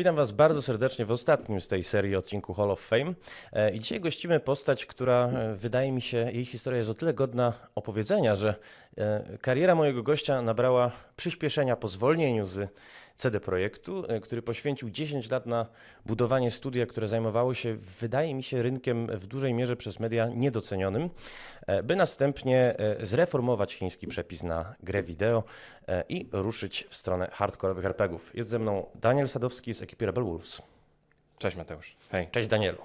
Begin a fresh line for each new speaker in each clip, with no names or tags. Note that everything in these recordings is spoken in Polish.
Witam Was bardzo serdecznie w ostatnim z tej serii odcinku Hall of Fame. E, I dzisiaj gościmy postać, która e, wydaje mi się, jej historia jest o tyle godna opowiedzenia, że e, kariera mojego gościa nabrała przyspieszenia po zwolnieniu z CD Projektu, e, który poświęcił 10 lat na budowanie studia, które zajmowało się, wydaje mi się, rynkiem w dużej mierze przez media niedocenionym, e, by następnie e, zreformować chiński przepis na grę wideo i ruszyć w stronę hardkorowych RPGów. Jest ze mną Daniel Sadowski z ekipy Rebel Wolves. Cześć Mateusz. Hej. Cześć Danielu.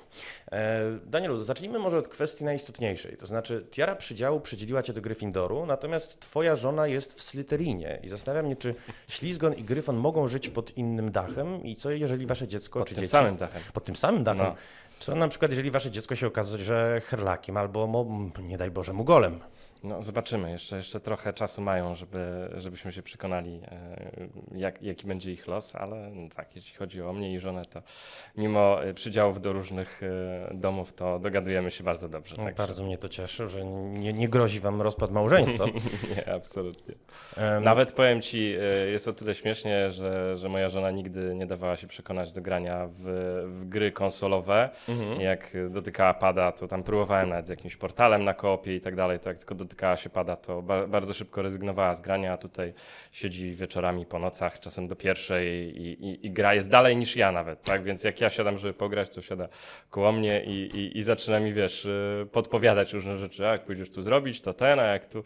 E, Danielu, zacznijmy może od kwestii najistotniejszej. To znaczy, tiara przydziału przydzieliła cię do Gryffindoru, natomiast twoja żona jest w Slytherinie i zastanawiam mnie, czy ślizgon i gryfon mogą żyć pod innym dachem i co jeżeli wasze dziecko... Pod czy tym dzieci, samym dachem. Pod tym samym dachem. No. Co na przykład, jeżeli wasze dziecko się okaże, że herlakiem albo, mo, nie daj Boże, mugolem? No zobaczymy, jeszcze, jeszcze trochę czasu mają, żeby, żebyśmy
się przekonali, e, jak, jaki będzie ich los, ale tak, jeśli chodzi o mnie i żonę, to mimo e, przydziałów do różnych e, domów, to dogadujemy się bardzo dobrze. No, bardzo mnie
to cieszy, że nie, nie grozi wam rozpad małżeństwa. nie, absolutnie.
Um... Nawet powiem ci, jest o tyle śmiesznie, że, że moja żona nigdy nie dawała się przekonać do grania w, w gry konsolowe. Mhm. Jak dotykała pada, to tam próbowałem nawet z jakimś portalem na kopie i tak dalej, tak tylko do dotykała się pada, to ba bardzo szybko rezygnowała z grania, a tutaj siedzi wieczorami po nocach, czasem do pierwszej i, i, i, gra jest dalej niż ja nawet, tak? Więc jak ja siadam, żeby pograć, to siada koło mnie i, i zaczyna mi, wiesz, y, podpowiadać różne rzeczy, a jak pójdziesz tu zrobić, to ten, a jak tu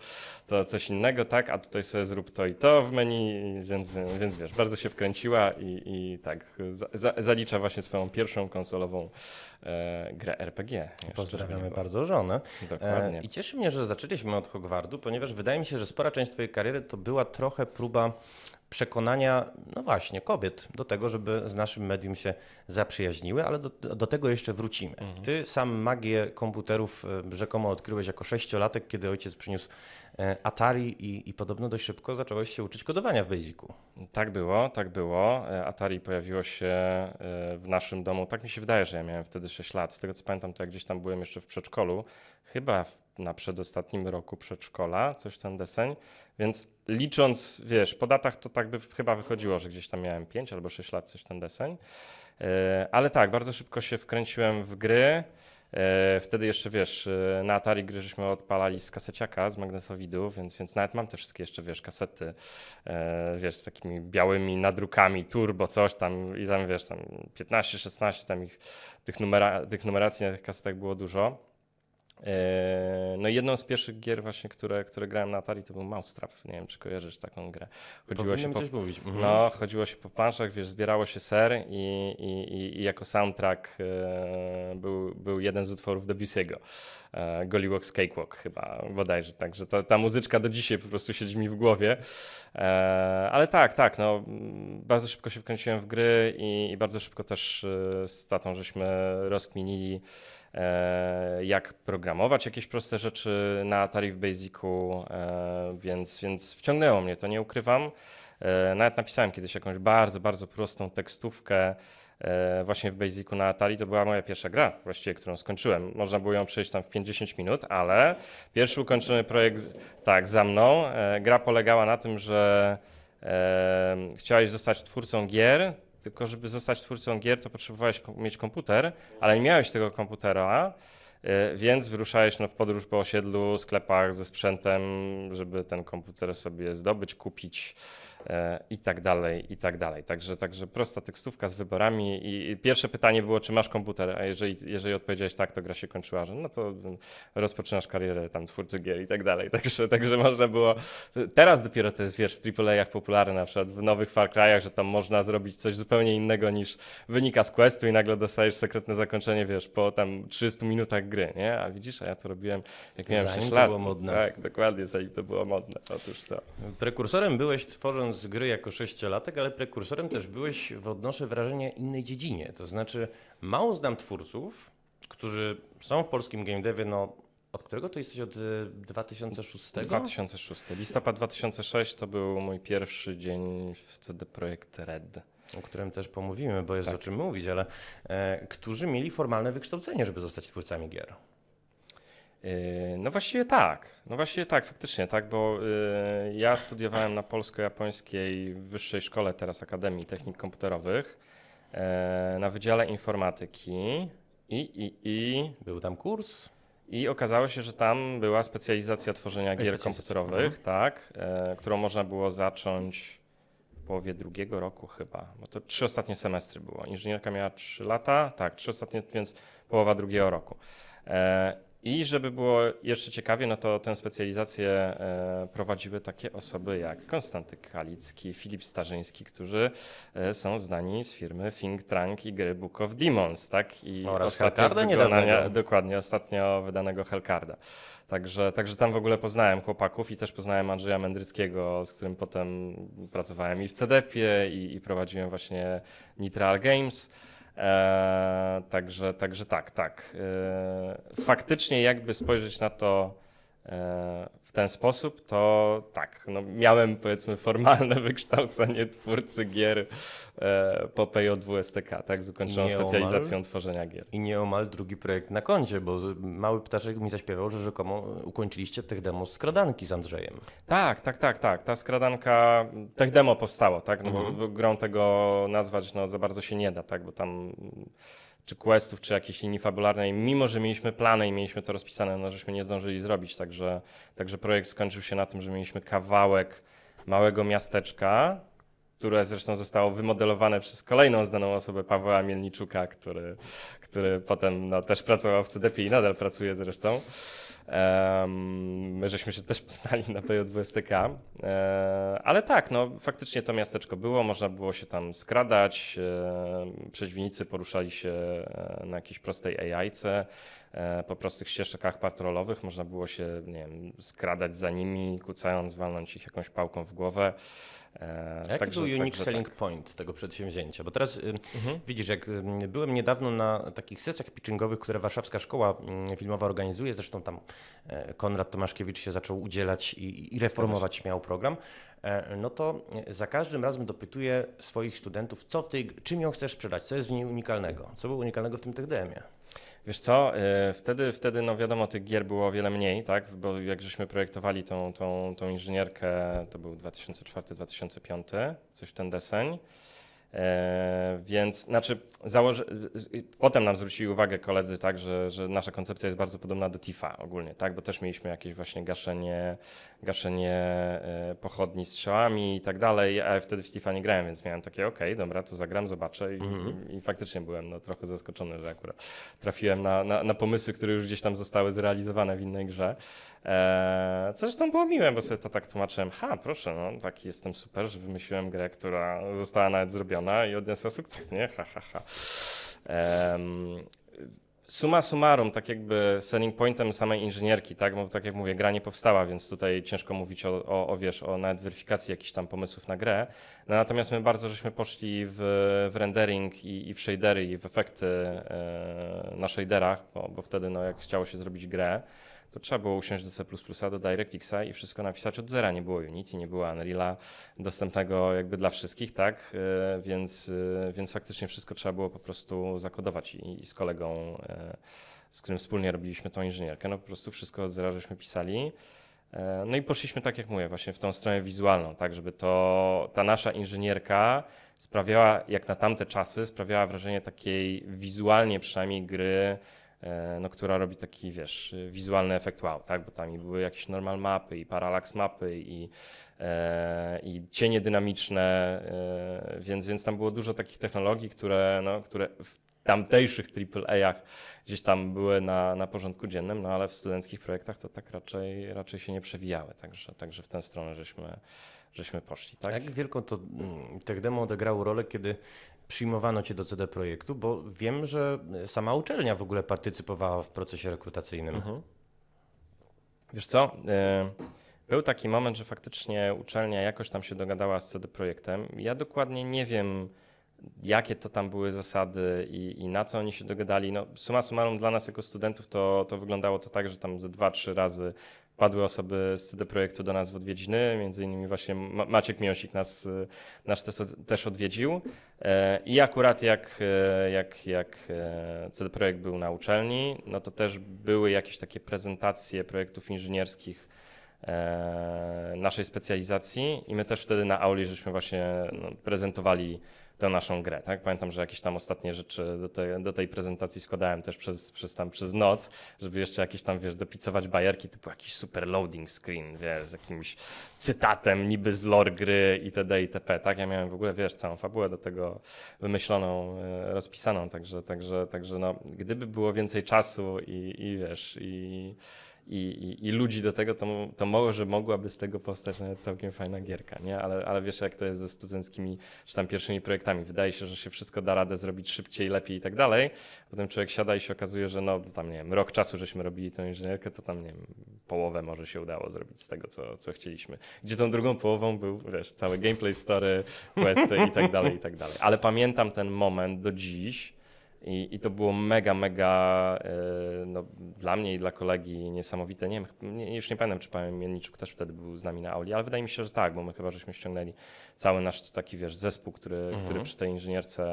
to coś innego, tak? A tutaj sobie zrób to i to w menu, więc, więc wiesz, bardzo się wkręciła i, tak, za, za, zalicza
właśnie swoją pierwszą konsolową e, grę RPG. Pozdrawiamy bardzo żonę. Dokładnie. E, I cieszy mnie, że zaczęliśmy od Hogwartu, ponieważ wydaje mi się, że spora część twojej kariery to była trochę próba przekonania, no właśnie, kobiet do tego, żeby z naszym medium się zaprzyjaźniły, ale do, do tego jeszcze wrócimy. Mhm. Ty sam magię komputerów e, rzekomo odkryłeś jako sześciolatek, kiedy ojciec przyniósł E, Atari i, i podobno dość szybko zacząłeś się uczyć kodowania w Basicu. Tak było, tak było. E, Atari pojawiło się e, w
naszym domu. Tak mi się wydaje, że ja miałem wtedy 6 lat. Z tego co pamiętam, to jak gdzieś tam byłem jeszcze w przedszkolu, chyba na przedostatnim roku przedszkola, coś w ten deseń. Więc licząc, wiesz, po datach to tak by chyba wychodziło, że gdzieś tam miałem 5 albo 6 lat, coś w ten deseń. Ale tak, bardzo szybko się wkręciłem w gry. E, wtedy jeszcze, wiesz, e, na Atari gry żeśmy odpalali z kaseciaka, z magnesowidu, więc, więc nawet mam te wszystkie jeszcze, wiesz, kasety, e, wiesz, z takimi białymi nadrukami, turbo, coś tam i tam, wiesz, tam 15, 16, tam ich, tych, numera, tych numeracji na tych kasetach było dużo. No i jedną z pierwszych gier właśnie, które, które grałem na Atari to był Mousetrap. Nie wiem, czy kojarzysz taką grę. Chodziło się po, mówić. Mhm. No, chodziło się po planszach, wiesz, zbierało się ser i, i, i jako soundtrack e, był, był jeden z utworów Debussy'ego. E, Goliwox Cakewalk chyba bodajże. Także ta ta muzyczka do dzisiaj po prostu siedzi mi w głowie. E, ale tak, tak, no bardzo szybko się wkręciłem w gry i, i bardzo szybko też e, z tatą żeśmy rozkminili E, jak programować jakieś proste rzeczy na Atari w Basicu, e, więc, więc wciągnęło mnie, to nie ukrywam. E, nawet napisałem kiedyś jakąś bardzo, bardzo prostą tekstówkę właśnie w Basicu na Atari. To była moja pierwsza gra właściwie, którą skończyłem. Można było ją przejść tam w 50 minut, ale pierwszy ukończony projekt, tak, za mną. Gra polegała na tym, że chciałeś zostać twórcą gier, tylko żeby zostać twórcą gier, to potrzebowałeś mieć komputer, ale nie miałeś tego komputera, y, więc wyruszałeś no, w podróż po osiedlu, sklepach ze sprzętem, żeby ten komputer sobie zdobyć, kupić E, i tak dalej, i tak dalej. Także, także prosta tekstówka z wyborami i pierwsze pytanie było, czy masz komputer, a jeżeli, jeżeli odpowiedziałeś tak, to gra się kończyła, że no to rozpoczynasz karierę tam twórcy gier i tak dalej. Także, także można było, teraz dopiero to jest, wiesz, w AAA-ach popularne, na przykład w nowych Far Cry'ach, że tam można zrobić coś zupełnie innego niż wynika z questu i nagle dostajesz sekretne zakończenie, wiesz, po tam 30 minutach gry, nie? A widzisz, a ja to robiłem, jak miałem zanim 6 lat. to było modne. Tak, dokładnie, zanim to było modne, otóż to. Prekursorem
byłeś tworząc z gry jako sześciolatek, ale prekursorem też byłeś w odnoszę wrażenia innej dziedzinie. To znaczy, mało znam twórców, którzy są w polskim game devie, no od którego to jesteś? Od 2006? E, 2006. Listopad 2006 to był mój pierwszy dzień w CD Projekt Red. O którym też pomówimy, bo jest tak. o czym mówić, ale e, którzy mieli formalne wykształcenie, żeby zostać twórcami gier.
Yy, no właściwie tak, no właściwie tak, faktycznie tak, bo yy, ja studiowałem na polsko-japońskiej wyższej szkole, teraz Akademii Technik Komputerowych, yy, na Wydziale Informatyki i, i, i... Był tam kurs? I okazało się, że tam była specjalizacja tworzenia gier komputerowych, mhm. tak, którą można było zacząć w połowie drugiego roku chyba, bo to trzy ostatnie semestry było. Inżynierka miała trzy lata, tak, trzy ostatnie, więc połowa drugiego roku. I żeby było jeszcze ciekawie, no to tę specjalizację e, prowadziły takie osoby jak Konstanty Kalicki, Filip Starzyński, którzy e, są znani z firmy Think Trunk i gry Book of Demons, tak? I Oraz ostatnio wykonania, dokładnie, ostatnio wydanego Hellcarda. Także, także tam w ogóle poznałem chłopaków i też poznałem Andrzeja Mędryckiego, z którym potem pracowałem i w CDP-ie i, i prowadziłem właśnie Nitral Games. E, także, także tak, tak. E, faktycznie jakby spojrzeć na to e, w ten sposób, to tak, no miałem powiedzmy formalne wykształcenie twórcy gier e, po PJWSTK, tak, z ukończoną specjalizacją
tworzenia gier. I nieomal drugi projekt na koncie, bo mały ptaszek mi zaśpiewał, że rzekomo ukończyliście tych demo skradanki z Andrzejem. Tak, tak, tak, tak. Ta skradanka,
tych demo powstało, tak, no mhm. bo grą tego nazwać no, za bardzo się nie da, tak, bo tam czy questów, czy jakiejś linii fabularnej, mimo że mieliśmy plany i mieliśmy to rozpisane, no żeśmy nie zdążyli zrobić, także, także projekt skończył się na tym, że mieliśmy kawałek małego miasteczka, które zresztą zostało wymodelowane przez kolejną znaną osobę, Pawła Mielniczuka, który, który potem no, też pracował w CDP i nadal pracuje zresztą. My żeśmy się też poznali na PJWSTK, e, ale tak, no faktycznie to miasteczko było, można było się tam skradać, e, przeźwinicy poruszali się e, na jakiejś prostej AI-ce, E, po prostych ścieżkach patrolowych. Można było się nie wiem, skradać za nimi, kucając, walnąć ich jakąś pałką w głowę.
E, A jaki także, był unique także selling tak. point tego przedsięwzięcia? Bo teraz y, mhm. widzisz, jak y, byłem niedawno na takich sesjach pitchingowych, które Warszawska Szkoła mm, Filmowa organizuje, zresztą tam e, Konrad Tomaszkiewicz się zaczął udzielać i, i reformować śmiał program, no to za każdym razem dopytuję swoich studentów, co w tej, czym ją chcesz sprzedać, co jest w niej unikalnego, co było unikalnego w tym TDM-ie. Wiesz co, y, wtedy, wtedy no wiadomo, tych gier było o wiele
mniej, tak? Bo jak żeśmy projektowali tą, tą, tą inżynierkę, to był 2004-2005, coś w ten deseń. E, więc, znaczy, założy... potem nam zwrócili uwagę koledzy, tak, że, że nasza koncepcja jest bardzo podobna do TIFA ogólnie, tak, bo też mieliśmy jakieś właśnie gaszenie, gaszenie e, pochodni strzałami i tak dalej, a wtedy w TIFA nie grałem, więc miałem takie, okej, okay, dobra, to zagram, zobaczę i, mhm. i, faktycznie byłem no, trochę zaskoczony, że akurat trafiłem na, na, na pomysły, które już gdzieś tam zostały zrealizowane w innej grze. Eee, co zresztą było miłe, bo sobie to tak tłumaczyłem. Ha, proszę, no taki jestem super, że wymyśliłem grę, która została nawet zrobiona i odniosła sukces, nie? Ha, ha, ha. suma summarum, tak jakby selling pointem samej inżynierki, tak? Bo tak jak mówię, gra nie powstała, więc tutaj ciężko mówić o, o, o wiesz, o nawet weryfikacji jakichś tam pomysłów na grę. No, natomiast my bardzo żeśmy poszli w, w rendering i, i, w shadery i w efekty e, na shaderach, bo, bo wtedy no, jak chciało się zrobić grę, to trzeba było usiąść do C++, do DirectXa i wszystko napisać od zera. Nie było Unity, nie było Unreala dostępnego jakby dla wszystkich, tak? E, więc, e, więc faktycznie wszystko trzeba było po prostu zakodować i, i z kolegą, e, z którym wspólnie robiliśmy tą inżynierkę, no po prostu wszystko od zera żeśmy pisali. No i poszliśmy, tak jak mówię, właśnie w tą stronę wizualną, tak, żeby to ta nasza inżynierka sprawiała, jak na tamte czasy, sprawiała wrażenie takiej wizualnie przynajmniej gry E, no, która robi taki, wiesz, wizualny efekt wow, tak? Bo tam i były jakieś normal mapy i parallax mapy i, e, i cienie dynamiczne, e, więc, więc tam było dużo takich technologii, które, no, które w tamtejszych AAA-ach gdzieś tam były na, na porządku dziennym, no ale w studenckich projektach
to tak raczej, raczej się nie przewijały, także, także w tę stronę żeśmy żeśmy poszli. Tak? Jak wielką to mm, tech demo odegrało rolę, kiedy przyjmowano cię do CD Projektu, bo wiem, że sama uczelnia w ogóle partycypowała w procesie rekrutacyjnym. Mhm. Wiesz co? E, był taki moment, że faktycznie uczelnia jakoś tam się dogadała
z CD Projektem. Ja dokładnie nie wiem, jakie to tam były zasady i, i, na co oni się dogadali. No, suma summarum dla nas jako studentów to, to wyglądało to tak, że tam ze dwa, trzy razy padły osoby z CD Projektu do nas w odwiedziny, między innymi właśnie Maciek Miosik nas, e, nas też, odwiedził e, i akurat jak, e, jak, jak CD Projekt był na uczelni, no to też były jakieś takie prezentacje projektów inżynierskich naszej specjalizacji i my też wtedy na auli żeśmy właśnie no, prezentowali tę naszą grę. Tak? Pamiętam, że jakieś tam ostatnie rzeczy do tej, do tej prezentacji składałem też przez, przez, tam, przez noc, żeby jeszcze jakieś tam, wiesz, dopicować bajerki typu jakiś super loading screen, wiesz, z jakimś cytatem niby z lore gry itd. itp. Tak? Ja miałem w ogóle, wiesz, całą fabułę do tego wymyśloną, e, rozpisaną, także, także, także no, gdyby było więcej czasu i, i wiesz, i i, i, i, ludzi do tego, to, to może mogłaby z tego powstać nawet no, całkiem fajna gierka, nie? Ale, ale wiesz, jak to jest ze studenckimi czy tam pierwszymi projektami. Wydaje się, że się wszystko da radę zrobić szybciej, lepiej i tak dalej. Potem człowiek siada i się okazuje, że no tam nie wiem, rok czasu żeśmy robili tą inżynierkę, to tam nie wiem, połowę może się udało zrobić z tego, co, co chcieliśmy. Gdzie tą drugą połową był, wiesz, całe gameplay story, questy i tak dalej, i tak dalej. Ale pamiętam ten moment do dziś, i, I to było mega, mega e, no, dla mnie i dla kolegi niesamowite. Nie wiem, nie, już nie pamiętam, czy pan Mielniczuk też wtedy był z nami na auli, ale wydaje mi się, że tak, bo my chyba żeśmy ściągnęli cały nasz taki, wiesz, zespół, który, mhm. który przy tej inżynierce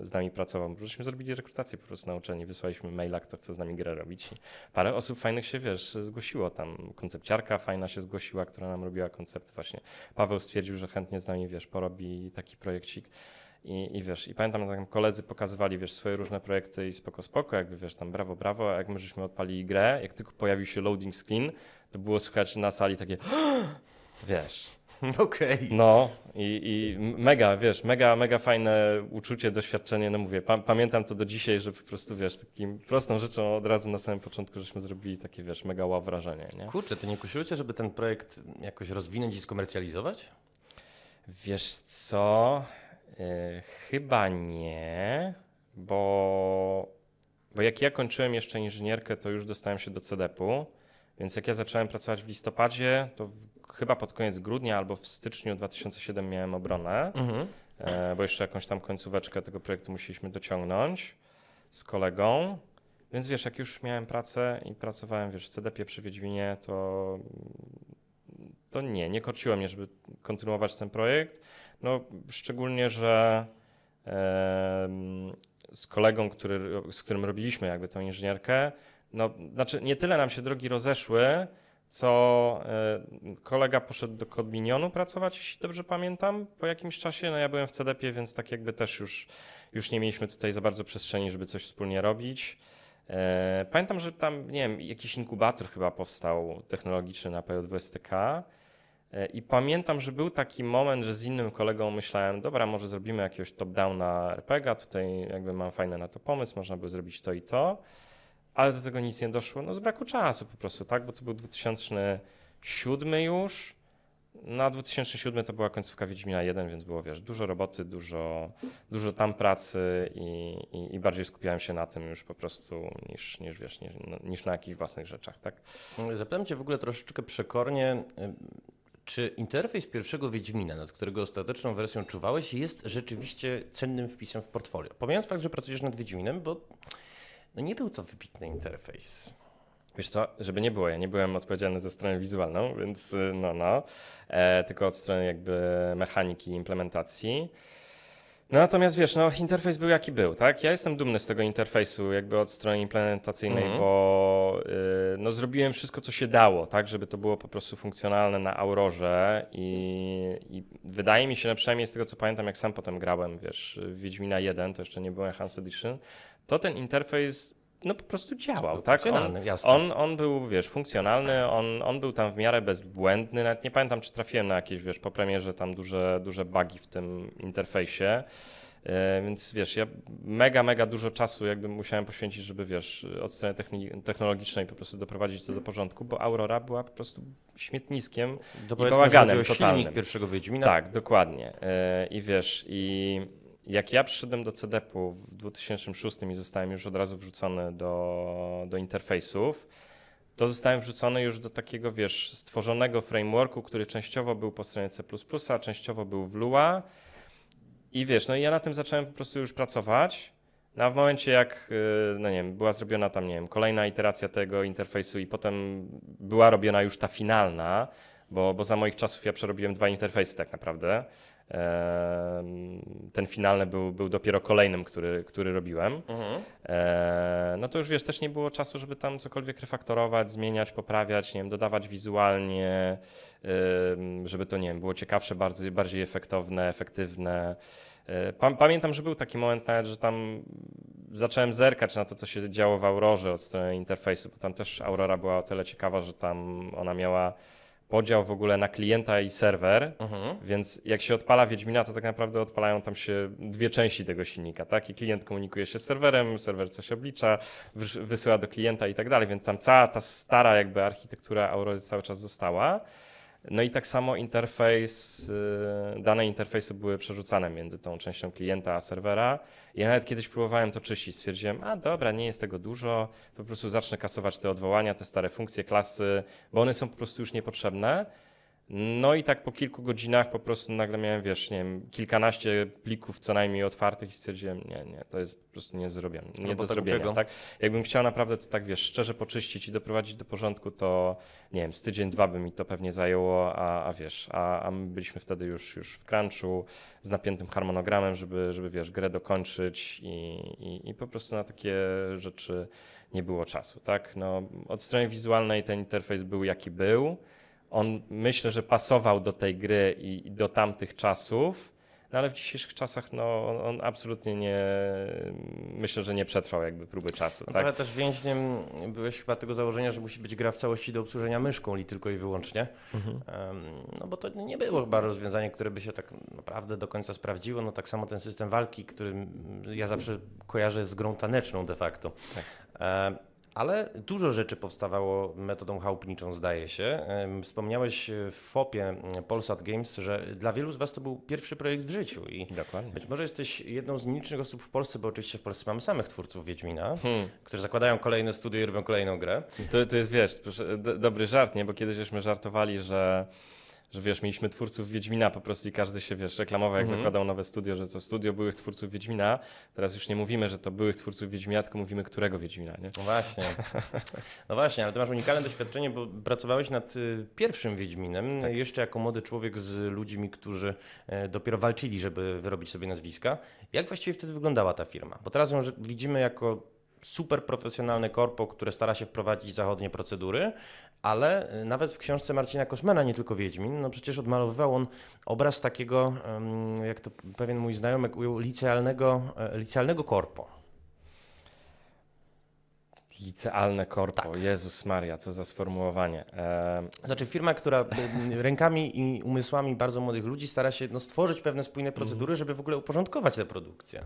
e, z nami pracował. Żeśmy zrobili rekrutację po prostu na uczelni, wysłaliśmy maila, kto chce z nami grę robić. I parę osób fajnych się, wiesz, zgłosiło tam. Koncepciarka fajna się zgłosiła, która nam robiła koncept właśnie. Paweł stwierdził, że chętnie z nami, wiesz, porobi taki projekcik. I, I wiesz, i pamiętam, tam koledzy pokazywali, wiesz, swoje różne projekty i spoko, spoko, jakby, wiesz, tam brawo, brawo, a jak my żeśmy odpalili grę, jak tylko pojawił się loading screen, to było słychać na sali takie, wiesz.
Okej. Okay.
No i, i, mega, wiesz, mega, mega fajne uczucie, doświadczenie, no mówię, pa pamiętam to do dzisiaj, że po prostu, wiesz, takim prostą rzeczą od razu na samym początku, żeśmy zrobili takie, wiesz, mega
wow wrażenie, nie? Kurczę, to nie kusiło cię, żeby ten projekt jakoś rozwinąć i skomercjalizować? Wiesz co... E, chyba nie,
bo, bo jak ja kończyłem jeszcze inżynierkę, to już dostałem się do CDP-u, e więc jak ja zacząłem pracować w listopadzie, to w, chyba pod koniec grudnia albo w styczniu 2007 miałem obronę, mhm. E, bo jeszcze jakąś tam końcóweczkę tego projektu musieliśmy dociągnąć z kolegą. Więc wiesz, jak już miałem pracę i pracowałem wiesz, w CDP przy Wiedźminie, to to nie, nie korciło mnie, żeby kontynuować ten projekt. No, szczególnie, że z kolegą, który, z którym robiliśmy jakby tą inżynierkę, no, znaczy nie tyle nam się drogi rozeszły, co kolega poszedł do Kodminionu pracować, jeśli dobrze pamiętam, po jakimś czasie. No ja byłem w CDP-ie, więc tak jakby też już, już nie mieliśmy tutaj za bardzo przestrzeni, żeby coś wspólnie robić. E, pamiętam, że tam, nie wiem, jakiś inkubator chyba powstał technologiczny na PJWSTK. E, I pamiętam, że był taki moment, że z innym kolegą myślałem, dobra, może zrobimy jakiegoś top-downa RPG, tutaj jakby mam fajny na to pomysł, można by zrobić to i to, ale do tego nic nie doszło, no z braku czasu po prostu, tak, bo to był 2007 już, na 2007 to była końcówka Wiedźmina 1, więc było, wiesz, dużo roboty, dużo, dużo tam pracy i, i, i bardziej skupiałem się na tym już po prostu niż, niż wiesz, niż, no, niż na jakichś własnych rzeczach, tak?
Zapytam cię w ogóle troszeczkę przekornie, czy interfejs pierwszego Wiedźmina, nad którego ostateczną wersją czuwałeś, jest rzeczywiście cennym wpisem w portfolio? Pomijając fakt, że pracujesz nad Wiedźminem, bo no nie był to wybitny interfejs. Wiesz co, żeby nie było,
ja nie byłem odpowiedzialny za stronę wizualną, więc y, no, no, e, tylko od strony jakby mechaniki implementacji. No natomiast wiesz, no interfejs był jaki był, tak? Ja jestem dumny z tego interfejsu jakby od strony implementacyjnej, mm -hmm. bo y, no, zrobiłem wszystko, co się dało, tak? Żeby to było po prostu funkcjonalne na Aurorze i, i wydaje mi się, no przynajmniej z tego, co pamiętam, jak sam potem grałem, wiesz, Wiedźmina 1, to jeszcze nie byłem Hans Edition, to ten interfejs no po prostu działał, tak? On, on, on, był, wiesz, funkcjonalny, on, on był tam w miarę bezbłędny, nawet nie pamiętam, czy trafiłem na jakieś, wiesz, po premierze tam duże, duże bugi w tym interfejsie. E, więc wiesz, ja mega, mega dużo czasu jakby musiałem poświęcić, żeby wiesz, od strony technologicznej po prostu doprowadzić to do porządku, bo Aurora była po prostu śmietniskiem to i bałaganem totalnym. silnik pierwszego Wiedźmina. Tak, dokładnie. E, I wiesz, i jak ja przyszedłem do CDP-u w 2006 i zostałem już od razu wrzucony do, do interfejsów, to zostałem wrzucony już do takiego, wiesz, stworzonego frameworku, który częściowo był po stronie C++, a częściowo był w Lua. I wiesz, no i ja na tym zacząłem po prostu już pracować. No a w momencie jak, y, no nie wiem, była zrobiona tam, nie wiem, kolejna iteracja tego interfejsu i potem była robiona już ta finalna, bo, bo za moich czasów ja przerobiłem dwa interfejsy tak naprawdę, ten finalny był, był dopiero kolejnym, który, który robiłem. Mhm. E, no to już wiesz, też nie było czasu, żeby tam cokolwiek refaktorować, zmieniać, poprawiać, nie wiem, dodawać wizualnie, żeby to, nie wiem, było ciekawsze, bardziej, bardziej efektowne, efektywne. E, pamiętam, że był taki moment nawet, że tam zacząłem zerkać na to, co się działo w Aurorze od strony interfejsu, bo tam też Aurora była o tyle ciekawa, że tam ona miała podział w ogóle na klienta i serwer, mhm. więc jak się odpala Wiedźmina, to tak naprawdę odpalają tam się dwie części tego silnika, tak? I klient komunikuje się z serwerem, serwer coś oblicza, wysyła do klienta i tak dalej, więc tam cała ta stara jakby architektura Aurory cały czas została. No i tak samo interfejs, y, dane interfejsu były przerzucane między tą częścią klienta a serwera. Ja nawet kiedyś próbowałem to czyścić, stwierdziłem, a dobra, nie jest tego dużo, to po prostu zacznę kasować te odwołania, te stare funkcje, klasy, bo one są po prostu już niepotrzebne. No i tak po kilku godzinach po prostu nagle miałem, wiesz, nie wiem, kilkanaście plików co najmniej otwartych i stwierdziłem, nie, nie, to jest po prostu nie zrobiłem, nie do zrobienia, tak? Jakbym chciał naprawdę to tak, wiesz, szczerze poczyścić i doprowadzić do porządku, to nie wiem, z tydzień, dwa by mi to pewnie zajęło, a, a wiesz, a, a my byliśmy wtedy już, już w crunchu z napiętym harmonogramem, żeby, żeby wiesz, grę dokończyć i, i, i po prostu na takie rzeczy nie było czasu, tak? No, od strony wizualnej ten interfejs był jaki był, on myślę, że pasował do tej gry i, do tamtych czasów, no ale w dzisiejszych czasach no, on absolutnie nie, myślę, że nie przetrwał jakby próby czasu. No tak? Ale
też więźniem byłeś chyba tego założenia, że musi być gra w całości do obsłużenia myszką i tylko i wyłącznie. Mhm. No bo to nie było chyba rozwiązanie, które by się tak naprawdę do końca sprawdziło. No tak samo ten system walki, który ja zawsze kojarzę z grą taneczną de facto. Tak ale dużo rzeczy powstawało metodą chałupniczą, zdaje się. Wspomniałeś e, w FOP-ie Polsat Games, że dla wielu z Was to był pierwszy projekt w życiu i Dokładnie. być może jesteś jedną z nielicznych osób w Polsce, bo oczywiście w Polsce mamy samych twórców Wiedźmina, hmm. którzy zakładają kolejne studia i robią kolejną grę. To, to jest, wiesz, proszę,
dobry żart, nie? Bo kiedyś żeśmy żartowali, że że wiesz, mieliśmy twórców Wiedźmina po prostu i każdy się, wiesz, reklamował, jak mm -hmm. zakładał nowe studio, że to studio byłych twórców Wiedźmina. Teraz już nie mówimy, że to byłych
twórców Wiedźmina, tylko mówimy, którego Wiedźmina, nie? No właśnie. No właśnie, ale ty masz unikalne doświadczenie, bo pracowałeś nad y, pierwszym Wiedźminem, tak. jeszcze jako młody człowiek z ludźmi, którzy e, dopiero walczyli, żeby wyrobić sobie nazwiska. Jak właściwie wtedy wyglądała ta firma? Bo teraz ją widzimy jako super profesjonalne korpo, które stara się wprowadzić zachodnie procedury, ale y, nawet w książce Marcina Koszmana, nie tylko Wiedźmin, no przecież odmalowywał on obraz takiego, jak to pewien mój znajomek ujął, licealnego, e, licealnego korpo.
Licealne korpo, tak. Jezus Maria, co za sformułowanie.
Znaczy firma, która y, y, rękami i umysłami bardzo młodych ludzi stara się no, stworzyć pewne spójne procedury, mhm. żeby w ogóle uporządkować tę produkcję.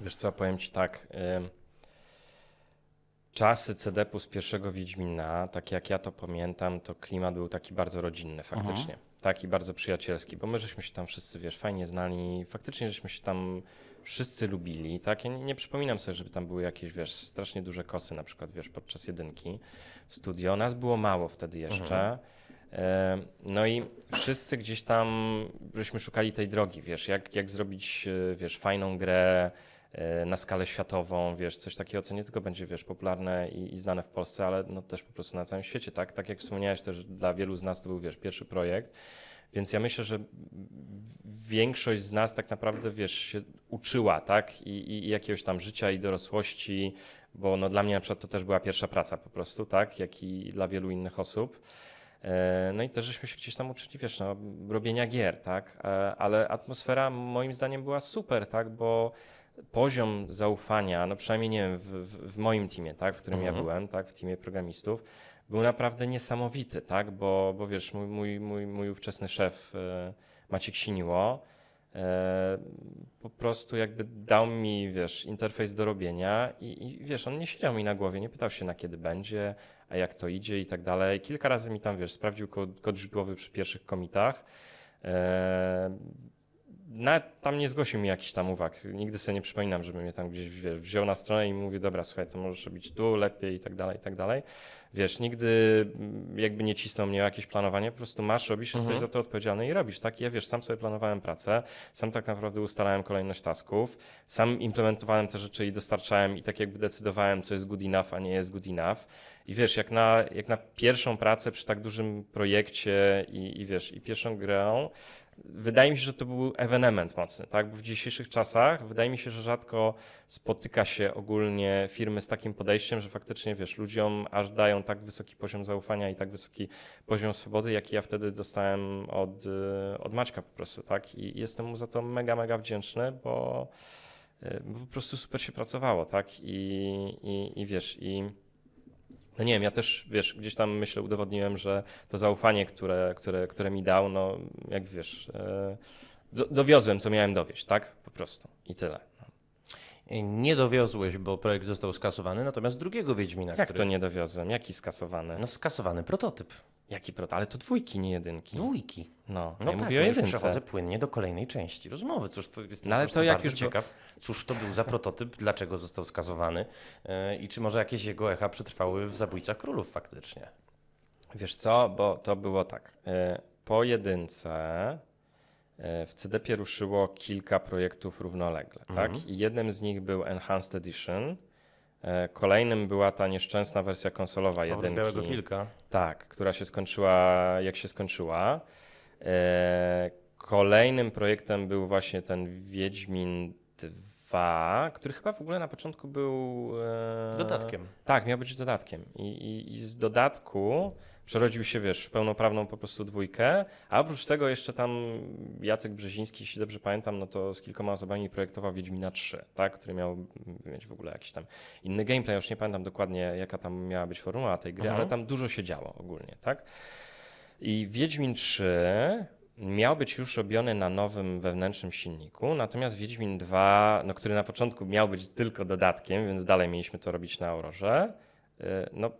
Wiesz co, powiem Ci tak, czasy CD pu z pierwszego Wiedźmina, tak jak ja to pamiętam, to klimat był taki bardzo rodzinny faktycznie. Aha. Mhm. Taki bardzo przyjacielski, bo my żeśmy się tam wszyscy, wiesz, fajnie znali, faktycznie żeśmy się tam wszyscy lubili, tak? Ja nie, nie, przypominam sobie, żeby tam były jakieś, wiesz, strasznie duże kosy na przykład, wiesz, podczas jedynki w studio. Nas było mało wtedy jeszcze. Mhm. No i wszyscy gdzieś tam, żeśmy szukali tej drogi, wiesz, jak, jak zrobić, e, wiesz, fajną grę, E, na skalę światową, wiesz, coś takiego, co nie tylko będzie, wiesz, popularne i, i, znane w Polsce, ale no też po prostu na całym świecie, tak? Tak jak wspomniałeś też, dla wielu z nas to był, wiesz, pierwszy projekt, więc ja myślę, że większość z nas tak naprawdę, wiesz, się uczyła, tak? I, i, i jakiegoś tam życia i dorosłości, bo no dla mnie na przykład to też była pierwsza praca po prostu, tak? Jak i dla wielu innych osób. E, no i też żeśmy się gdzieś tam uczyli, wiesz, no, robienia gier, tak? E, ale atmosfera moim zdaniem była super, tak? Bo poziom zaufania, no przynajmniej nie wiem, w, w, w moim teamie, tak, w którym mhm. ja byłem, tak, w teamie programistów, był naprawdę niesamowity, tak, bo, bo wiesz, mój, mój, mój, mój ówczesny szef e, Maciek Siniło e, po prostu jakby dał mi, wiesz, interfejs do robienia i, i, wiesz, on nie siedział mi na głowie, nie pytał się na kiedy będzie, a jak to idzie i tak dalej. Kilka razy mi tam, wiesz, sprawdził kod, kod źródłowy przy pierwszych komitach. E, nawet tam nie zgłosił mi jakichś tam uwag. Nigdy sobie nie przypominam, żeby mnie tam gdzieś wiesz, wziął na stronę i mówi, dobra, słuchaj, to możesz robić tu lepiej i tak dalej, i tak dalej. Wiesz, nigdy mm, jakby nie cisnął mnie jakieś planowanie, po prostu masz, robisz, mhm. jesteś za to odpowiedzialny i robisz, tak? ja wiesz, sam sobie planowałem pracę, sam tak naprawdę ustalałem kolejność tasków, sam implementowałem te rzeczy i dostarczałem i tak jakby decydowałem, co jest good enough, a nie jest good enough. I wiesz, jak na, jak na pierwszą pracę przy tak dużym projekcie i, i wiesz, i pierwszą grę, wydaje mi się, że to był ewenement mocny, tak? Bo w dzisiejszych czasach wydaje mi się, że rzadko spotyka się ogólnie firmy z takim podejściem, że faktycznie, wiesz, ludziom aż dają tak wysoki poziom zaufania i tak wysoki poziom swobody, jaki ja wtedy dostałem od, y, od Maćka po prostu, tak? I jestem mu za to mega, mega wdzięczny, bo, y, bo po prostu super się pracowało, tak? I, i, i wiesz, i no nie wiem, ja też, wiesz, gdzieś tam myślę, udowodniłem, że to zaufanie, które, które, które mi dał, no jak wiesz, e,
do, dowiozłem, co miałem dowieść, tak? Po prostu. I tyle. Nie dowiozłeś, bo projekt został skasowany, natomiast drugiego Wiedźmina. Jak który... to nie dowiozłem? Jaki skasowany? No skasowany prototyp. Jaki prot? Ale to dwójki, nie jedynki. Dwójki. No, no ja tak, mówię o jedynce. przechodzę płynnie do kolejnej części rozmowy. Cóż, to jest no, ale to jak już ciekaw, go... cóż to był za prototyp, dlaczego został skazowany yy, i czy może jakieś jego echa przetrwały w Zabójcach Królów faktycznie?
Wiesz co, bo to było tak. Yy, po jedynce e, w CDP ruszyło kilka projektów równolegle, mm -hmm. tak? Mhm. I jednym z nich był Enhanced Edition, E, kolejnym była ta nieszczęsna wersja konsolowa Powrót jedynki. Białego Wilka. Tak, która się skończyła jak się skończyła. E, kolejnym projektem był właśnie ten Wiedźmin 2 2, który chyba w ogóle na początku był. E... Dodatkiem. Tak, miał być dodatkiem. I, i, I, z dodatku przerodził się, wiesz, w pełnoprawną po prostu dwójkę. A oprócz tego jeszcze tam Jacek Brzeziński, jeśli dobrze pamiętam, no to z kilkoma osobami projektował Wiedźmina 3, tak? który miał mieć w ogóle jakiś tam inny gameplay. Już nie pamiętam dokładnie, jaka tam miała być formuła tej gry, mhm. ale tam dużo się działo ogólnie, tak? I Wiedźmin 3 miał być już robiony na nowym wewnętrznym silniku, natomiast Wiedźmin 2, no, który na początku miał być tylko dodatkiem, więc dalej mieliśmy to robić na Aurorze, y, no,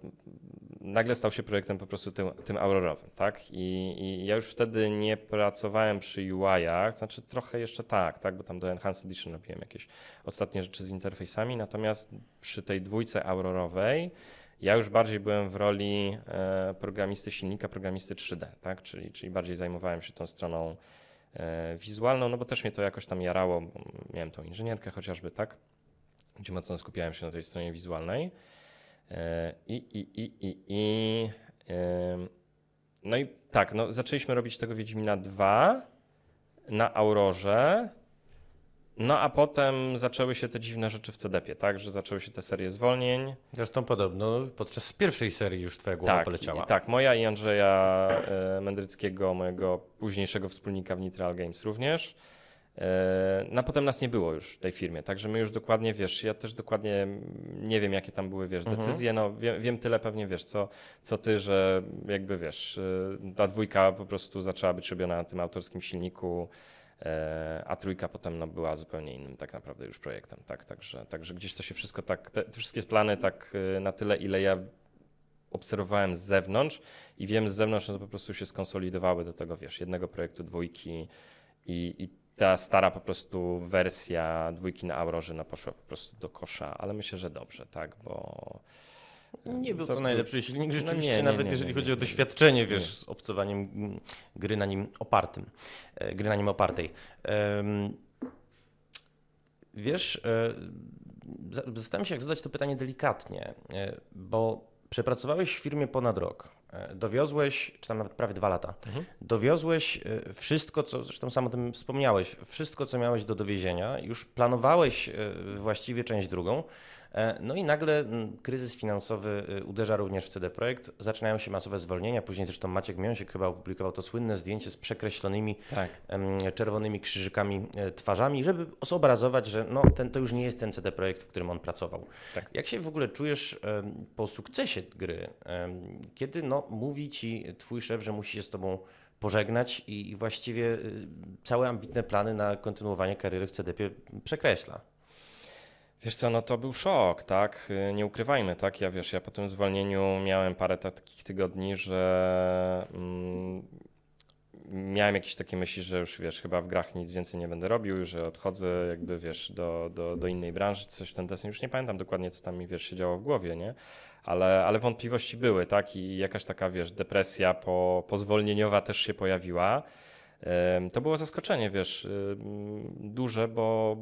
nagle stał się projektem po prostu tym, tym aurorowym, tak? I, I, ja już wtedy nie pracowałem przy UI-ach, znaczy trochę jeszcze tak, tak, bo tam do Enhanced Edition robiłem jakieś ostatnie rzeczy z interfejsami, natomiast przy tej dwójce aurorowej ja już bardziej byłem w roli e, programisty silnika, programisty 3D, tak? czyli, czyli bardziej zajmowałem się tą stroną e, wizualną, no bo też mnie to jakoś tam jarało, miałem tą inżynierkę chociażby, tak? Gdzie mocno skupiałem się na tej stronie wizualnej. E, I, i, i, i, i. No i tak, no zaczęliśmy robić tego Wiedźmina 2 na Aurorze. No a potem zaczęły się te dziwne rzeczy w cdp tak, że zaczęły się te serie zwolnień. Zresztą podobno podczas pierwszej serii już twoja głowa tak, poleciała. I, tak, moja i Andrzeja e, Mędryckiego, mojego późniejszego wspólnika w Nitral Games również. E, no potem nas nie było już w tej firmie, także my już dokładnie, wiesz, ja też dokładnie nie wiem, jakie tam były, wiesz, mhm. decyzje, no wiem, wiem tyle pewnie, wiesz, co, co ty, że jakby, wiesz, e, ta dwójka po prostu zaczęła być robiona na tym autorskim silniku, E, a trójka potem no, była zupełnie innym tak naprawdę już projektem. Tak, także, także gdzieś to się wszystko tak, te, te wszystkie plany tak y, na tyle, ile ja obserwowałem z zewnątrz i wiem z zewnątrz, no to po prostu się skonsolidowały do tego, wiesz, jednego projektu, dwójki i, i ta stara po prostu wersja dwójki na Aurorze no, poszła po prostu do kosza, ale myślę,
że dobrze, tak, bo nie no był to, to najlepszy silnik no rzeczywiście, no nie, nawet nie, nie, jeżeli chodzi o doświadczenie, wiesz, z obcowaniem gry na nim opartym, e, gry na nim opartej. Wiesz, e, zastanawiam się, jak zadać to pytanie delikatnie, e, bo przepracowałeś w firmie ponad rok, dowiozłeś, czy tam nawet prawie dwa lata, mhm. dowiozłeś wszystko, co, zresztą sam o tym wspomniałeś, wszystko, co miałeś do dowiezienia, już planowałeś właściwie część drugą, E, no i nagle mm, kryzys finansowy y, uderza również w CD Projekt. Zaczynają się masowe zwolnienia. Później zresztą Maciek się chyba opublikował to słynne zdjęcie z przekreślonymi tak. czerwonymi krzyżykami e, twarzami, żeby zobrazować, że no, ten, to już nie jest ten CD Projekt, w którym on pracował. Tak. Jak się w ogóle czujesz po sukcesie gry, kiedy no, mówi ci twój szef, że musi się z tobą pożegnać i właściwie y, całe ambitne plany na kontynuowanie kariery w CDP przekreśla? Wiesz co, no to był szok,
tak? Y, nie ukrywajmy, tak? Ja wiesz, ja po tym zwolnieniu miałem parę takich tygodni, że mm, miałem jakieś takie myśli, że już wiesz, chyba w grach nic więcej nie będę robił, że odchodzę jakby wiesz do, do, do innej branży, coś w ten deseń. Już nie pamiętam dokładnie, co tam mi wiesz się działo w głowie, nie? Ale, ale wątpliwości były, tak? I jakaś taka wiesz, depresja po, pozwolnieniowa też się pojawiła. To było zaskoczenie, wiesz, y, duże, bo,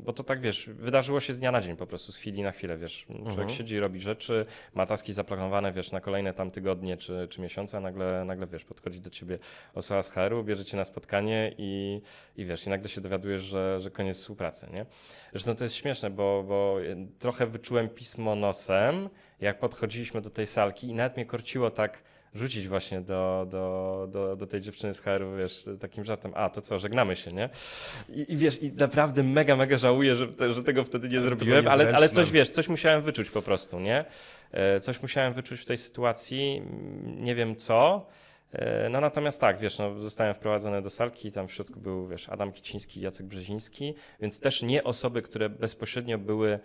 bo to tak, wiesz, wydarzyło się z dnia na dzień po prostu, z chwili na chwilę, wiesz. Człowiek mhm. siedzi, robi rzeczy, ma taski zaplanowane, wiesz, na kolejne tam tygodnie czy, czy miesiące, a nagle, nagle, wiesz, podchodzi do ciebie osoba z HR-u, bierze cię na spotkanie i, i wiesz, i nagle się dowiadujesz, że, że koniec współpracy, nie? Zresztą to jest śmieszne, bo, bo y, trochę wyczułem pismo nosem, jak podchodziliśmy do tej salki i nawet mnie korciło tak, rzucić właśnie do, do, do, do tej dziewczyny z HR-u, wiesz, takim żartem, a to co, żegnamy się, nie? I, I, wiesz, i naprawdę mega, mega żałuję, że, że tego wtedy nie zrobiłem, ale, ale coś, wiesz, coś musiałem wyczuć po prostu, nie? E, coś musiałem wyczuć w tej sytuacji, nie wiem co, e, no natomiast tak, wiesz, no, zostałem wprowadzony do salki, tam w środku był, wiesz, Adam Kiciński, Jacek Brzeziński, więc też nie osoby, które bezpośrednio były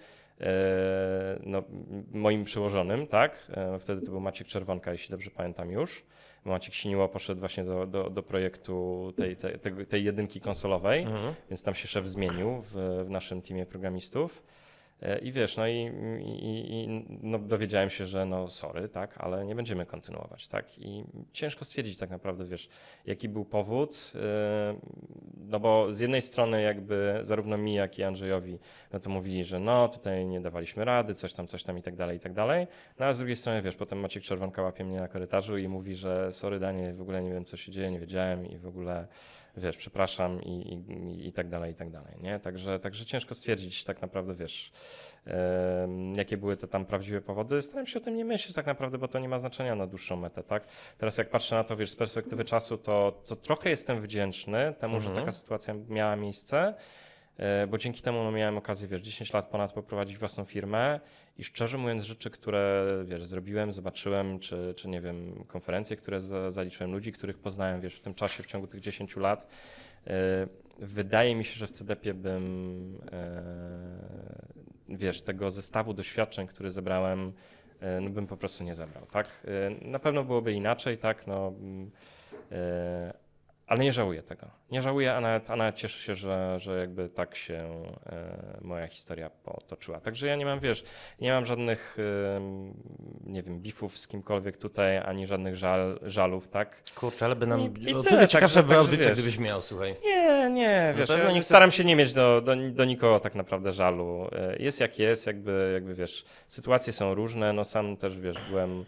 E, no, moim przełożonym, tak? E, wtedy to był Maciek Czerwanka, jeśli dobrze pamiętam już. Maciek Siniła poszedł właśnie do, do, do projektu tej, tej, tej, jedynki konsolowej, mhm. więc tam się szef zmienił w, w naszym teamie programistów. E, I wiesz, no i, i, i no dowiedziałem się, że no sorry, tak, ale nie będziemy kontynuować, tak. I ciężko stwierdzić tak naprawdę, wiesz, jaki był powód, e, no bo z jednej strony jakby zarówno mi, jak i Andrzejowi, no to mówili, że no tutaj nie dawaliśmy rady, coś tam, coś tam i tak dalej, i tak dalej. No a z drugiej strony, wiesz, potem Maciek Czerwonka łapie mnie na korytarzu i mówi, że sorry Danie, w ogóle nie wiem, co się dzieje, nie wiedziałem i w ogóle wiesz, przepraszam i, i, i tak dalej, i tak dalej, nie? Także, także ciężko stwierdzić tak naprawdę, wiesz, yy, jakie były te tam prawdziwe powody. Staram się o tym nie myśleć tak naprawdę, bo to nie ma znaczenia na dłuższą metę, tak? Teraz jak patrzę na to, wiesz, z perspektywy czasu, to, to trochę jestem wdzięczny temu, mhm. że taka sytuacja miała miejsce, E, bo dzięki temu no, miałem okazję, wiesz, 10 lat ponad poprowadzić własną firmę i szczerze mówiąc rzeczy, które, wiesz, zrobiłem, zobaczyłem, czy, czy nie wiem, konferencje, które zaliczyłem, ludzi, których poznałem, wiesz, w tym czasie, w ciągu tych 10 lat, e, wydaje mi się, że w CDP bym, e, wiesz, tego zestawu doświadczeń, który zebrałem, no bym po prostu nie zebrał, tak? Na pewno byłoby inaczej, tak? No, mm, ale nie żałuję tego. Nie żałuję, a nawet, a nawet cieszę się, że, że jakby tak się e, moja historia potoczyła. Także ja nie mam, wiesz, nie mam żadnych, e, nie wiem, bifów z kimkolwiek tutaj, ani żadnych żal, żalów, tak? Kurczę, ale by nam... I, i tyle, tyle ciekawsza tak, gdybyś miał, słuchaj. Nie, nie, wiesz, ja nie staram się nie mieć do, do, do nikogo tak naprawdę żalu. E, jest jak jest, jakby, jakby wiesz, sytuacje są różne, no sam też, wiesz, byłem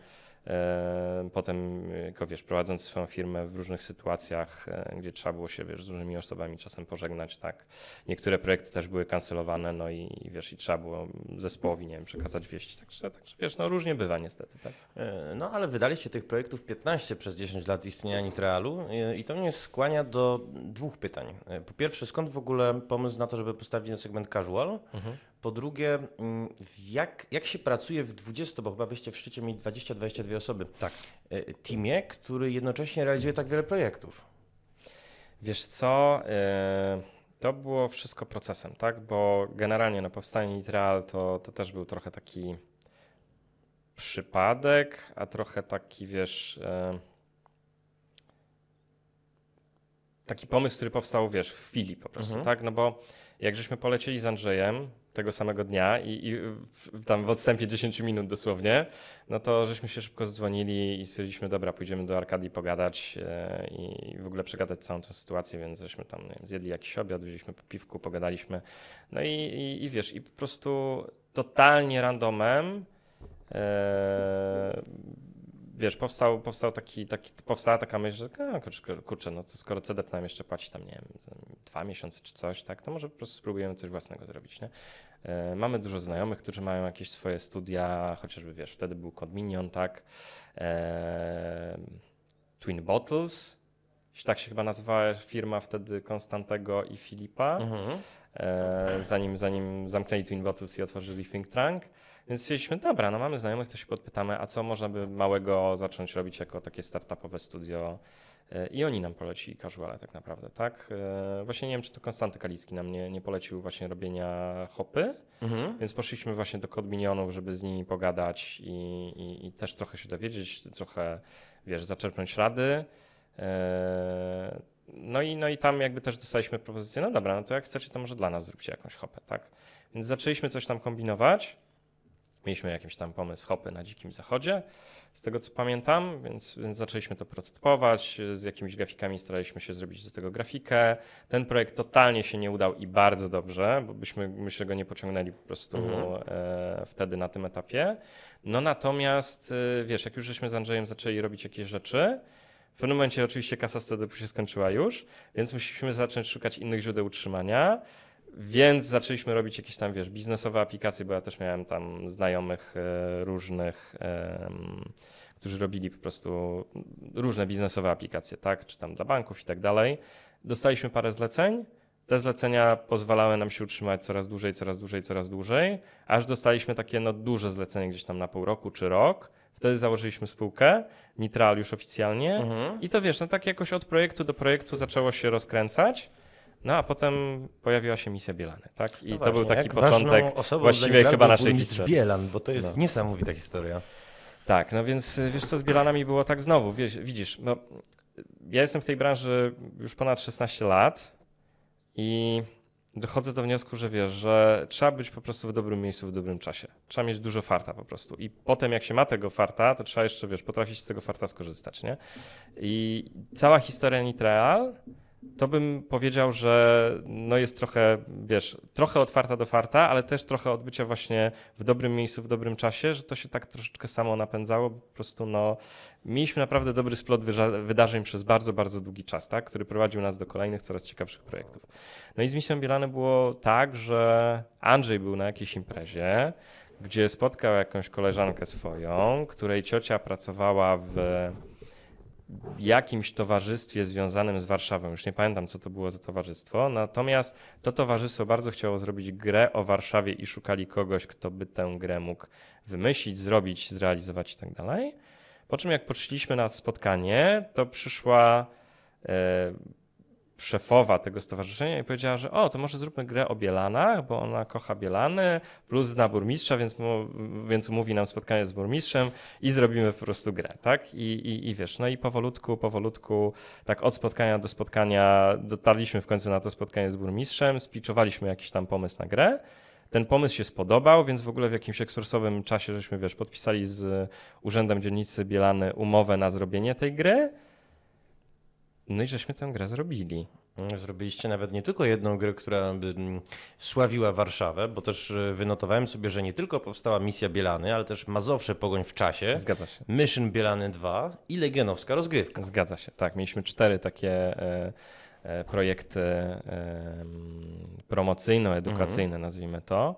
Potem, e, jako wiesz, prowadząc swoją firmę w różnych sytuacjach, e, gdzie trzeba było się wiesz, z różnymi osobami czasem pożegnać, tak. Niektóre projekty też były kancelowane, no i, wiesz, i trzeba było zespołowi,
nie wiem, przekazać wieści. Także, także wiesz, no różnie bywa niestety, tak. E, no ale wydaliście tych projektów 15 przez 10 lat istnienia Nitrealu i to mnie skłania do dwóch pytań. Po pierwsze, skąd w ogóle pomysł na to, żeby postawić na segment casual? Mhm. Po drugie, mm, jak, jak się pracuje w 20, bo chyba wyście w szczycie mieli 20-22 osoby, tak. E, teamie, który jednocześnie realizuje tak wiele projektów? Wiesz co, e,
to było wszystko procesem, tak? Bo generalnie na no, powstanie Nitreal to, to też był trochę taki przypadek, a trochę taki, wiesz, e, taki pomysł, który powstał, wiesz, w chwili po prostu, mhm. tak? No bo jak żeśmy polecieli z Andrzejem tego samego dnia i, i w, tam w odstępie 10 minut dosłownie, no to żeśmy się szybko zdzwonili i stwierdziliśmy, dobra, pójdziemy do Arkadii pogadać e, i w ogóle przegadać całą tę sytuację, więc żeśmy tam wiem, zjedli jakiś obiad, wzięliśmy po piwku, pogadaliśmy. No i, i, i wiesz, i po prostu totalnie randomem yy, wiesz, powstał, powstał taki, taki, powstała taka myśl, że a, kurczę, no to skoro CDP nam jeszcze płaci tam, nie wiem, dwa miesiące czy coś, tak, to może po prostu spróbujemy coś własnego zrobić, nie? E, mamy dużo znajomych, którzy mają jakieś swoje studia, chociażby, wiesz, wtedy był Codminion, tak, e, Twin Bottles, tak się chyba nazywała firma wtedy Konstantego i Filipa, mhm. E, zanim, zanim zamknęli Twin Bottles i otworzyli Think Trunk. Więc stwierdziliśmy, dobra, no mamy znajomych, to się podpytamy, a co można by małego zacząć robić jako takie startupowe studio. E, I oni nam polecili casuale tak naprawdę, tak? E, właśnie nie wiem, czy to Konstanty Kalicki nam nie, nie polecił właśnie robienia hopy, mhm. więc poszliśmy właśnie do Kodminionów, żeby z nimi pogadać i, i, i, też trochę się dowiedzieć, trochę, wiesz, zaczerpnąć rady. E, no i, no i tam jakby też dostaliśmy propozycję, no dobra, no to jak chcecie, to może dla nas zróbcie jakąś hopę, tak? Więc zaczęliśmy coś tam kombinować mieliśmy jakiś tam pomysł hopy na Dzikim Zachodzie, z tego co pamiętam, więc, więc zaczęliśmy to prototypować, z jakimiś grafikami staraliśmy się zrobić do tego grafikę. Ten projekt totalnie się nie udał i bardzo dobrze, bo byśmy, myślę, go nie pociągnęli po prostu mhm. e, wtedy na tym etapie. No natomiast, e, wiesz, jak już żeśmy z Andrzejem zaczęli robić jakieś rzeczy, w pewnym momencie oczywiście kasa z się skończyła już, więc musieliśmy zacząć szukać innych źródeł utrzymania. Więc zaczęliśmy robić jakieś tam, wiesz, biznesowe aplikacje, bo ja też miałem tam znajomych e, różnych, którzy robili po prostu różne biznesowe aplikacje, tak, czy tam dla banków i tak dalej. Dostaliśmy parę zleceń. Te zlecenia pozwalały nam się utrzymać coraz dłużej, coraz dłużej, coraz dłużej, aż dostaliśmy takie no, duże zlecenie gdzieś tam na pół roku czy rok. Wtedy założyliśmy spółkę, Nitral już oficjalnie. Mhm. I to wiesz, no tak jakoś od projektu do projektu zaczęło się rozkręcać. No a potem pojawiła się misja Bielany, tak? I no to właśnie, był taki początek właściwie chyba naszej historii. Bielan, bo to jest no. niesamowita historia. Tak, no więc y, wiesz co, z Bielanami było tak znowu, wiesz, widzisz, no, ja jestem w tej branży już ponad 16 lat i dochodzę do wniosku, że wiesz, że trzeba być po prostu w dobrym miejscu w dobrym czasie. Trzeba mieć dużo farta po prostu. I potem jak się ma tego farta, to trzeba jeszcze, wiesz, potrafić z tego farta skorzystać, nie? I cała historia Nitreal to bym powiedział, że no jest trochę, wiesz, trochę otwarta do farta, ale też trochę odbycia właśnie w dobrym miejscu, w dobrym czasie, że to się tak troszeczkę samo napędzało. Po prostu no, mieliśmy naprawdę dobry splot wydarzeń przez bardzo, bardzo długi czas, tak, który prowadził nas do kolejnych, coraz ciekawszych projektów. No i z Misją Bielany było tak, że Andrzej był na jakiejś imprezie, gdzie spotkał jakąś koleżankę swoją, której ciocia pracowała w jakimś towarzystwie związanym z Warszawą. Już nie pamiętam, co to było za towarzystwo. Natomiast to towarzystwo bardzo chciało zrobić grę o Warszawie i szukali kogoś, kto by tę grę mógł wymyślić, zrobić, zrealizować i tak dalej. Po czym jak poszliśmy na spotkanie, to przyszła e, szefowa tego stowarzyszenia i powiedziała, że o, to może zróbmy grę o Bielanach, bo ona kocha Bielany, plus zna burmistrza, więc, mu, więc umówi nam spotkanie z burmistrzem i zrobimy po prostu grę, tak? I, i, I wiesz, no i powolutku, powolutku, tak od spotkania do spotkania dotarliśmy w końcu na to spotkanie z burmistrzem, spiczowaliśmy jakiś tam pomysł na grę, ten pomysł się spodobał, więc w ogóle w jakimś ekspresowym czasie żeśmy, wiesz, podpisali z Urzędem Dzielnicy Bielany umowę na zrobienie
tej gry, no i żeśmy tę grę zrobili. Zrobiliście nawet nie tylko jedną grę, która by mm, sławiła Warszawę, bo też e, wynotowałem sobie, że nie tylko powstała Misja Bielany, ale też Mazowsze Pogoń w czasie. Zgadza się. Mission Bielany 2 i Legionowska
Rozgrywka. Zgadza się, tak. Mieliśmy cztery takie e, e, projekty promocyjno-edukacyjne, mhm. nazwijmy to.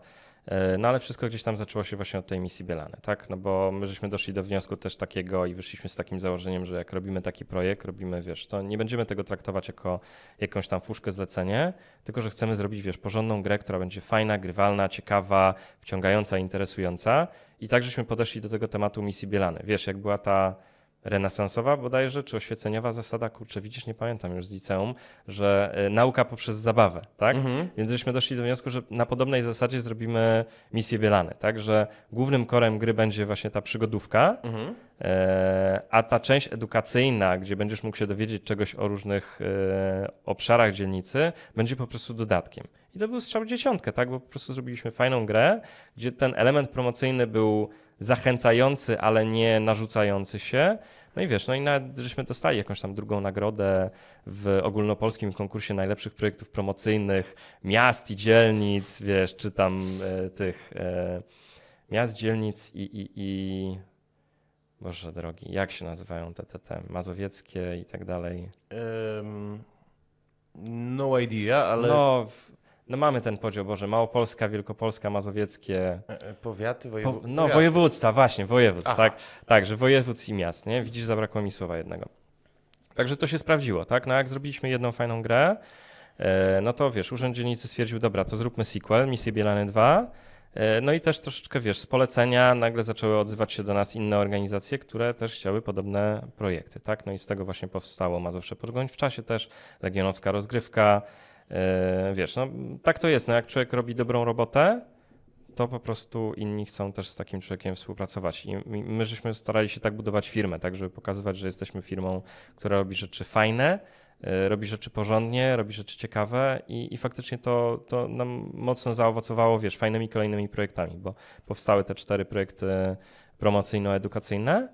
E, no ale wszystko gdzieś tam zaczęło się właśnie od tej misji Bielany, tak? No bo my żeśmy doszli do wniosku też takiego i wyszliśmy z takim założeniem, że jak robimy taki projekt, robimy, wiesz, to nie będziemy tego traktować jako jakąś tam fuszkę zlecenie, tylko że chcemy zrobić, wiesz, porządną grę, która będzie fajna, grywalna, ciekawa, wciągająca, interesująca. I tak żeśmy podeszli do tego tematu misji Bielany. Wiesz, jak była ta renesansowa bodajże, czy oświeceniowa zasada, kurczę, widzisz, nie pamiętam już z liceum, że y, nauka poprzez zabawę, tak? Mhm. Więc żeśmy doszli do wniosku, że na podobnej zasadzie zrobimy misję Bielany, tak? Że głównym korem gry będzie właśnie ta przygodówka, mhm. E, a ta część edukacyjna, gdzie będziesz mógł się dowiedzieć czegoś o różnych e, obszarach dzielnicy, będzie po prostu dodatkiem. I to był strzał dziesiątkę, tak? Bo po prostu zrobiliśmy fajną grę, gdzie ten element promocyjny był zachęcający, ale nie narzucający się. No i wiesz, no i nawet żeśmy dostali jakąś tam drugą nagrodę w ogólnopolskim konkursie najlepszych projektów promocyjnych miast i dzielnic, wiesz, czy tam e, tych e, miast, dzielnic i, i, i Boże drogi, jak się nazywają te, te, te mazowieckie i tak dalej?
Um, no idea,
ale... No, no mamy ten podział, Boże, Małopolska, Wielkopolska, Mazowieckie.
E, e, powiaty, wojewo... po, No, powiaty. województwa, właśnie, województw, tak? także
tak? Tak, że województw i miast, nie? Widzisz, zabrakło mi słowa jednego. Także to się sprawdziło, tak? No jak zrobiliśmy jedną fajną grę, e, no to wiesz, urząd dzielnicy stwierdził, dobra, to zróbmy sequel, Misję Bielany 2. No i też troszeczkę, wiesz, z polecenia nagle zaczęły odzywać się do nas inne organizacje, które też chciały podobne projekty, tak? No i z tego właśnie powstało Mazowsze Podgoń w czasie też, Legionowska Rozgrywka, E, wiesz, no tak to jest, no jak człowiek robi dobrą robotę, to po prostu inni chcą też z takim człowiekiem współpracować. I my żeśmy starali się tak budować firmę, tak, żeby pokazywać, że jesteśmy firmą, która robi rzeczy fajne, e, robi rzeczy porządnie, robi rzeczy ciekawe i, i faktycznie to, to nam mocno zaowocowało, wiesz, fajnymi kolejnymi projektami, bo powstały te cztery projekty promocyjno-edukacyjne,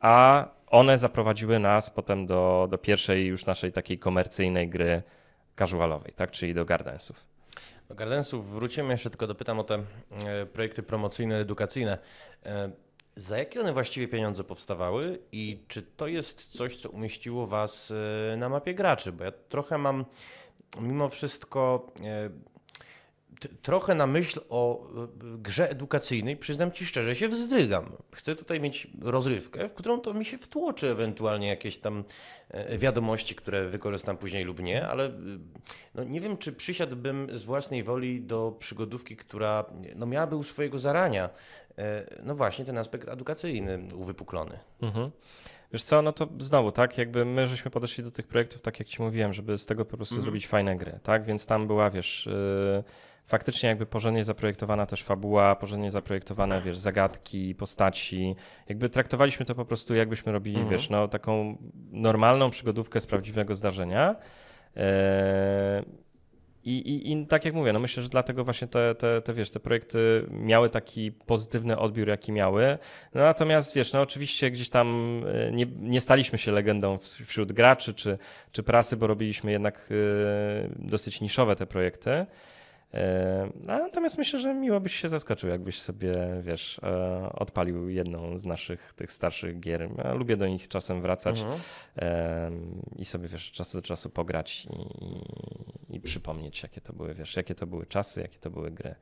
a one zaprowadziły nas potem do, do pierwszej już naszej takiej komercyjnej gry casualowej, tak? czyli do Gardensów.
Do Gardensów wrócimy, jeszcze tylko dopytam o te e, projekty promocyjne, edukacyjne. E, za jakie one właściwie pieniądze powstawały i czy to jest coś, co umieściło Was e, na mapie graczy? Bo ja trochę mam mimo wszystko trochę na myśl o e, grze edukacyjnej, przyznam ci szczerze, się wzdrygam. Chcę tutaj mieć rozrywkę, w którą to mi się wtłoczy ewentualnie jakieś tam e, wiadomości, które wykorzystam później lub nie, ale e, no nie wiem, czy przysiadłbym z własnej woli do przygodówki, która no miałaby u swojego zarania no właśnie ten aspekt edukacyjny uwypuklony.
Mhm. Wiesz co, no to znowu, tak, jakby my żeśmy podeszli do tych projektów, tak jak ci mówiłem, żeby z tego po prostu mhm. zrobić fajne gry, tak, więc tam była, wiesz, yy faktycznie jakby porządnie zaprojektowana też fabuła, porządnie zaprojektowane, wiesz, zagadki, postaci. Jakby traktowaliśmy to po prostu jakbyśmy robili, mhm. wiesz, no taką normalną przygodówkę z prawdziwego zdarzenia. E, I, i, I, tak jak mówię, no myślę, że dlatego właśnie te, te, te, wiesz, te projekty miały taki pozytywny odbiór, jaki miały. No natomiast wiesz, no oczywiście gdzieś tam e, nie, nie staliśmy się legendą wśród graczy czy, czy prasy, bo robiliśmy jednak e, dosyć niszowe te projekty. E, natomiast myślę, że miło byś się zaskoczył, jakbyś sobie, wiesz, e, odpalił jedną z naszych tych starszych gier. Ja lubię do nich czasem wracać mhm. i sobie, wiesz, czas do czasu pograć i, i przypomnieć, jakie to były, wiesz, jakie to były czasy, jakie to były gry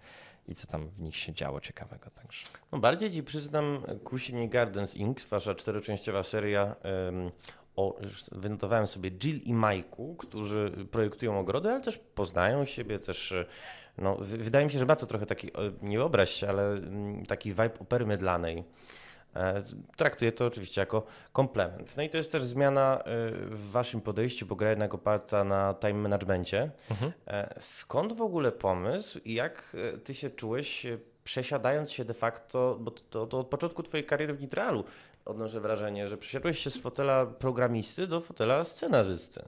i co tam w nich się działo ciekawego także.
No bardziej ci przyznam, Kusini Gardens Inc., wasza czteroczęściowa seria um, o, wynotowałem sobie Jill i Majku, którzy projektują ogrody, ale też poznają siebie, też e, no, wydaje mi się, że ma to trochę taki, e, nie wyobraź się, ale mm, taki vibe opery mydlanej. E, traktuję to oczywiście jako komplement. No i to jest też zmiana w waszym podejściu, bo gra jednak oparta na time managementie. Mhm. Skąd w ogóle pomysł i jak ty się czułeś przesiadając się de facto, bo to, to od początku twojej kariery w Nitrealu, odnoszę wrażenie, że przesiadłeś się z fotela programisty do fotela scenarzysty.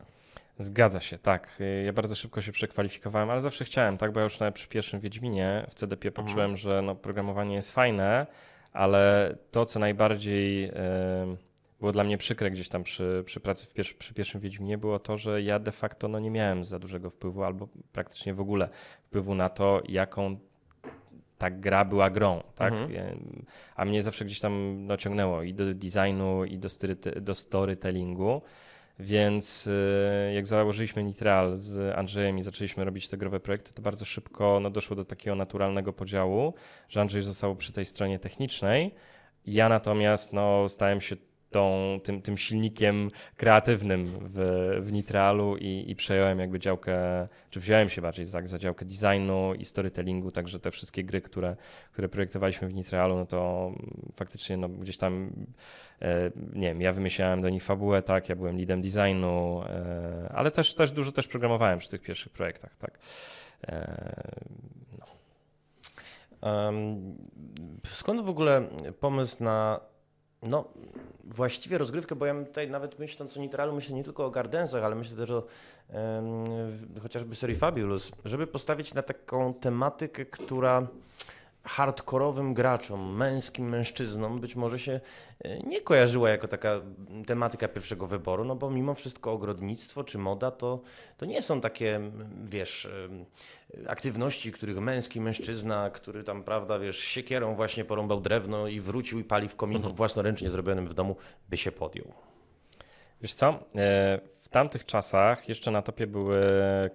Zgadza się, tak. Y, ja bardzo szybko się przekwalifikowałem, ale zawsze chciałem, tak, bo ja już nawet przy pierwszym Wiedźminie w CDP mhm. poczułem, że no, programowanie jest fajne, ale to, co najbardziej yy, było dla mnie przykre gdzieś tam przy, przy pracy w przy pierwszym Wiedźminie, było to, że ja de facto no, nie miałem za dużego wpływu albo praktycznie w ogóle wpływu na to, jaką ta gra była grą, tak? Mhm. E, a mnie zawsze gdzieś tam no, ciągnęło i do designu, i do, story do storytellingu. Więc e, jak założyliśmy Nitral z Andrzejem i zaczęliśmy robić te growe projekty, to bardzo szybko no, doszło do takiego naturalnego podziału, że Andrzej został przy tej stronie technicznej. Ja natomiast no, stałem się tą, tym, tym silnikiem kreatywnym w, w Nitralu i, i przejąłem jakby działkę, czy wziąłem się bardziej za, za działkę designu i storytellingu, także te wszystkie gry, które, które projektowaliśmy w Nitralu, no to faktycznie no, gdzieś tam, e, nie wiem, ja wymyślałem do nich fabułę, tak, ja byłem leadem designu, e, ale też, też dużo też programowałem przy tych pierwszych projektach, tak.
E, no. Skąd w ogóle pomysł na no, właściwie rozgrywkę, bo ja tutaj nawet myśląc o Nitralu, myślę nie tylko o Gardenzach, ale myślę też o um, chociażby serii Fabulous, żeby postawić na taką tematykę, która hardkorowym graczom, męskim mężczyznom być może się e, nie kojarzyła jako taka tematyka pierwszego wyboru, no bo mimo wszystko ogrodnictwo czy moda to, to nie są takie, wiesz, e, aktywności, których męski mężczyzna, który tam, prawda, wiesz, siekierą właśnie porąbał drewno i wrócił i pali w kominku mhm. własnoręcznie zrobionym w domu, by się podjął.
Wiesz co, e, w tamtych czasach jeszcze na topie były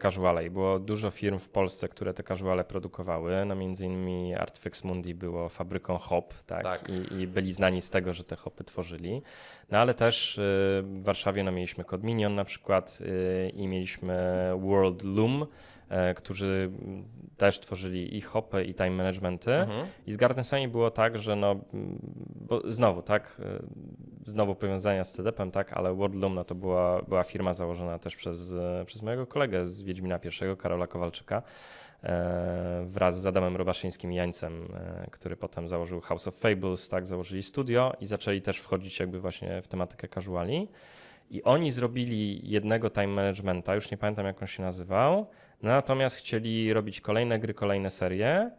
casuale i było dużo firm w Polsce, które te casuale produkowały. No między innymi Artfix Mundi było fabryką hop, tak? tak. I, I, byli znani z tego, że te hopy tworzyli. No ale też y, w Warszawie no, mieliśmy Codminion na przykład y, i mieliśmy World Loom E, którzy mm, też tworzyli i hopy, i time managementy. Mhm. I z Gardensami było tak, że no, mm, bo znowu, tak, e, znowu powiązania z CDP-em, tak, ale World to była, była firma założona też przez, e, przez mojego kolegę z Wiedźmina I, Karola Kowalczyka, wraz z Adamem Robaszyńskim i Jańcem, który potem założył House of Fables, tak, założyli studio i zaczęli też wchodzić jakby właśnie w tematykę casuali. I oni zrobili jednego time managementa, już nie pamiętam jak on się nazywał, Natomiast chcieli robić kolejne gry, kolejne serie.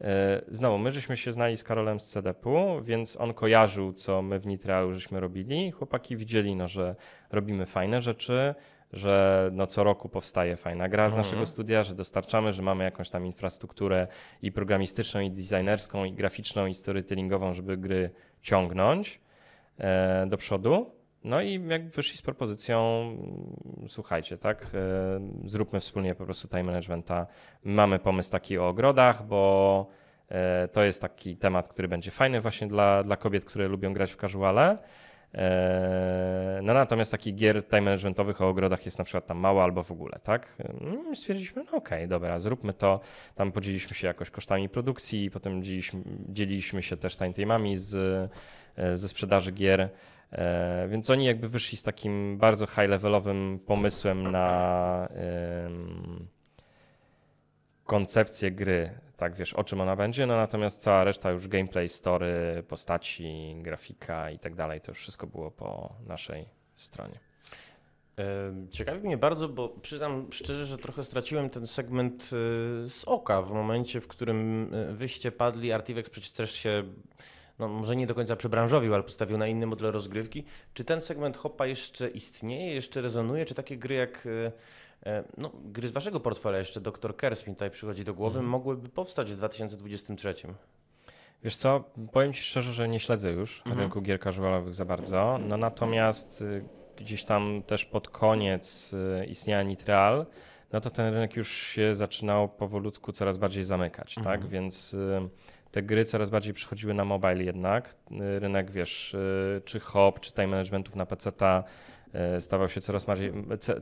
E, znowu, my żeśmy się znali z Karolem z CDP-u, więc on kojarzył, co my w Nitrealu żeśmy robili. Chłopaki widzieli, no, że robimy fajne rzeczy, że no co roku powstaje fajna gra z mhm. naszego studia, że dostarczamy, że mamy jakąś tam infrastrukturę i programistyczną, i designerską, i graficzną, i storytellingową, żeby gry ciągnąć e, do przodu. No i jak wyszli z propozycją, słuchajcie, tak, e, zróbmy wspólnie po prostu time managementa. Mamy pomysł taki o ogrodach, bo e, to jest taki temat, który będzie fajny właśnie dla, dla kobiet, które lubią grać w casuale. E, no natomiast takich gier time managementowych o ogrodach jest na przykład tam mało albo w ogóle, tak? Mm, stwierdziliśmy, no okej, okay, dobra, zróbmy to. Tam podzieliliśmy się jakoś kosztami produkcji, potem dzieliliśmy, dzieliliśmy się też time z, ze sprzedaży gier. E, więc oni jakby wyszli z takim bardzo high-levelowym pomysłem na koncepcję gry. Tak wiesz, o czym ona będzie, no natomiast cała reszta już gameplay, story, postaci, grafika i tak dalej, to już wszystko było po naszej stronie.
Ciekawi mnie bardzo, bo przyznam szczerze, że trochę straciłem ten segment y, z oka w momencie, w którym y, wyście padli. Artivex przecież też się no może nie do końca przebranżowił, ale postawił na inny model rozgrywki. Czy ten segment hopa jeszcze istnieje, jeszcze rezonuje? Czy takie gry jak y, y, no, gry z waszego portfela jeszcze, Dr. Kers mi tutaj przychodzi do głowy, mhm. mogłyby powstać w 2023?
Wiesz co, powiem ci szczerze, że nie śledzę już mhm. rynku gier casualowych za bardzo, no natomiast y, gdzieś tam też pod koniec istnienia Nitreal, no to ten rynek już się zaczynał powolutku coraz bardziej zamykać, tak? mhm. tak, więc te gry coraz bardziej przychodziły na mobile jednak. Y, rynek, wiesz, y, czy hop, czy time managementów na PC y, stawał się coraz, bardziej,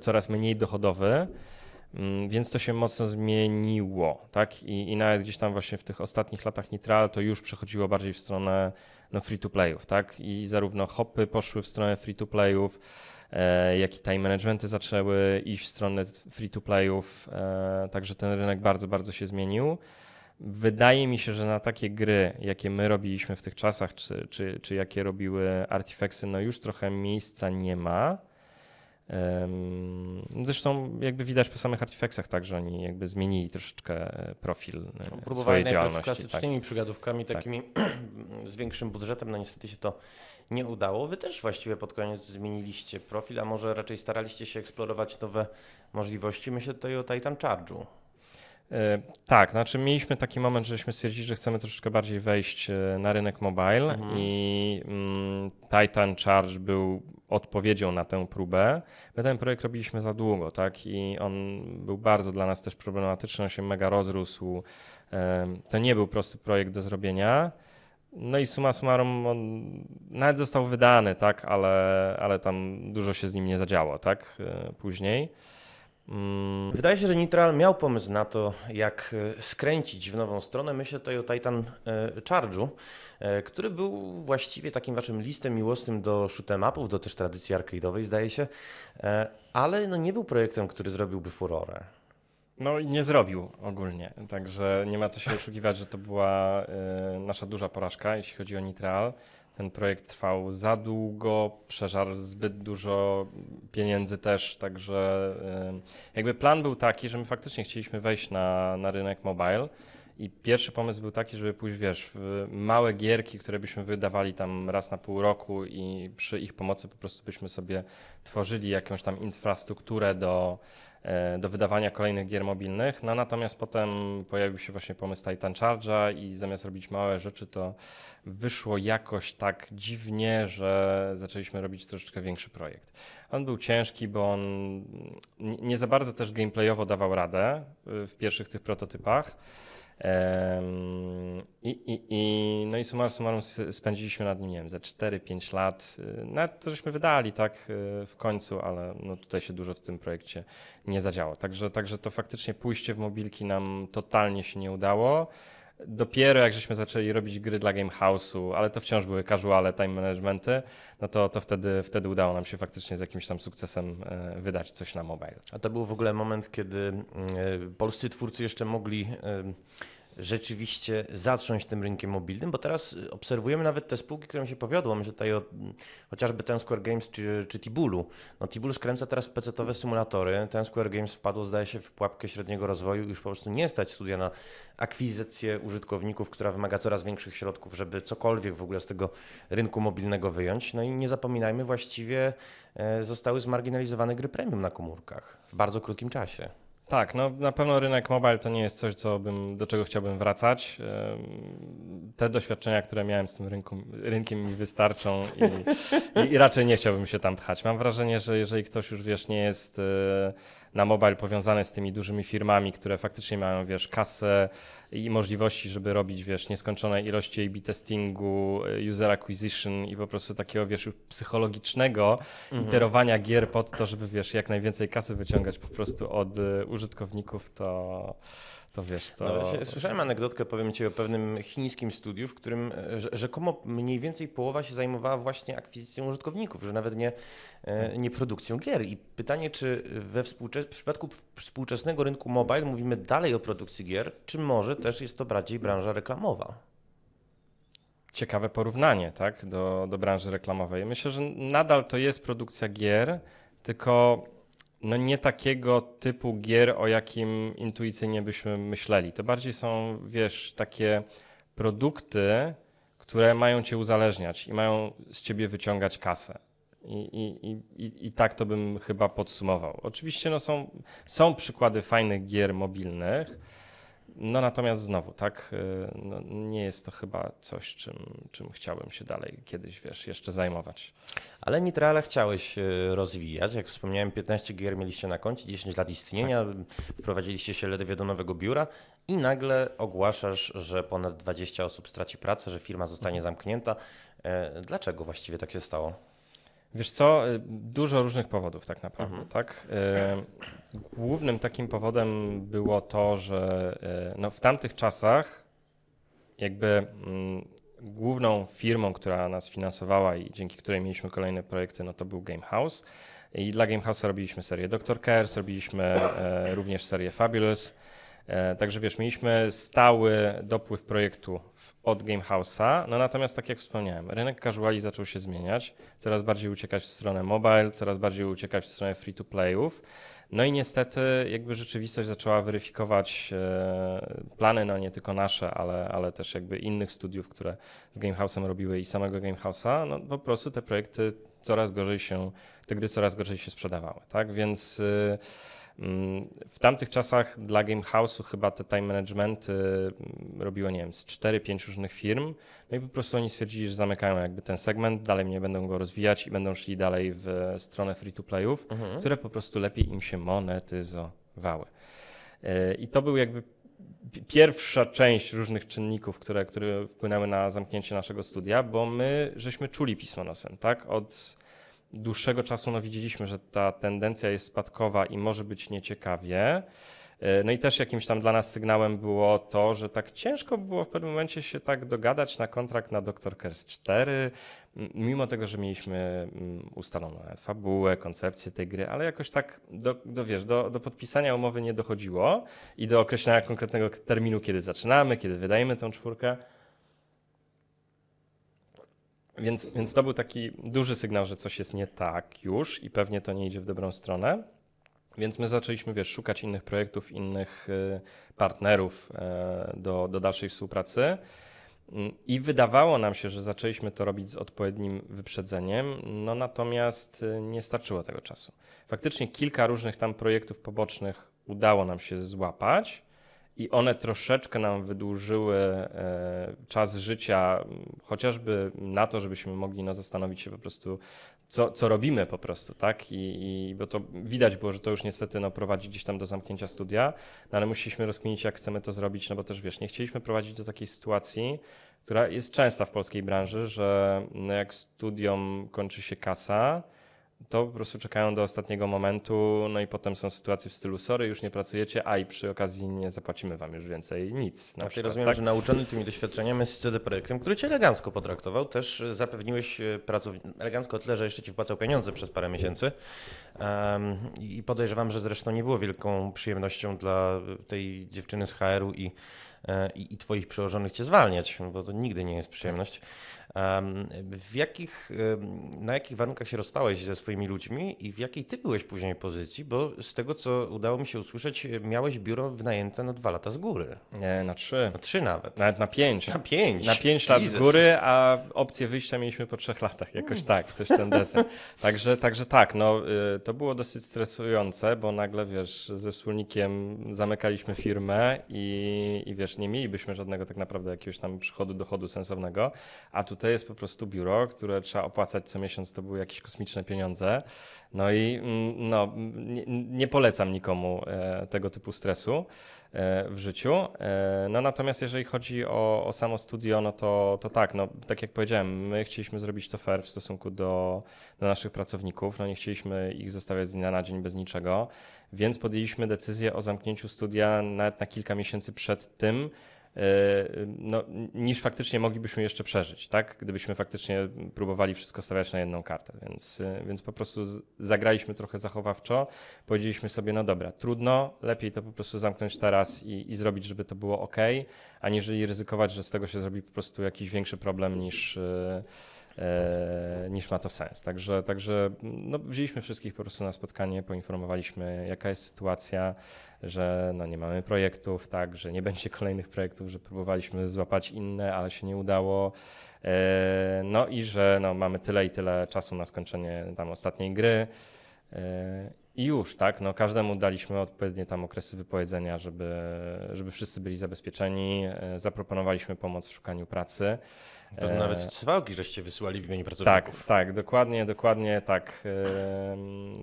coraz mniej dochodowy. Mm, więc to się mocno zmieniło, tak? I, I nawet gdzieś tam właśnie w tych ostatnich latach Nitral to już przechodziło bardziej w stronę no, free-to-playów, tak? I zarówno hopy poszły w stronę free-to-playów, e, jak i time managementy zaczęły iść w stronę free-to-playów, e, także ten rynek bardzo, bardzo się zmienił. Wydaje mi się, że na takie gry, jakie my robiliśmy w tych czasach, czy, czy, czy jakie robiły Artifexy, no już trochę miejsca nie ma. Zresztą jakby widać po samych artefeksach tak, że oni jakby zmienili troszeczkę e, profil e, Próbowali swojej działalności. Tak. klasycznymi tak. przygodówkami, takimi
tak. z większym budżetem, no niestety się to nie udało. Wy też właściwie pod koniec zmieniliście profil, a może raczej staraliście się eksplorować nowe możliwości. Myślę tutaj o Titan Charge'u.
E, tak, znaczy mieliśmy taki moment, żeśmy stwierdzili, że chcemy troszeczkę bardziej wejść e, na rynek mobile mhm. i mm, Titan Charge był odpowiedzią na tę próbę. My ten projekt robiliśmy za długo, tak, i on był bardzo dla nas też problematyczny, on się mega rozrósł. E, to nie był prosty projekt do zrobienia. No i suma summarum, on nawet został wydany, tak, ale, ale tam dużo się
z nim nie zadziało, tak, później. Mm. Wydaje się, że Nitral miał pomysł na to, jak e, skręcić w nową stronę. Myślę tutaj o Titan e, Charge'u, e, który był właściwie takim waszym listem miłosnym do shoot'em upów, do też tradycji arcade'owej zdaje się, ale no nie był projektem, który zrobiłby furorę. No i nie
zrobił ogólnie, także nie ma co się oszukiwać, że to była nasza duża porażka, jeśli chodzi o Nitral ten projekt trwał za długo, przeżarł zbyt dużo pieniędzy też, także y, jakby plan był taki, że my faktycznie chcieliśmy wejść na, na rynek mobile i pierwszy pomysł był taki, żeby pójść, wiesz, w małe gierki, które byśmy wydawali tam raz na pół roku i przy ich pomocy po prostu byśmy sobie tworzyli jakąś tam infrastrukturę do, E, do wydawania kolejnych gier mobilnych. No natomiast potem pojawił się właśnie pomysł Titan Charge'a i zamiast robić małe rzeczy, to wyszło jakoś tak dziwnie, że zaczęliśmy robić troszeczkę większy projekt. On był ciężki, bo on nie za bardzo też gameplayowo dawał radę e, w pierwszych tych prototypach. I, i, i, no i sumar summarum spędziliśmy nad nim, nie wiem, ze 4-5 lat. Y, nawet to żeśmy wydali tak y, w końcu, ale no tutaj się dużo w tym projekcie nie zadziało. Także, także to faktycznie pójście w mobilki nam totalnie się nie udało dopiero jak żeśmy zaczęli robić gry dla Game House'u, ale to wciąż były casuale time managementy, no to, to wtedy, wtedy udało nam się faktycznie z jakimś tam sukcesem e, wydać coś na mobile.
A to był w ogóle moment, kiedy mm, e, polscy twórcy jeszcze mogli rzeczywiście zatrząść tym rynkiem mobilnym, bo teraz y, obserwujemy nawet te spółki, które się powiodło. Myślę tutaj o mm, chociażby Ten Square Games czy, czy Tibulu. No, Tibul skręca teraz pc symulatory. Ten Square Games wpadło, zdaje się, w pułapkę średniego rozwoju i już po prostu nie stać studia na akwizycję użytkowników, która wymaga coraz większych środków, żeby cokolwiek w ogóle z tego rynku mobilnego wyjąć. No i nie zapominajmy, właściwie e, zostały zmarginalizowane gry premium na komórkach w bardzo krótkim czasie.
Tak, no na pewno rynek mobile to nie jest coś, co bym, do czego chciałbym wracać. Te doświadczenia, które miałem z tym rynku, rynkiem mi wystarczą i, i, raczej nie chciałbym się tam pchać. Mam wrażenie, że jeżeli ktoś już wiesz, nie jest e, na mobile powiązane z tymi dużymi firmami, które faktycznie mają, wiesz, kasę i możliwości, żeby robić, wiesz, nieskończone ilości A-B testingu, y, user acquisition i po prostu takiego, wiesz, psychologicznego mhm. iterowania gier pod to, żeby, wiesz, jak najwięcej kasy wyciągać po prostu od y, użytkowników, to... To wiesz, to... No, słyszałem
anegdotkę, powiem Ci, o pewnym chińskim studiu, w którym e, rzekomo mniej więcej połowa się zajmowała właśnie akwizycją użytkowników, że nawet nie, e, tak. nie produkcją gier. I pytanie, czy we współcze... w przypadku współczesnego rynku mobile mówimy dalej o produkcji gier, czy może też jest to bardziej branża reklamowa?
Ciekawe porównanie tak, do, do branży reklamowej. Myślę, że nadal to jest produkcja gier, tylko no nie takiego typu gier, o jakim intuicyjnie byśmy myśleli. To bardziej są, wiesz, takie produkty, które mają cię uzależniać i mają z ciebie wyciągać kasę. I, i, i, I tak to bym chyba podsumował. Oczywiście no są, są przykłady fajnych gier mobilnych, no natomiast znowu, tak, y, no, nie jest to chyba coś, czym,
czym chciałbym się dalej kiedyś, wiesz, jeszcze zajmować. Ale nitrale, chciałeś y, rozwijać. Jak wspomniałem, 15 gier mieliście na koncie, 10 lat istnienia, tak. wprowadziliście się ledwie do nowego biura i nagle ogłaszasz, że ponad 20 osób straci pracę, że firma zostanie mhm. zamknięta. E, dlaczego właściwie tak się stało?
Wiesz co, y, dużo różnych powodów tak naprawdę, mhm. tak? Y, głównym takim powodem było to, że y, no w tamtych czasach jakby mm, główną firmą, która nas finansowała i dzięki której mieliśmy kolejne projekty, no to był Game House. I dla Game House robiliśmy serię Doctor Cares, robiliśmy e, również serię Fabulous. E, także wiesz, mieliśmy stały dopływ projektu od Gamehouse'a, no natomiast tak jak wspomniałem, rynek casuali zaczął się zmieniać, coraz bardziej uciekać w stronę mobile, coraz bardziej uciekać w stronę free-to-playów. No i niestety jakby rzeczywistość zaczęła weryfikować e, plany, no nie tylko nasze, ale, ale też jakby innych studiów, które z Gamehouse'em robiły i samego Gamehouse'a, no po prostu te projekty coraz gorzej się, te gry coraz gorzej się sprzedawały, tak? Więc... Yy, Mm, w tamtych czasach dla Game House'u chyba te time management mm, robiło, nie wiem, z 4-5 różnych firm. No i po prostu oni stwierdzili, że zamykają jakby ten segment, dalej nie będą go rozwijać i będą szli dalej w stronę free-to-playów, mhm. które po prostu lepiej im się monetyzowały. E, I to był jakby pierwsza część różnych czynników, które, które wpłynęły na zamknięcie naszego studia, bo my żeśmy czuli pismo nosem, tak? Od dłuższego czasu no, widzieliśmy, że ta tendencja jest spadkowa i może być nieciekawie. E, no i też jakimś tam dla nas sygnałem było to, że tak ciężko było w pewnym momencie się tak dogadać na kontrakt na Dr. Kers 4, mimo tego, że mieliśmy ustaloną fabułę, koncepcję tej gry, ale jakoś tak do, do, wiesz, do, do podpisania umowy nie dochodziło i do określenia konkretnego terminu, kiedy zaczynamy, kiedy wydajemy tą czwórkę. Więc, więc to był taki duży sygnał, że coś jest nie tak już i pewnie to nie idzie w dobrą stronę. Więc my zaczęliśmy wiesz, szukać innych projektów, innych y, partnerów e, do, do dalszej współpracy. Mm, I wydawało nam się, że zaczęliśmy to robić z odpowiednim wyprzedzeniem, no natomiast y, nie starczyło tego czasu. Faktycznie kilka różnych tam projektów pobocznych udało nam się złapać, i one troszeczkę nam wydłużyły e, czas życia, chociażby na to, żebyśmy mogli no, zastanowić się po prostu, co, co robimy po prostu, tak? I, I, bo to widać było, że to już niestety no, prowadzi gdzieś tam do zamknięcia studia, no, ale musieliśmy rozkminić, jak chcemy to zrobić, no bo też wiesz, nie chcieliśmy prowadzić do takiej sytuacji, która jest częsta w polskiej branży, że no, jak studium kończy się kasa, to po prostu czekają do ostatniego momentu, no i potem są sytuacje w stylu sorry, już nie pracujecie, a i przy okazji nie zapłacimy wam już więcej nic. Na tak, przykład, rozumiem, tak? że nauczony
tymi doświadczeniami z CD Projektem, który cię elegancko potraktował, też e, zapewniłeś e, pracowników, elegancko tyle, że jeszcze ci wpłacał pieniądze przez parę miesięcy um, i podejrzewam, że zresztą nie było wielką przyjemnością dla e, tej dziewczyny z HR-u i i, i, twoich przełożonych cię zwalniać, bo to nigdy nie jest przyjemność. W jakich, na jakich warunkach się rozstałeś ze swoimi ludźmi i w jakiej ty byłeś później pozycji? Bo z tego, co udało mi się usłyszeć, miałeś biuro wynajęte na dwa lata z góry.
Nie, na trzy. Na trzy nawet. Nawet na pięć. Na pięć. Na pięć lat z góry, a opcję wyjścia mieliśmy po trzech latach, jakoś mm. tak, coś ten deser. także, także tak, no, y, to było dosyć stresujące, bo nagle, wiesz, ze wspólnikiem zamykaliśmy firmę i, i wiesz, nie mielibyśmy żadnego tak naprawdę jakiegoś tam przychodu, dochodu sensownego, a tutaj to jest po prostu biuro, które trzeba opłacać co miesiąc, to były jakieś kosmiczne pieniądze. No i mm, no, nie, nie polecam nikomu e, tego typu stresu e, w życiu. E, no natomiast jeżeli chodzi o, o samo studio, no to, to tak, no tak jak powiedziałem, my chcieliśmy zrobić to fair w stosunku do, do naszych pracowników, no nie chcieliśmy ich zostawiać z dnia na dzień bez niczego, więc podjęliśmy decyzję o zamknięciu studia nawet na kilka miesięcy przed tym, E, no, niż faktycznie moglibyśmy jeszcze przeżyć, tak? Gdybyśmy faktycznie próbowali wszystko stawiać na jedną kartę. Więc, e, więc po prostu zagraliśmy trochę zachowawczo, powiedzieliśmy sobie, no dobra, trudno, lepiej to po prostu zamknąć teraz i, i zrobić, żeby to było ok, aniżeli ryzykować, że z tego się zrobi po prostu jakiś większy problem niż. Yy, niż ma to sens. Także, także no, wzięliśmy wszystkich po prostu na spotkanie, poinformowaliśmy, jaka jest sytuacja, że no, nie mamy projektów, tak, że nie będzie kolejnych projektów, że próbowaliśmy złapać inne, ale się nie udało. E, no i że no, mamy tyle i tyle czasu na skończenie tam ostatniej gry. E, I już, tak, no każdemu daliśmy odpowiednie tam okresy wypowiedzenia, żeby, żeby wszyscy byli zabezpieczeni. E, zaproponowaliśmy pomoc w szukaniu pracy. To e, nawet
strzałki żeście wysyłali w imieniu pracowników.
Tak, tak, dokładnie, dokładnie tak.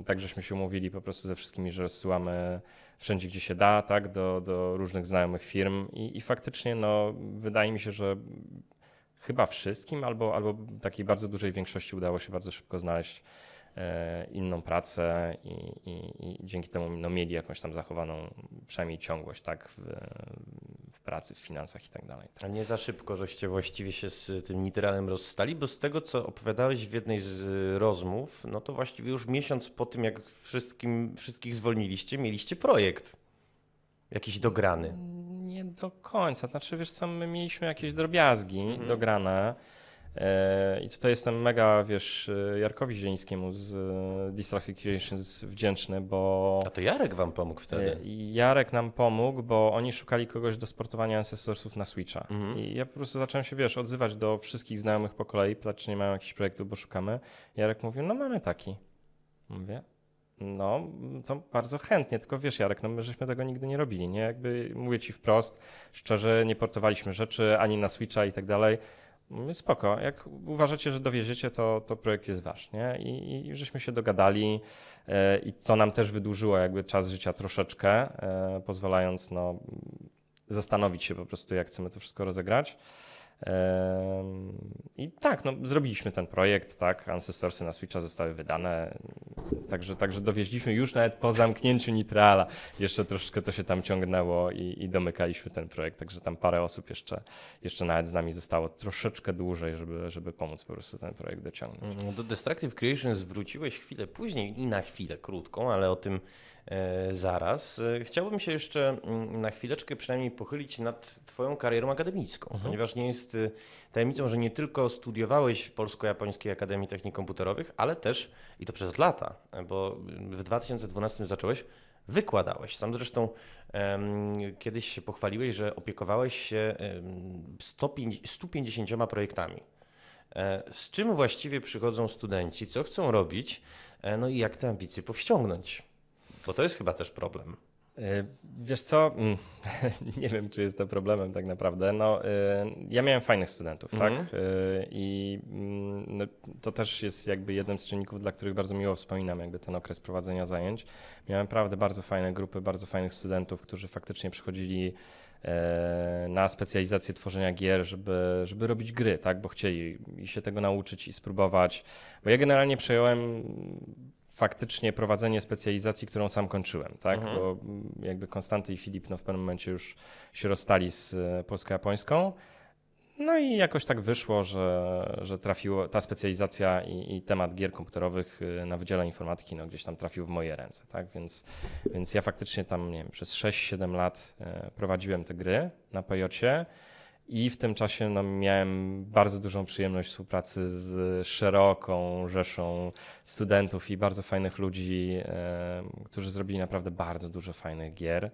Tak żeśmy się umówili po prostu ze wszystkimi, że rozsyłamy wszędzie, gdzie się da, tak, do, do różnych znajomych firm i, i faktycznie no, wydaje mi się, że chyba wszystkim albo, albo takiej bardzo dużej większości udało się bardzo szybko znaleźć E, inną pracę i, i, i, dzięki temu no, mieli jakąś tam zachowaną przynajmniej ciągłość tak, w,
w pracy, w finansach i tak dalej. A nie za szybko, żeście właściwie się z tym Niteralem rozstali, bo z tego, co opowiadałeś w jednej z rozmów, no to właściwie już miesiąc po tym, jak wszystkim, wszystkich zwolniliście, mieliście projekt jakiś dograny.
Nie do końca. Znaczy, wiesz co, my mieliśmy jakieś drobiazgi mhm. dograne, E, I tutaj jestem mega, wiesz, Jarkowi Zielińskiemu z e, Distracted Creations wdzięczny, bo... A to Jarek wam pomógł wtedy. E, Jarek nam pomógł, bo oni szukali kogoś do sportowania Ancestorsów na Switcha. Mhm. I ja po prostu zacząłem się, wiesz, odzywać do wszystkich znajomych po kolei, pytać, czy nie mają jakichś projektów, bo szukamy. Jarek mówił, no mamy taki. Mówię, no, to bardzo chętnie, tylko wiesz, Jarek, no my żeśmy tego nigdy nie robili, nie? Jakby mówię ci wprost, szczerze, nie portowaliśmy rzeczy ani na Switcha i tak dalej. Mówię, spoko, jak uważacie, że dowieziecie, to, to projekt jest wasz, nie? I, i żeśmy się dogadali e, i to nam też wydłużyło jakby czas życia troszeczkę, e, pozwalając no, zastanowić się po prostu, jak chcemy to wszystko rozegrać. I tak, no, zrobiliśmy ten projekt, tak, Ancestorsy na Switcha zostały wydane, także, także dowieźliśmy już nawet po zamknięciu Nitrala, jeszcze troszeczkę to się tam ciągnęło i, i domykaliśmy ten projekt, także tam parę osób jeszcze, jeszcze nawet z nami zostało troszeczkę dłużej, żeby,
żeby pomóc po prostu ten projekt dociągnąć. No, do Destructive Creation zwróciłeś chwilę później i na chwilę krótką, ale o tym E, zaraz. E, chciałbym się jeszcze mm, na chwileczkę przynajmniej pochylić nad Twoją karierą akademicką, mhm. ponieważ nie jest y, tajemnicą, że nie tylko studiowałeś w Polsko-Japońskiej Akademii Technik Komputerowych, ale też i to przez lata, bo w 2012 zacząłeś wykładałeś. Sam zresztą um, kiedyś się pochwaliłeś, że opiekowałeś się um, 150, 150 projektami. E, z czym właściwie przychodzą studenci, co chcą robić, e, no i jak te ambicje powściągnąć? Bo to jest chyba też problem.
Y, wiesz co, mm, nie wiem, czy jest to problemem tak naprawdę. No, y, ja miałem fajnych studentów, tak? mhm. y, mm -hmm. tak? I to też jest jakby jeden z czynników, dla których bardzo miło wspominam jakby ten okres prowadzenia zajęć. Miałem naprawdę bardzo fajne grupy, bardzo fajnych studentów, którzy faktycznie przychodzili e, na specjalizację tworzenia gier, żeby, żeby robić gry, tak? Bo chcieli i się tego nauczyć i spróbować. Bo ja generalnie przejąłem faktycznie prowadzenie specjalizacji, którą sam kończyłem, tak? Mhm. Bo mm, jakby Konstanty i Filip no, w pewnym momencie już się rozstali z e, polsko-japońską. No i jakoś tak wyszło, że, że trafiło ta specjalizacja i, i, temat gier komputerowych y, na Wydziale Informatyki no, gdzieś tam trafił w moje ręce, tak? Więc, więc ja faktycznie tam, nie wiem, przez 6-7 lat e, prowadziłem te gry na Pejocie. I w tym czasie no, miałem bardzo dużą przyjemność współpracy z szeroką rzeszą studentów i bardzo fajnych ludzi, którzy zrobili naprawdę bardzo dużo fajnych gier.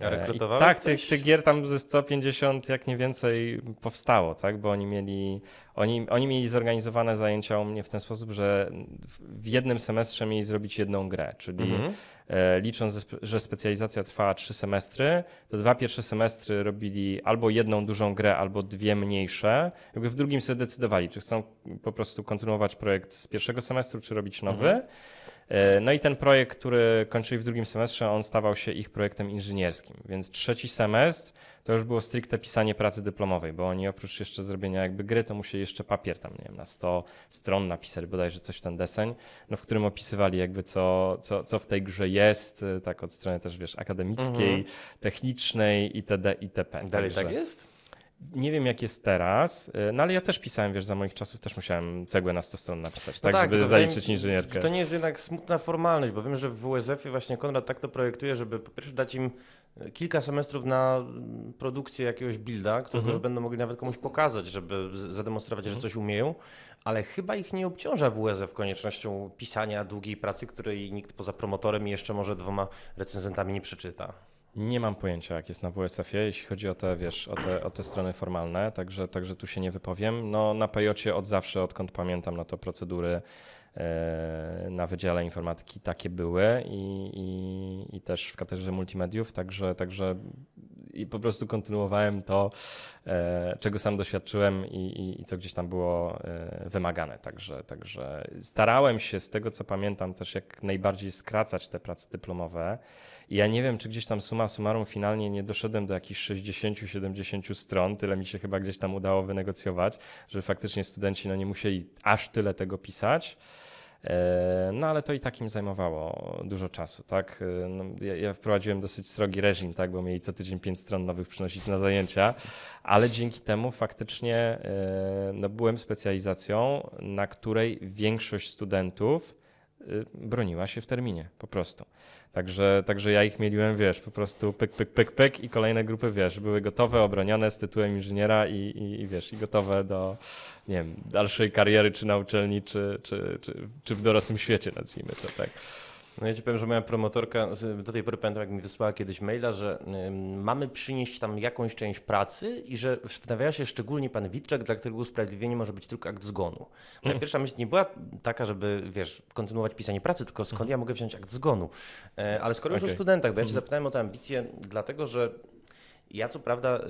E, Rekrutowałeś I tak, tych, tych, gier tam ze 150 jak nie więcej powstało, tak? Bo oni mieli, oni, oni mieli zorganizowane zajęcia u mnie w ten sposób, że w jednym semestrze mieli zrobić jedną grę, czyli mhm. E, licząc, że specjalizacja trwała trzy semestry, to dwa pierwsze semestry robili albo jedną dużą grę, albo dwie mniejsze. Jakby w drugim sobie decydowali, czy chcą po prostu kontynuować projekt z pierwszego semestru, czy robić nowy. Mhm. E, no i ten projekt, który kończyli w drugim semestrze, on stawał się ich projektem inżynierskim. Więc trzeci semestr to już było stricte pisanie pracy dyplomowej, bo oni oprócz jeszcze zrobienia jakby gry, to musieli jeszcze papier tam, nie wiem, na 100 stron napisać bodajże coś w ten deseń, no w którym opisywali jakby co, co, co w tej grze jest, e, tak od strony też, wiesz, akademickiej, mhm. technicznej itd. itp. Dalej tak Także, tak jest? Nie wiem, jak jest teraz, y, no ale ja też pisałem, wiesz, za moich czasów też musiałem cegłę na 100 stron napisać, tak, no tak, tak, żeby zaliczyć wiem, inżynierkę. To
nie jest jednak smutna formalność, bo wiem, że w wsf właśnie Konrad tak to projektuje, żeby po pierwsze dać im y, kilka semestrów na mm, produkcję jakiegoś builda, którego mhm. będą mogli nawet komuś pokazać, żeby zademonstrować, mhm. że coś umieją, ale chyba ich nie obciąża WSF koniecznością pisania długiej pracy, której nikt poza promotorem i jeszcze może dwoma recenzentami nie przeczyta.
Nie mam pojęcia, jak jest na WSF-ie, jeśli chodzi o te, wiesz, o te, o te strony formalne, także, także tu się nie wypowiem. No, na Pejocie od zawsze, odkąd pamiętam, no to procedury e, na Wydziale Informatyki takie były i, i, i też w katedrze multimediów, także, także i po prostu kontynuowałem to, e, czego sam doświadczyłem i, i, co gdzieś tam było e, wymagane. Także, także starałem się z tego, co pamiętam, też jak najbardziej skracać te prace dyplomowe. I ja nie wiem, czy gdzieś tam suma summarum finalnie nie doszedłem do jakichś 60-70 stron, tyle mi się chyba gdzieś tam udało wynegocjować, że faktycznie studenci no, nie musieli aż tyle tego pisać. E, no ale to i tak im zajmowało dużo czasu, tak? E, no, ja, ja, wprowadziłem dosyć srogi reżim, tak? Bo mieli co tydzień pięć stron nowych przynosić na zajęcia, ale dzięki temu faktycznie e, no, byłem specjalizacją, na której większość studentów broniła się w terminie po prostu. Także, także ja ich mieliłem, wiesz, po prostu pyk, pyk, pyk, pyk i kolejne grupy, wiesz, były gotowe, obronione z tytułem inżyniera i, i, i wiesz, i gotowe do, nie wiem, dalszej kariery, czy na uczelni, czy, czy, czy, czy w dorosłym świecie, nazwijmy to tak.
No ja ci powiem, że moja promotorka do tej pory pamiętam, jak mi wysłała kiedyś maila, że mamy przynieść tam jakąś część pracy i że w się szczególnie pan Witczak, dla którego usprawiedliwienie może być tylko akt zgonu. Moja mhm. pierwsza myśl nie była taka, żeby wiesz, kontynuować pisanie pracy, tylko skąd mhm. ja mogę wziąć akt zgonu. E, ale skoro okay. już o studentach, bo ja cię mhm. zapytałem o te ambicje, dlatego że ja co prawda y,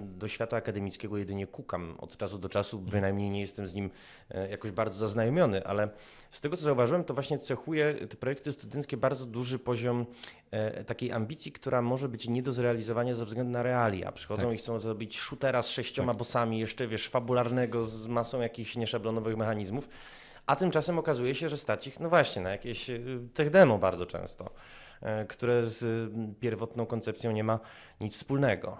do świata akademickiego jedynie kukam od czasu do czasu, mhm. bynajmniej nie jestem z nim e, jakoś bardzo zaznajomiony, ale z tego co zauważyłem, to właśnie cechuje te projekty studenckie bardzo duży poziom e, takiej ambicji, która może być nie do zrealizowania ze względu na realia. Przychodzą tak. i chcą zrobić shootera z sześcioma tak. bossami, jeszcze wiesz, fabularnego z masą jakichś nieszablonowych mechanizmów, a tymczasem okazuje się, że stać ich, no właśnie, na jakieś y, tech demo bardzo często. E, które z pierwotną koncepcją nie ma nic wspólnego.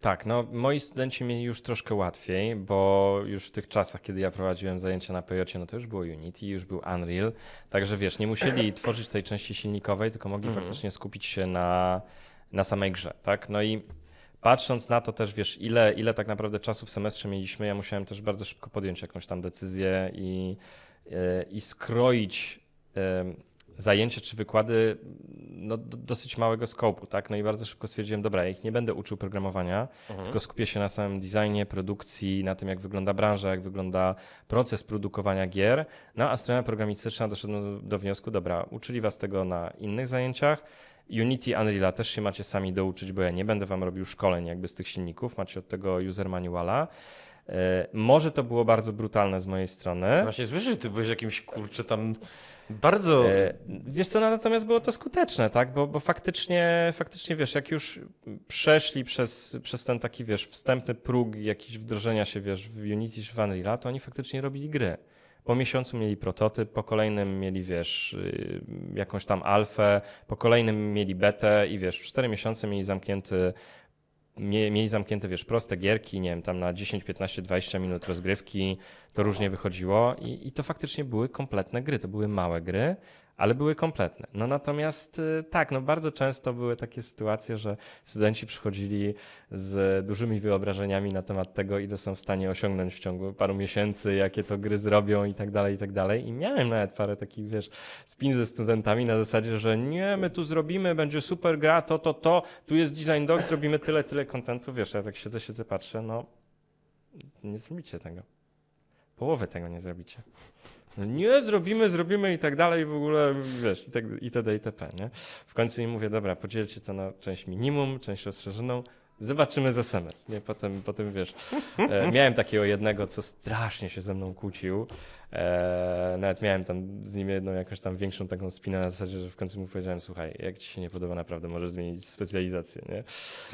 Tak, no moi studenci mieli już troszkę łatwiej,
bo już
w tych czasach, kiedy
ja prowadziłem zajęcia na PJ, no to już było Unity, już był Unreal, także wiesz, nie musieli tworzyć tej części silnikowej, tylko mogli mm -hmm. faktycznie skupić się na, na samej grze, tak? No i patrząc na to też, wiesz, ile, ile tak naprawdę czasu w semestrze mieliśmy, ja musiałem też bardzo szybko podjąć jakąś tam decyzję i, e, i skroić zajęcia czy wykłady mm, no, dosyć małego skopu, tak? No i bardzo szybko stwierdziłem, dobra, ja ich nie będę uczył programowania, mhm. tylko skupię się na samym designie, produkcji, na tym, jak wygląda branża, jak wygląda proces produkowania gier. No a strona programistyczna doszedłem do wniosku, dobra, uczyli was tego na innych zajęciach. Unity Unreal też się macie sami douczyć, bo ja nie będę wam robił szkoleń jakby z tych silników, macie od tego user manuala. E, może to było bardzo brutalne z mojej strony. No właśnie słyszę, że ty byłeś jakimś kurczę tam bardzo. E, wiesz co, natomiast było to skuteczne, tak? Bo, bo faktycznie, faktycznie wiesz, jak już przeszli przez, przez ten taki, wiesz, wstępny próg jakiś wdrożenia się, wiesz, w Unity czy w Unreal, to oni faktycznie robili gry. Po miesiącu mieli prototyp, po kolejnym mieli, wiesz, y, jakąś tam alfę, po kolejnym mieli betę i wiesz, w 4 miesiące mieli zamknięty mieli zamknięte, wiesz, proste gierki, nie wiem, tam na 10, 15, 20 minut rozgrywki, to różnie wychodziło i, i to faktycznie były kompletne gry, to były małe gry, ale były kompletne. No natomiast y, tak, no bardzo często były takie sytuacje, że studenci przychodzili z dużymi wyobrażeniami na temat tego, ile są w stanie osiągnąć w ciągu paru miesięcy, jakie to gry zrobią i tak dalej, i tak dalej. I miałem nawet parę takich, wiesz, spin ze studentami na zasadzie, że nie, my tu zrobimy, będzie super gra, to, to, to, tu jest design doc, zrobimy tyle, tyle kontentu, wiesz, ja tak siedzę, siedzę, patrzę, no nie zrobicie tego. Połowę tego nie zrobicie. No nie, zrobimy, zrobimy i tak dalej, w ogóle, wiesz, i tak, itd., itp., nie? W końcu im mówię, dobra, podzielcie to na część minimum, część rozszerzoną, zobaczymy z SMS, nie? Potem, potem wiesz, e, miałem takiego jednego, co strasznie się ze mną kłócił, Eee, nawet miałem tam z nim jedną jakąś tam większą taką spinę na zasadzie, że w końcu mu powiedziałem, słuchaj, jak ci się nie podoba naprawdę, może zmienić specjalizację, nie?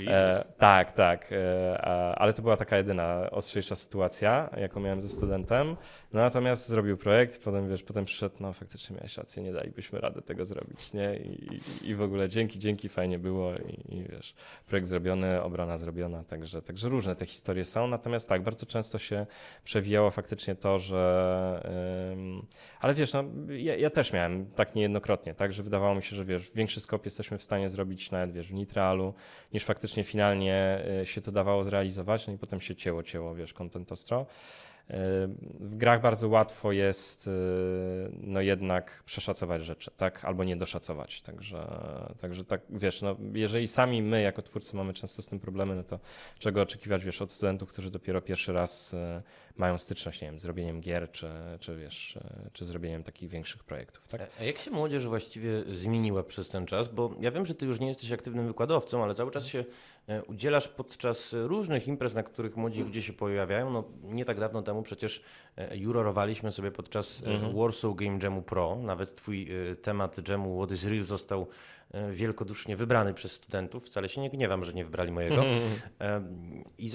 Eee, tak, tak. Eee, a, ale to była taka jedyna ostrzejsza sytuacja, jaką miałem ze studentem. No natomiast zrobił projekt, potem wiesz, potem przyszedł, no faktycznie miałeś rację, nie dalibyśmy rady tego zrobić, nie? I, i w ogóle dzięki, dzięki, fajnie było i, i wiesz, projekt zrobiony, obrana zrobiona, także, także różne te historie są, natomiast tak, bardzo często się przewijało faktycznie to, że ale wiesz, no, ja, ja, też miałem tak niejednokrotnie, tak, że wydawało mi się, że wiesz, większy skop jesteśmy w stanie zrobić nawet wiesz, w Nitralu, niż faktycznie finalnie e, się to dawało zrealizować, no i potem się cięło, cięło, wiesz, Content Ostro. W grach bardzo łatwo jest e, no jednak przeszacować rzeczy, tak? Albo nie doszacować. Także, także tak, wiesz, no, jeżeli sami my jako twórcy mamy często z tym problemy, no to czego oczekiwać, wiesz, od studentów, którzy dopiero pierwszy raz e, mają styczność, nie wiem, z robieniem gier, czy, czy wiesz, e, czy zrobieniem takich większych projektów.
Tak? E, a jak się młodzież właściwie zmieniła przez ten czas? Bo ja wiem, że ty już nie jesteś aktywnym wykładowcą, ale cały czas się e, udzielasz podczas różnych imprez, na których młodzi ludzie się pojawiają. No, nie tak dawno temu przecież jurorowaliśmy sobie podczas mhm. Warsaw Game Jamu Pro. Nawet twój temat jamu What is Real został wielkodusznie wybrany przez studentów. Wcale się nie gniewam, że nie wybrali mojego. I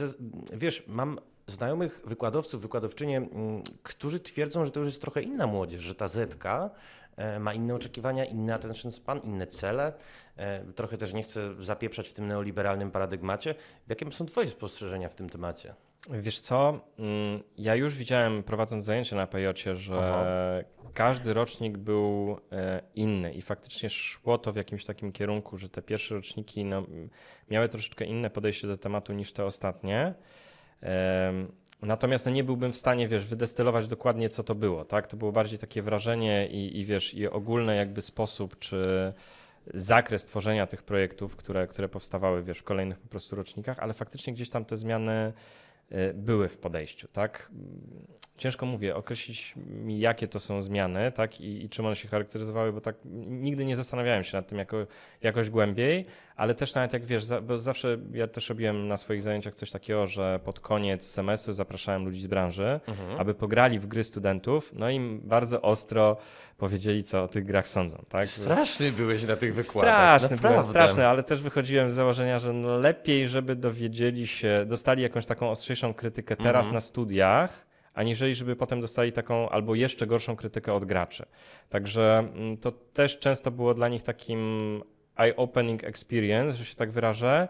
wiesz, mam znajomych wykładowców, wykładowczynie, mm, którzy twierdzą, że to już jest trochę inna młodzież, że ta Zetka e, ma inne oczekiwania, inny attention span, inne cele. E, trochę też nie chcę zapieprzać w tym neoliberalnym paradygmacie. Jakie są Twoje spostrzeżenia w tym temacie?
Wiesz co, mm, ja już widziałem prowadząc zajęcia na Pejocie, że Aha. każdy rocznik był e, inny i faktycznie szło to w jakimś takim kierunku, że te pierwsze roczniki no, miały troszeczkę inne podejście do tematu niż te ostatnie. Natomiast no nie byłbym w stanie, wiesz, wydestylować dokładnie, co to było, tak? To było bardziej takie wrażenie i, i wiesz, i ogólny jakby sposób, czy zakres tworzenia tych projektów, które, które powstawały, wiesz, w kolejnych po prostu rocznikach, ale faktycznie gdzieś tam te zmiany e, były w podejściu, tak? ciężko mówię, określić mi, jakie to są zmiany, tak, i, i czym one się charakteryzowały, bo tak nigdy nie zastanawiałem się nad tym jako, jakoś głębiej, ale też nawet jak wiesz, za, bo zawsze ja też robiłem na swoich zajęciach coś takiego, że pod koniec semestru zapraszałem ludzi z branży, mhm. aby pograli w gry studentów, no i bardzo ostro powiedzieli, co o tych grach sądzą, tak. Straszny
byłeś na tych wykładach. Straszny, byłem straszny,
ale też wychodziłem z założenia, że no lepiej, żeby dowiedzieli się, dostali jakąś taką ostrzejszą krytykę teraz mhm. na studiach, aniżeli żeby potem dostali taką albo jeszcze gorszą krytykę od graczy. Także mm, to też często było dla nich takim eye-opening experience, że się tak wyrażę,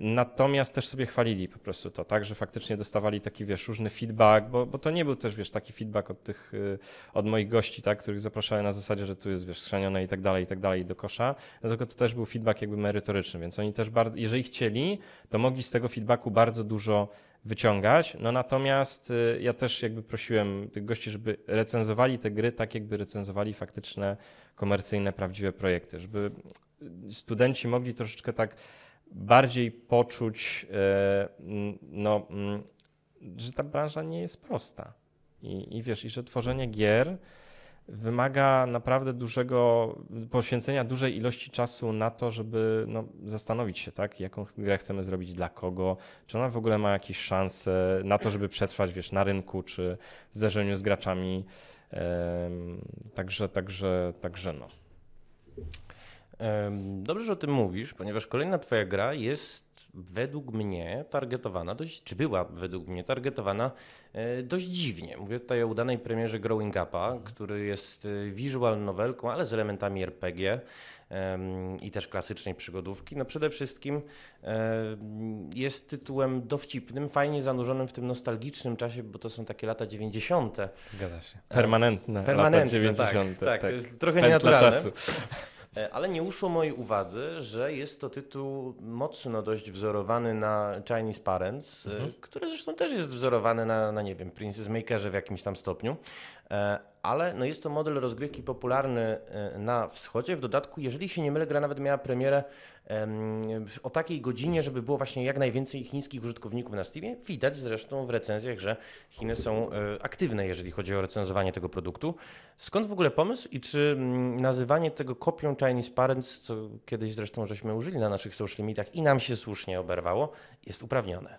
Natomiast też sobie chwalili po prostu to, tak, że faktycznie dostawali taki, wiesz, różny feedback, bo, bo to nie był też, wiesz, taki feedback od tych, y, od moich gości, tak, których zapraszałem na zasadzie, że tu jest, wiesz, schronione i tak dalej, i tak dalej do kosza, tylko to też był feedback jakby merytoryczny, więc oni też bardzo, jeżeli chcieli, to mogli z tego feedbacku bardzo dużo wyciągać. No natomiast y, ja też jakby prosiłem tych gości, żeby recenzowali te gry tak, jakby recenzowali faktyczne, komercyjne, prawdziwe projekty, żeby studenci mogli troszeczkę tak bardziej poczuć, e, no, że ta branża nie jest prosta. I, i wiesz, i że tworzenie gier wymaga naprawdę dużego poświęcenia dużej ilości czasu na to, żeby no, zastanowić się, tak, jaką grę chcemy zrobić dla kogo, czy ona w ogóle ma jakieś szanse na to, żeby przetrwać wiesz, na rynku, czy w zderzeniu
z graczami. Także, także, także no. Dobrze, że o tym mówisz, ponieważ kolejna twoja gra jest według mnie targetowana dość, czy była według mnie targetowana e, dość dziwnie. Mówię tutaj o udanej premierze Growing Upa, mhm. który jest e, visual novelką, ale z elementami RPG i też klasycznej przygodówki. No przede wszystkim e, jest tytułem dowcipnym, fajnie zanurzonym w tym nostalgicznym czasie, bo to są takie lata 90. Zgadza się. Permanentne, Permanentne lata 90. Tak, tak, tak. to jest trochę Pętla nienaturalne. Czasu. E, ale nie uszło mojej uwadze, że jest to tytuł mocno dość wzorowany na Chinese Parents, e, mhm. zresztą też jest wzorowany na, na, nie wiem, Princess Makerze w jakimś tam stopniu. E, ale no jest to model rozgrywki popularny na wschodzie. W dodatku, jeżeli się nie mylę, gra nawet miała premierę o takiej godzinie, żeby było właśnie jak najwięcej chińskich użytkowników na Steamie. Widać zresztą w recenzjach, że Chiny są e, aktywne, jeżeli chodzi o recenzowanie tego produktu. Skąd w ogóle pomysł i czy mm, nazywanie tego kopią Chinese Parents, co kiedyś zresztą żeśmy użyli na naszych social mediach i nam się słusznie oberwało, jest uprawnione?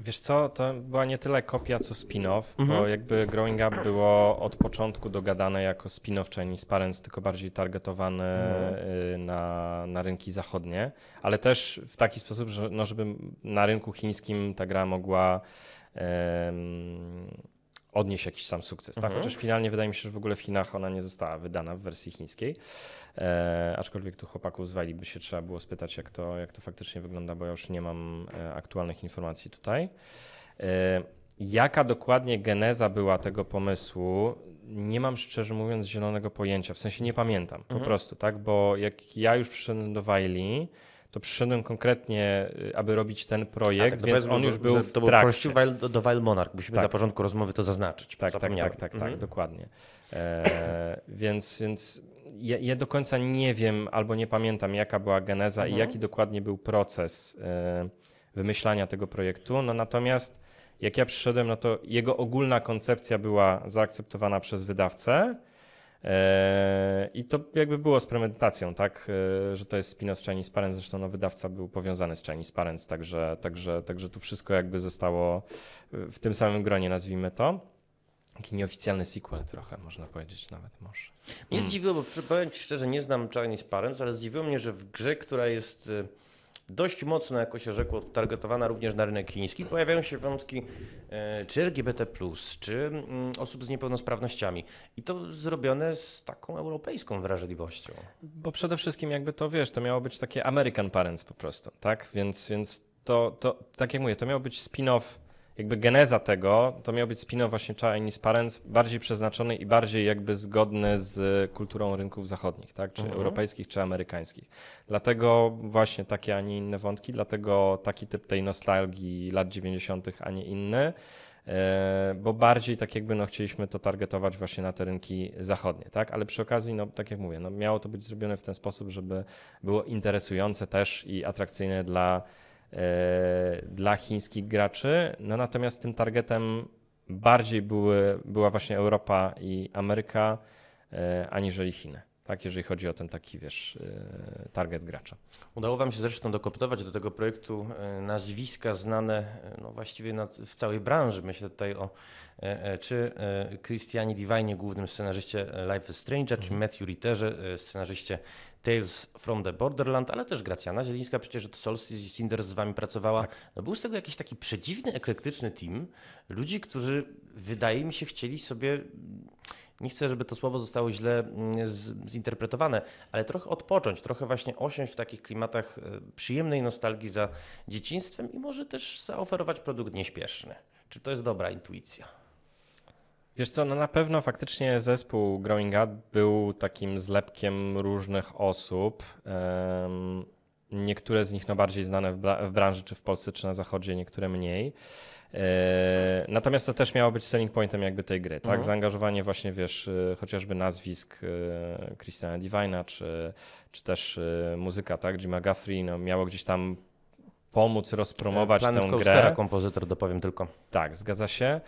Wiesz co, to była nie tyle kopia, co spin-off, mhm. bo jakby Growing
Up było od początku dogadane jako spin-off Chinese Parents, tylko bardziej targetowane mhm. Y, na, na rynki zachodnie, ale też w taki sposób, że, no, żeby na rynku chińskim ta gra mogła um, odnieść jakiś sam sukces. Tak? Mhm. Tak? Chociaż finalnie wydaje mi się, że w ogóle w Chinach ona nie została wydana w wersji chińskiej. E, aczkolwiek tu chłopaków z by się trzeba było spytać, jak to, jak to faktycznie wygląda, bo ja już nie mam e, aktualnych informacji tutaj. E, jaka dokładnie geneza była tego pomysłu? Nie mam szczerze mówiąc zielonego pojęcia, w sensie nie pamiętam mhm. po prostu, tak? Bo jak ja już przyszedłem do Wiley, to przyszedłem konkretnie, y, aby robić ten projekt, tak, więc on już był w To był prościł do, do Wild Monarch, musimy tak. na porządku rozmowy to zaznaczyć. Tak, tak, tak, tak, tak, mhm. tak, dokładnie. E, więc, więc ja, ja, do końca nie wiem albo nie pamiętam, jaka była geneza mhm. i jaki dokładnie był proces e, wymyślania tego projektu. No natomiast jak ja przyszedłem, no to jego ogólna koncepcja była zaakceptowana przez wydawcę. E, I to jakby było z premedytacją, tak, e, że to jest spin-off z Chinese Parents, zresztą no, wydawca był powiązany z Chinese Parents, także, także, także tu wszystko jakby zostało w tym samym gronie, nazwijmy to. Taki nieoficjalny sequel trochę, można powiedzieć nawet może.
Mnie mm. zdziwiło, bo powiem Ci szczerze, nie znam Chinese Parents, ale zdziwiło mnie, że w grze, która jest y, dość mocno, jako się rzekło, targetowana również na rynek chiński, pojawiają się wątki y, czy LGBT+, czy mm, osób z niepełnosprawnościami. I to zrobione z taką europejską wrażliwością.
Bo przede wszystkim jakby to, wiesz, to miało być takie American Parents po prostu, tak? Więc, więc to, to tak jak mówię, to miał być spin-off jakby geneza tego, to miał być spin-off właśnie Chinese Parents, bardziej przeznaczony i bardziej jakby zgodny z kulturą rynków zachodnich, tak? Czy mhm. europejskich, czy amerykańskich. Dlatego właśnie takie, a nie inne wątki, dlatego taki typ tej nostalgii lat 90., a nie inny e, bo bardziej tak jakby no, chcieliśmy to targetować właśnie na te rynki zachodnie, tak? Ale przy okazji, no tak jak mówię, no, miało to być zrobione w ten sposób, żeby było interesujące też i atrakcyjne dla E, dla chińskich graczy. No natomiast tym targetem bardziej były, była właśnie Europa i Ameryka, e, aniżeli Chiny. Tak, jeżeli chodzi o ten taki, wiesz, e, target gracza.
Udało Wam się zresztą dokoptować do tego projektu nazwiska znane no właściwie w całej branży. Myślę tutaj o czy Christianie Divine, głównym scenarzyście Life is Stranger, mm. czy mhm. Matthew Ritterze, scenarzyście Tales from the Borderland, ale też Gracjana Zielińska, przecież od Solstice Cinder z wami pracowała. Tak. No był z tego jakiś taki przedziwny, eklektyczny team ludzi, którzy wydaje mi się chcieli sobie nie chcę, żeby to słowo zostało źle mm, zinterpretowane, ale trochę odpocząć, trochę właśnie osiąść w takich klimatach e, przyjemnej nostalgii za dzieciństwem i może też zaoferować produkt nieśpieszny. Czy to jest dobra intuicja? Wiesz co,
no na pewno faktycznie zespół Growing Up był takim zlepkiem różnych osób. Niektóre z nich no bardziej znane w branży, czy w Polsce, czy na Zachodzie, niektóre mniej. E, natomiast to też miało być selling pointem jakby tej gry, tak? Mhm. Zaangażowanie właśnie, wiesz, e, chociażby nazwisk e, Christiana Divina, czy, czy też muzyka, tak? Jima Guthrie, no miało gdzieś tam pomóc rozpromować Planet tę Coastera, grę. kompozytor, dopowiem tylko. Tak, zgadza się.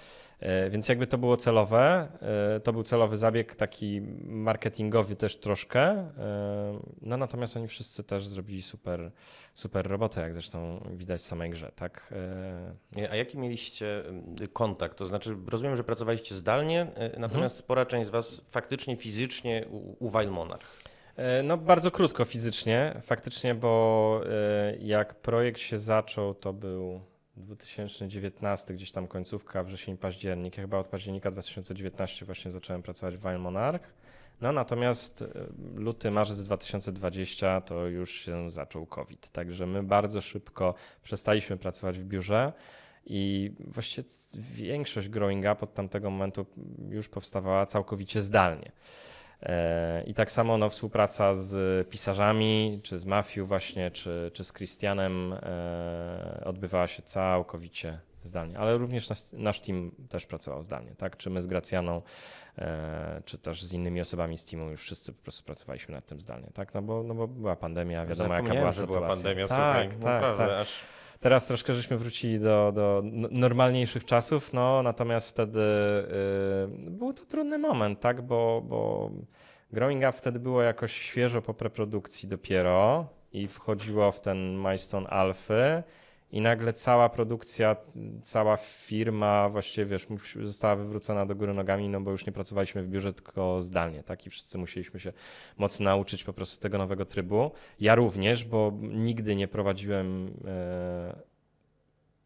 E, więc jakby to było celowe, e, to był celowy zabieg taki marketingowy też troszkę, e, no natomiast oni wszyscy też zrobili super, super robotę, jak zresztą widać w samej grze, tak?
A jaki mieliście mm, kontakt? To znaczy rozumiem, że pracowaliście zdalnie, mhm. natomiast spora część z was faktycznie fizycznie u Wild Monarch. No, bardzo
krótko fizycznie, faktycznie, bo jak projekt się zaczął, to był 2019, gdzieś tam końcówka, wrzesień, październik. Ja chyba od października 2019 właśnie zacząłem pracować w Wild Monarch. No natomiast e, luty, marzec 2020 to już się zaczął COVID. Także my bardzo szybko przestaliśmy pracować w biurze. I właściwie większość growing up od tamtego momentu już powstawała całkowicie zdalnie. E, I tak samo no, współpraca z pisarzami, czy z mafią właśnie, czy, czy z Christianem e, odbywała się całkowicie zdalnie, ale również nasz, nasz team też pracował zdalnie, tak? Czy my z Gracjaną, e, czy też z innymi osobami z teamu już wszyscy po prostu pracowaliśmy nad tym zdalnie, tak? No bo, no bo była pandemia, wiadomo jaka była sytuacja. była pandemia, tak, słuchaj, tak, naprawdę, tak, tak. aż... Teraz troszkę żeśmy wrócili do, do normalniejszych czasów, no natomiast wtedy yy, był to trudny moment, tak? Bo, bo Growing Up wtedy było jakoś świeżo po preprodukcji dopiero i wchodziło w ten milestone alfy i nagle cała produkcja, cała firma właściwie wiesz, została wywrócona do góry nogami, no bo już nie pracowaliśmy w biurze, tylko zdalnie, tak? I wszyscy musieliśmy się mocno nauczyć po prostu tego nowego trybu. Ja również, bo nigdy nie prowadziłem e,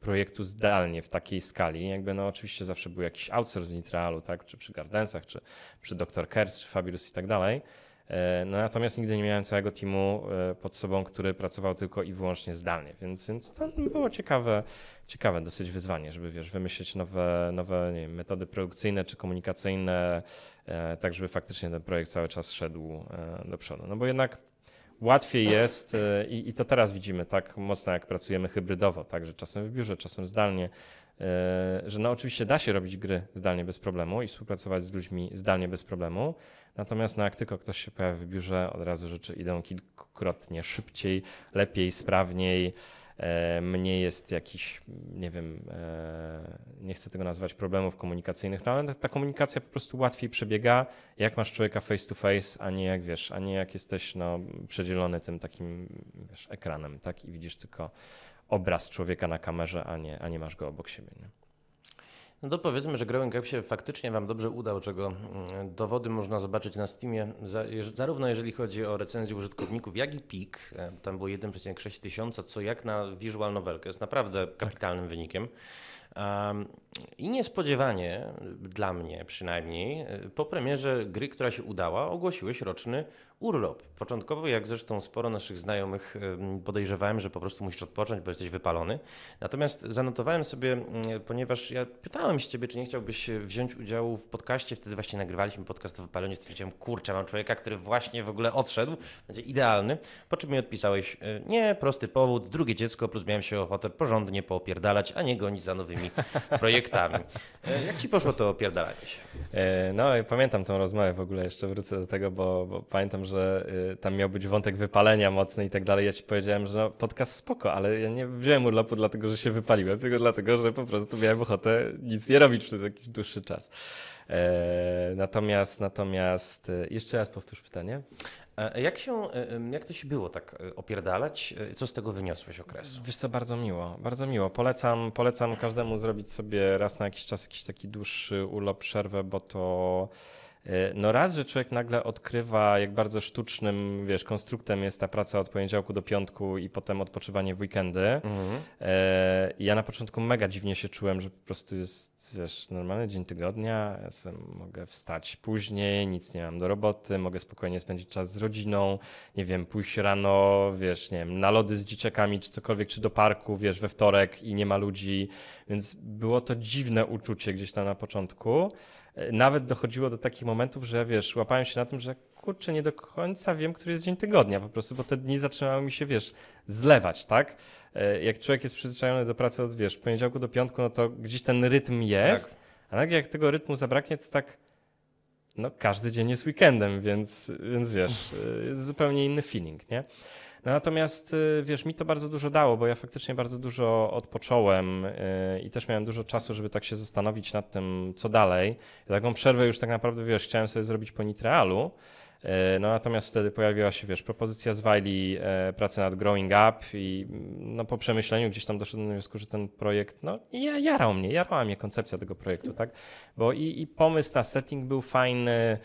projektu zdalnie w takiej skali. Jakby no oczywiście zawsze był jakiś outsource w Nitrealu, tak? Czy przy Gardensach, czy przy Dr. Kers, czy Fabius i tak dalej E, no natomiast nigdy nie miałem całego teamu e, pod sobą, który pracował tylko i wyłącznie zdalnie, więc, więc to było ciekawe, ciekawe dosyć wyzwanie, żeby wiesz, wymyślić nowe, nowe wiem, metody produkcyjne czy komunikacyjne, e, tak żeby faktycznie ten projekt cały czas szedł do przodu. No bo jednak łatwiej jest i, i to teraz widzimy tak mocno, jak pracujemy hybrydowo, także czasem w biurze, czasem zdalnie, że no oczywiście da się robić gry zdalnie bez problemu i współpracować z ludźmi zdalnie bez problemu, Natomiast no, jak tylko ktoś się pojawia w biurze, od razu rzeczy idą kilkukrotnie szybciej, lepiej, sprawniej. E, mniej jest jakiś, nie wiem, e, nie chcę tego nazwać problemów komunikacyjnych, no ale ta komunikacja po prostu łatwiej przebiega, jak masz człowieka face to face, a nie jak wiesz, a nie jak jesteś no, przedzielony tym takim wiesz, ekranem, tak? I widzisz tylko obraz człowieka na kamerze, a nie, a nie masz go obok siebie. Nie?
No to powiedzmy, że Growing Up się faktycznie Wam dobrze udał, czego mm, dowody można zobaczyć na Steamie, zarówno jeżeli chodzi o recenzję użytkowników, jak i PIK. E, tam było 1,6 tysiąca, co jak na visual novelkę jest naprawdę tak. kapitalnym tak. wynikiem. I niespodziewanie, dla mnie przynajmniej, e, po premierze gry, która się udała, ogłosiłeś roczny urlop. Początkowo, jak zresztą sporo naszych znajomych, podejrzewałem, że po prostu musisz odpocząć, bo jesteś wypalony. Natomiast zanotowałem sobie, ponieważ ja pytałem się ciebie, czy nie chciałbyś e, wziąć udziału w podcaście. Wtedy właśnie nagrywaliśmy podcast o wypaleniu. Stwierdziłem, kurczę, mam człowieka, który właśnie w ogóle odszedł. Będzie idealny. Po czym mi odpisałeś, e, nie, prosty powód, drugie dziecko, plus miałem się ochotę porządnie poopierdalać, a nie gonić za nowymi projektami. E, jak ci poszło to opierdalanie się?
No i pamiętam tą rozmowę w ogóle, jeszcze wrócę do tego, bo, bo pamiętam, że y, tam miał być wątek wypalenia mocny i tak dalej. Ja ci powiedziałem, że no, podcast spoko, ale ja nie wziąłem urlopu dlatego, że się wypaliłem, tylko dlatego, że po prostu miałem ochotę nic nie robić przez jakiś dłuższy czas. E, natomiast, natomiast y, jeszcze raz powtórz pytanie.
E, jak, się, y, jak to się było tak opierdalać? Co z tego wyniosłeś okresu?
Wiesz co, bardzo miło, bardzo miło. Polecam, polecam każdemu zrobić sobie raz na jakiś czas jakiś taki dłuższy urlop, przerwę, bo to E, no raz, że człowiek nagle odkrywa, jak bardzo sztucznym, wiesz, konstruktem jest ta praca od poniedziałku do piątku i potem odpoczywanie w weekendy. Mhm. E, ja na początku mega dziwnie się czułem, że po prostu jest, wiesz, normalny dzień tygodnia, ja mogę wstać później, nic nie mam do roboty, mogę spokojnie spędzić czas z rodziną, nie wiem, pójść rano, wiesz, nie wiem, na lody z dzieciakami czy cokolwiek, czy do parku, wiesz, we wtorek i nie ma ludzi, więc było to dziwne uczucie gdzieś tam na początku nawet dochodziło do takich momentów, że wiesz, łapałem się na tym, że kurczę, nie do końca wiem, który jest dzień tygodnia po prostu, bo te dni zaczynały mi się, wiesz, zlewać, tak? E, jak człowiek jest przyzwyczajony do pracy od, wiesz, poniedziałku do piątku, no to gdzieś ten rytm tak. jest, tak. a nagle jak tego rytmu zabraknie, to tak no, każdy dzień jest weekendem, więc, więc wiesz, y, jest zupełnie inny feeling, nie? No natomiast y, wiesz, mi to bardzo dużo dało, bo ja faktycznie bardzo dużo odpocząłem y, i też miałem dużo czasu, żeby tak się zastanowić nad tym, co dalej. Taką przerwę już tak naprawdę, wiesz, chciałem sobie zrobić po Nitrealu, E, no natomiast wtedy pojawiła się, wiesz, propozycja z Wiley e, pracy nad Growing Up i mm, no, po przemyśleniu gdzieś tam doszedłem do wniosku, że ten projekt, no ja, jarał mnie, jarała mnie koncepcja tego projektu, tak? Bo i, i pomysł na setting był fajny,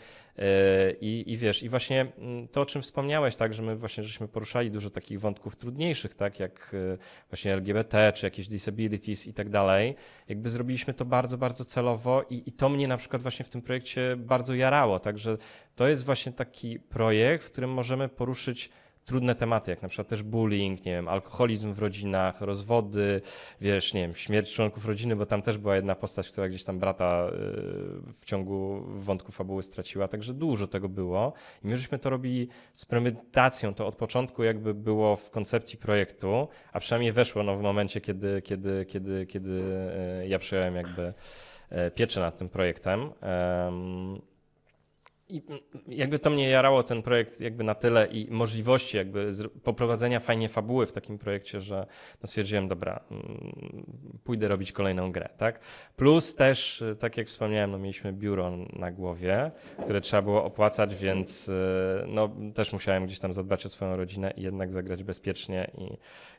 i, I wiesz, i właśnie mm, to, o czym wspomniałeś, tak, że my właśnie żeśmy poruszali dużo takich wątków trudniejszych, tak, jak e, właśnie LGBT, czy jakieś disabilities i tak dalej, jakby zrobiliśmy to bardzo, bardzo celowo i, i to mnie na przykład właśnie w tym projekcie bardzo jarało, także to jest właśnie taki projekt, w którym możemy poruszyć trudne tematy, jak na przykład też bullying, nie wiem, alkoholizm w rodzinach, rozwody, wiesz, nie wiem, śmierć członków rodziny, bo tam też była jedna postać, która gdzieś tam brata y, w ciągu wątku fabuły straciła, także dużo tego było. I my żeśmy to robili z premedytacją, to od początku jakby było w koncepcji projektu, a przynajmniej weszło no, w momencie, kiedy, kiedy, kiedy, kiedy e, ja przejąłem jakby e, pieczę nad tym projektem. Um, i jakby to mnie jarało ten projekt jakby na tyle i możliwości jakby poprowadzenia fajnie fabuły w takim projekcie, że no stwierdziłem, dobra, mm, pójdę robić kolejną grę, tak? Plus też, y, tak jak wspomniałem, no mieliśmy biuro na głowie, które trzeba było opłacać, więc y, no też musiałem gdzieś tam zadbać o swoją rodzinę i jednak zagrać bezpiecznie i,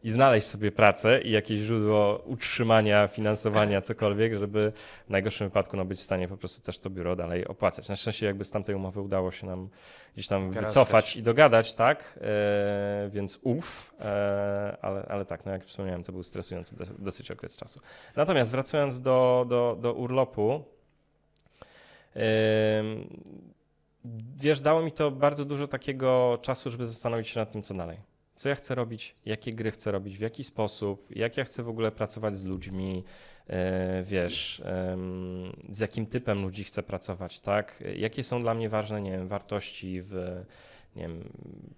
i znaleźć sobie pracę i jakieś źródło utrzymania, finansowania, cokolwiek, żeby w najgorszym wypadku no być w stanie po prostu też to biuro dalej opłacać. Na szczęście jakby z tamtej umowy umowę udało się nam gdzieś tam wycofać i dogadać, tak? E, więc uf, e, ale, ale tak, no jak wspomniałem, to był stresujący dosyć okres czasu. Natomiast wracając do, do, do urlopu, e, wiesz, dało mi to bardzo dużo takiego czasu, żeby zastanowić się nad tym, co dalej co ja chcę robić, jakie gry chcę robić, w jaki sposób, jak ja chcę w ogóle pracować z ludźmi, E, wiesz, z jakim typem ludzi chcę pracować, tak? Jakie są dla mnie ważne, nie wiem, wartości w, nie wiem,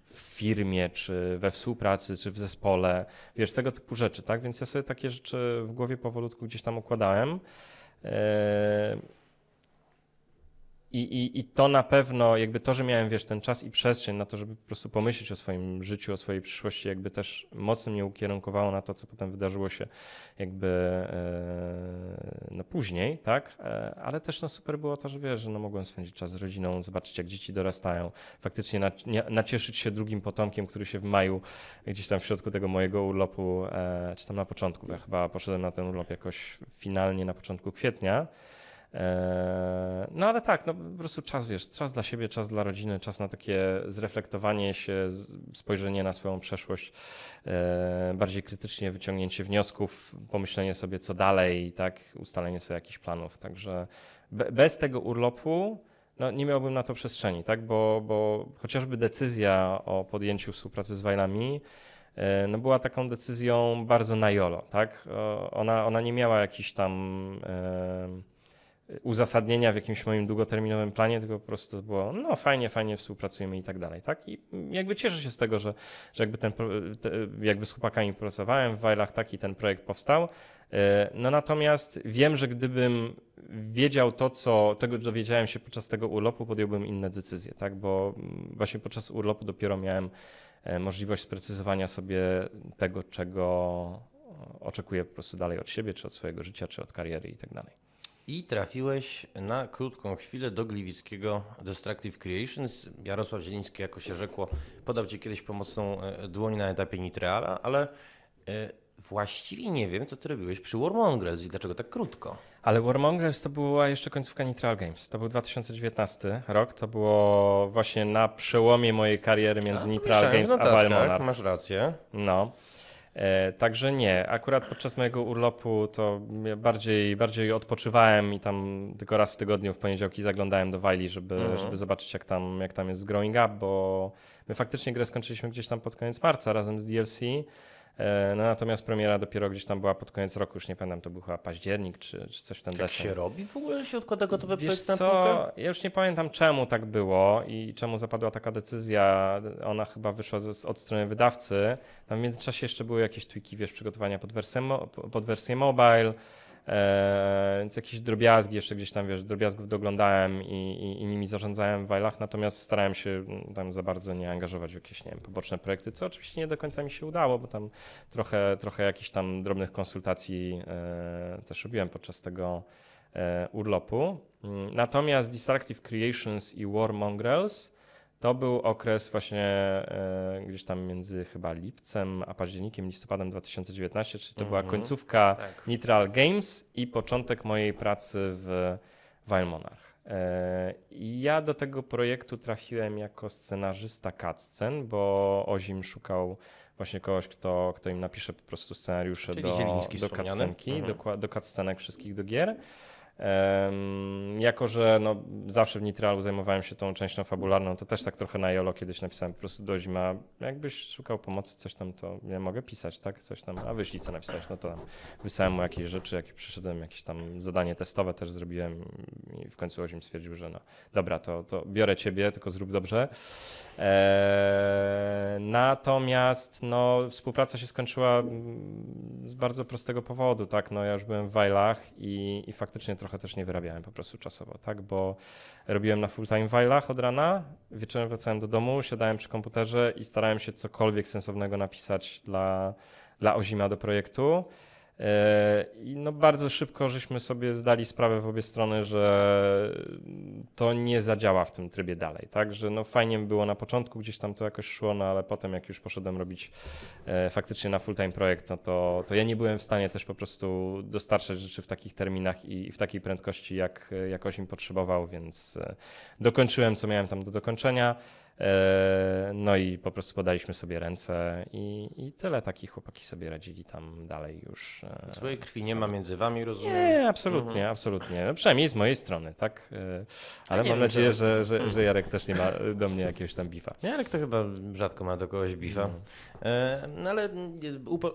w firmie, czy we współpracy, czy w zespole, wiesz, tego typu rzeczy, tak? Więc ja sobie takie rzeczy w głowie powolutku gdzieś tam układałem. E, i, i, I to na pewno, jakby to, że miałem, wiesz, ten czas i przestrzeń na to, żeby po prostu pomyśleć o swoim życiu, o swojej przyszłości, jakby też mocno mnie ukierunkowało na to, co potem wydarzyło się jakby e, no później, tak? E, ale też no super było to, że wiesz, że no mogłem spędzić czas z rodziną, zobaczyć jak dzieci dorastają, faktycznie nacieszyć się drugim potomkiem, który się w maju, gdzieś tam w środku tego mojego urlopu, e, czy tam na początku, ja chyba poszedłem na ten urlop jakoś finalnie na początku kwietnia, Eee, no ale tak, no po prostu czas, wiesz, czas dla siebie, czas dla rodziny, czas na takie zreflektowanie się, spojrzenie na swoją przeszłość, eee, bardziej krytycznie wyciągnięcie wniosków, pomyślenie sobie co dalej, tak, ustalenie sobie jakichś planów. Także bez tego urlopu no, nie miałbym na to przestrzeni, tak, bo, bo chociażby decyzja o podjęciu współpracy z Wajlami eee, no była taką decyzją bardzo na jolo, tak. Ona, ona nie miała jakichś tam... Yy, uzasadnienia w jakimś moim długoterminowym planie, tylko po prostu było, no fajnie, fajnie współpracujemy i tak dalej, tak? I jakby cieszę się z tego, że, że jakby, ten, te, jakby z chłopakami pracowałem w Wajlach, taki ten projekt powstał. E, no natomiast wiem, że gdybym wiedział to, co tego dowiedziałem się podczas tego urlopu, podjąłbym inne decyzje, tak? Bo właśnie podczas urlopu dopiero miałem e, możliwość sprecyzowania sobie tego, czego oczekuję po prostu dalej od siebie, czy od swojego życia, czy od kariery i tak dalej
i trafiłeś na krótką chwilę do gliwickiego Destructive Creations. Jarosław Zieliński, jako się rzekło, podał Ci kiedyś pomocną e, dłoń na etapie Nitreala, ale e, właściwie nie wiem, co Ty robiłeś przy Warmongers i dlaczego tak krótko. Ale Warmongers to była jeszcze końcówka Nitral Games. To był
2019 rok. To było właśnie na przełomie mojej kariery między a, Nitral Games a Valmonarch. Masz rację. No. E, także nie, akurat podczas mojego urlopu to bardziej, bardziej odpoczywałem i tam tylko raz w tygodniu w poniedziałki zaglądałem do Wiley, żeby, mhm. żeby zobaczyć jak tam, jak tam jest z Growing Up, bo my faktycznie grę skończyliśmy gdzieś tam pod koniec marca razem z DLC. E, no natomiast premiera dopiero gdzieś tam była pod koniec roku, już nie pamiętam, to był chyba październik czy, czy coś w ten Jak się robi
w ogóle, że się odkłada gotowe Wiesz co? na Ja
już nie pamiętam czemu tak było i czemu zapadła taka decyzja. Ona chyba wyszła z, od strony wydawcy. w międzyczasie jeszcze były jakieś tweaki, wiesz, przygotowania pod wersję, pod wersję mobile. E, więc jakieś drobiazgi jeszcze gdzieś tam, wiesz, drobiazgów doglądałem i, i, i nimi zarządzałem w Wailach, natomiast starałem się mm, tam za bardzo nie angażować w jakieś, nie wiem, poboczne projekty, co oczywiście nie do końca mi się udało, bo tam trochę, trochę jakichś tam drobnych konsultacji e, też robiłem podczas tego e, urlopu. Mm, natomiast Distractive Creations i War Mongrels to był okres właśnie e, gdzieś tam między chyba lipcem a październikiem, listopadem 2019, czyli to mm -hmm. była mhm. końcówka tak. Games i początek mojej pracy w Vile Monarch. E, ja do tego projektu trafiłem jako scenarzysta cutscen, bo Ozim szukał właśnie kogoś, kto, kto im napisze po prostu scenariusze Czyli do, do cutscenki, mhm. do, do cutscenek wszystkich do gier. Jako, że no, zawsze w Nitralu zajmowałem się tą częścią fabularną, to też tak trochę na Jolo kiedyś napisałem po prostu do zima, jakbyś szukał pomocy, coś tam, to ja mogę pisać, tak? Coś tam, a wyślij co napisać, no to tam wysłałem mu jakieś rzeczy, jak przyszedłem, jakieś tam zadanie testowe też zrobiłem i w końcu Ozim stwierdził, że no dobra, to, to biorę ciebie, tylko zrób dobrze. Eee, natomiast no, współpraca się skończyła mm, z bardzo prostego powodu, tak? No ja już byłem w Wajlach i, i faktycznie trochę trochę też nie wyrabiałem po prostu czasowo, tak? Bo robiłem na full-time wailach od rana, wieczorem wracałem do domu, siadałem przy komputerze i starałem się cokolwiek sensownego napisać dla, dla Ozima do projektu. E, I no bardzo szybko żeśmy sobie zdali sprawę w obie strony, że to nie zadziała w tym trybie dalej. Także no fajnie było na początku, gdzieś tam to jakoś szło, no ale potem jak już poszedłem robić e, faktycznie na full-time projekt, no to, to ja nie byłem w stanie też po prostu dostarczać rzeczy w takich terminach i w takiej prędkości, jak, jakoś im potrzebował, więc e, dokończyłem, co miałem tam do dokończenia. E, no i po prostu podaliśmy sobie ręce i, i tyle takich chłopaki sobie radzili tam dalej już. E, swojej krwi nie ma
między wami, rozumiem? Nie, absolutnie, mhm.
absolutnie. No przynajmniej z mojej strony, tak? E, ale mam nadzieję, że, że, mhm. że
Jarek też nie ma do mnie jakiegoś tam bifa. Jarek to chyba rzadko ma do kogoś bifa. Mhm. No ale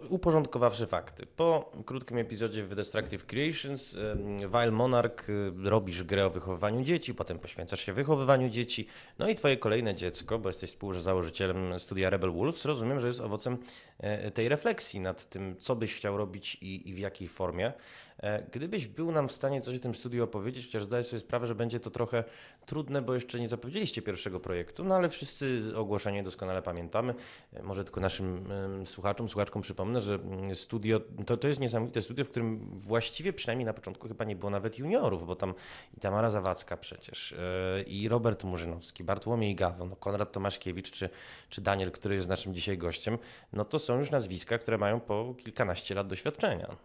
uporządkowawszy fakty. Po krótkim epizodzie w Destructive Creations Wild Monarch y, robisz grę o wychowywaniu dzieci, potem poświęcasz się wychowywaniu dzieci, no i twoje kolejne dziecko dziecko, bo jesteś współzałożycielem studia Rebel Wolves, rozumiem, że jest owocem e, tej refleksji nad tym, co byś chciał robić i, i w jakiej formie. E, gdybyś był nam w stanie coś o tym studiu opowiedzieć, chociaż zdaję sobie sprawę, że będzie to trochę trudne, bo jeszcze nie zapowiedzieliście pierwszego projektu, no ale wszyscy ogłoszenie doskonale pamiętamy. E, może tylko naszym słuchaczom, słuchaczkom przypomnę, że mm, studio to, to jest niesamowite studio, w którym właściwie przynajmniej na początku chyba nie było nawet juniorów, bo tam i Tamara Zawadzka przecież, e, i Robert Murzynowski, Bartłomiej Gawon, no Konrad Tomaszkiewicz czy, czy Daniel, który jest naszym dzisiaj gościem, no to są już nazwiska, które mają po kilkanaście lat doświadczenia.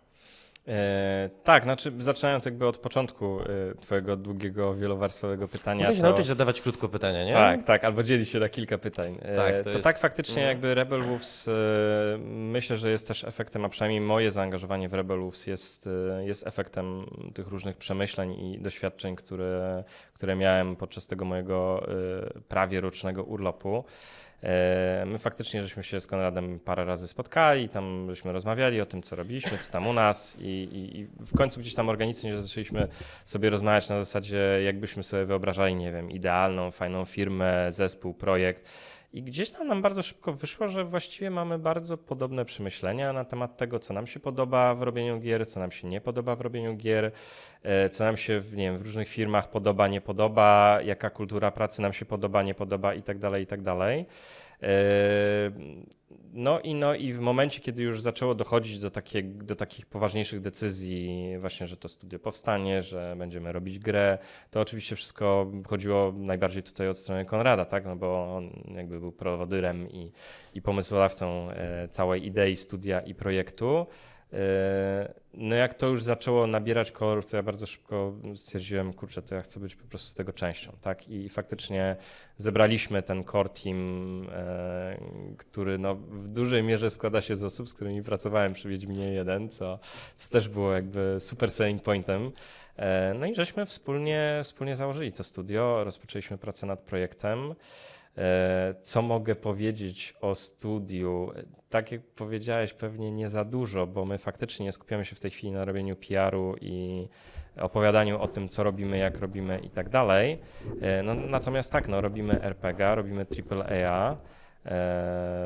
E, tak, znaczy zaczynając jakby od początku e, twojego długiego, wielowarstwowego pytania. Muszę się to... nauczyć zadawać krótko pytania, nie? Tak, tak, albo dzielić się na kilka pytań. E, tak, to, to jest... tak faktycznie mhm. jakby Rebel Wolves e, myślę, że jest też efektem, a przynajmniej moje zaangażowanie w Rebel Wolves jest, e, jest efektem tych różnych przemyśleń i doświadczeń, które, które miałem podczas tego mojego e, prawie rocznego urlopu. E, my faktycznie żeśmy się z Konradem parę razy spotkali, tam żeśmy rozmawiali o tym, co robiliśmy, co tam u nas i, i, i w końcu gdzieś tam organicznie zaczęliśmy sobie rozmawiać na zasadzie, jakbyśmy sobie wyobrażali, nie wiem, idealną, fajną firmę, zespół, projekt i gdzieś tam nam bardzo szybko wyszło, że właściwie mamy bardzo podobne przemyślenia na temat tego, co nam się podoba w robieniu gier, co nam się nie podoba w robieniu gier, e, co nam się nie wiem, w różnych firmach podoba, nie podoba, jaka kultura pracy nam się podoba, nie podoba itd. Tak itd. Tak Yy, no i, no i w momencie, kiedy już zaczęło dochodzić do, takie, do takich poważniejszych decyzji, właśnie, że to studio powstanie, że będziemy robić grę, to oczywiście wszystko chodziło najbardziej tutaj od strony Konrada, tak? no bo on jakby był prowodyrem i, i pomysłodawcą e, całej idei studia i projektu. E, no jak to już zaczęło nabierać kolorów, to ja bardzo szybko stwierdziłem, kurczę, to ja chcę być po prostu tego częścią, tak? I faktycznie zebraliśmy ten core team, e, który no w dużej mierze składa się z osób, z którymi pracowałem przy Wiedźminie 1, co, co też było jakby super selling pointem. E, no i żeśmy wspólnie, wspólnie założyli to studio, rozpoczęliśmy pracę nad projektem. E, co mogę powiedzieć o studiu? Tak jak powiedziałeś, pewnie nie za dużo, bo my faktycznie skupiamy się w tej chwili na robieniu PR-u i opowiadaniu o tym, co robimy, jak robimy i tak dalej. E, no, natomiast tak, no, robimy RPG, robimy AAA e,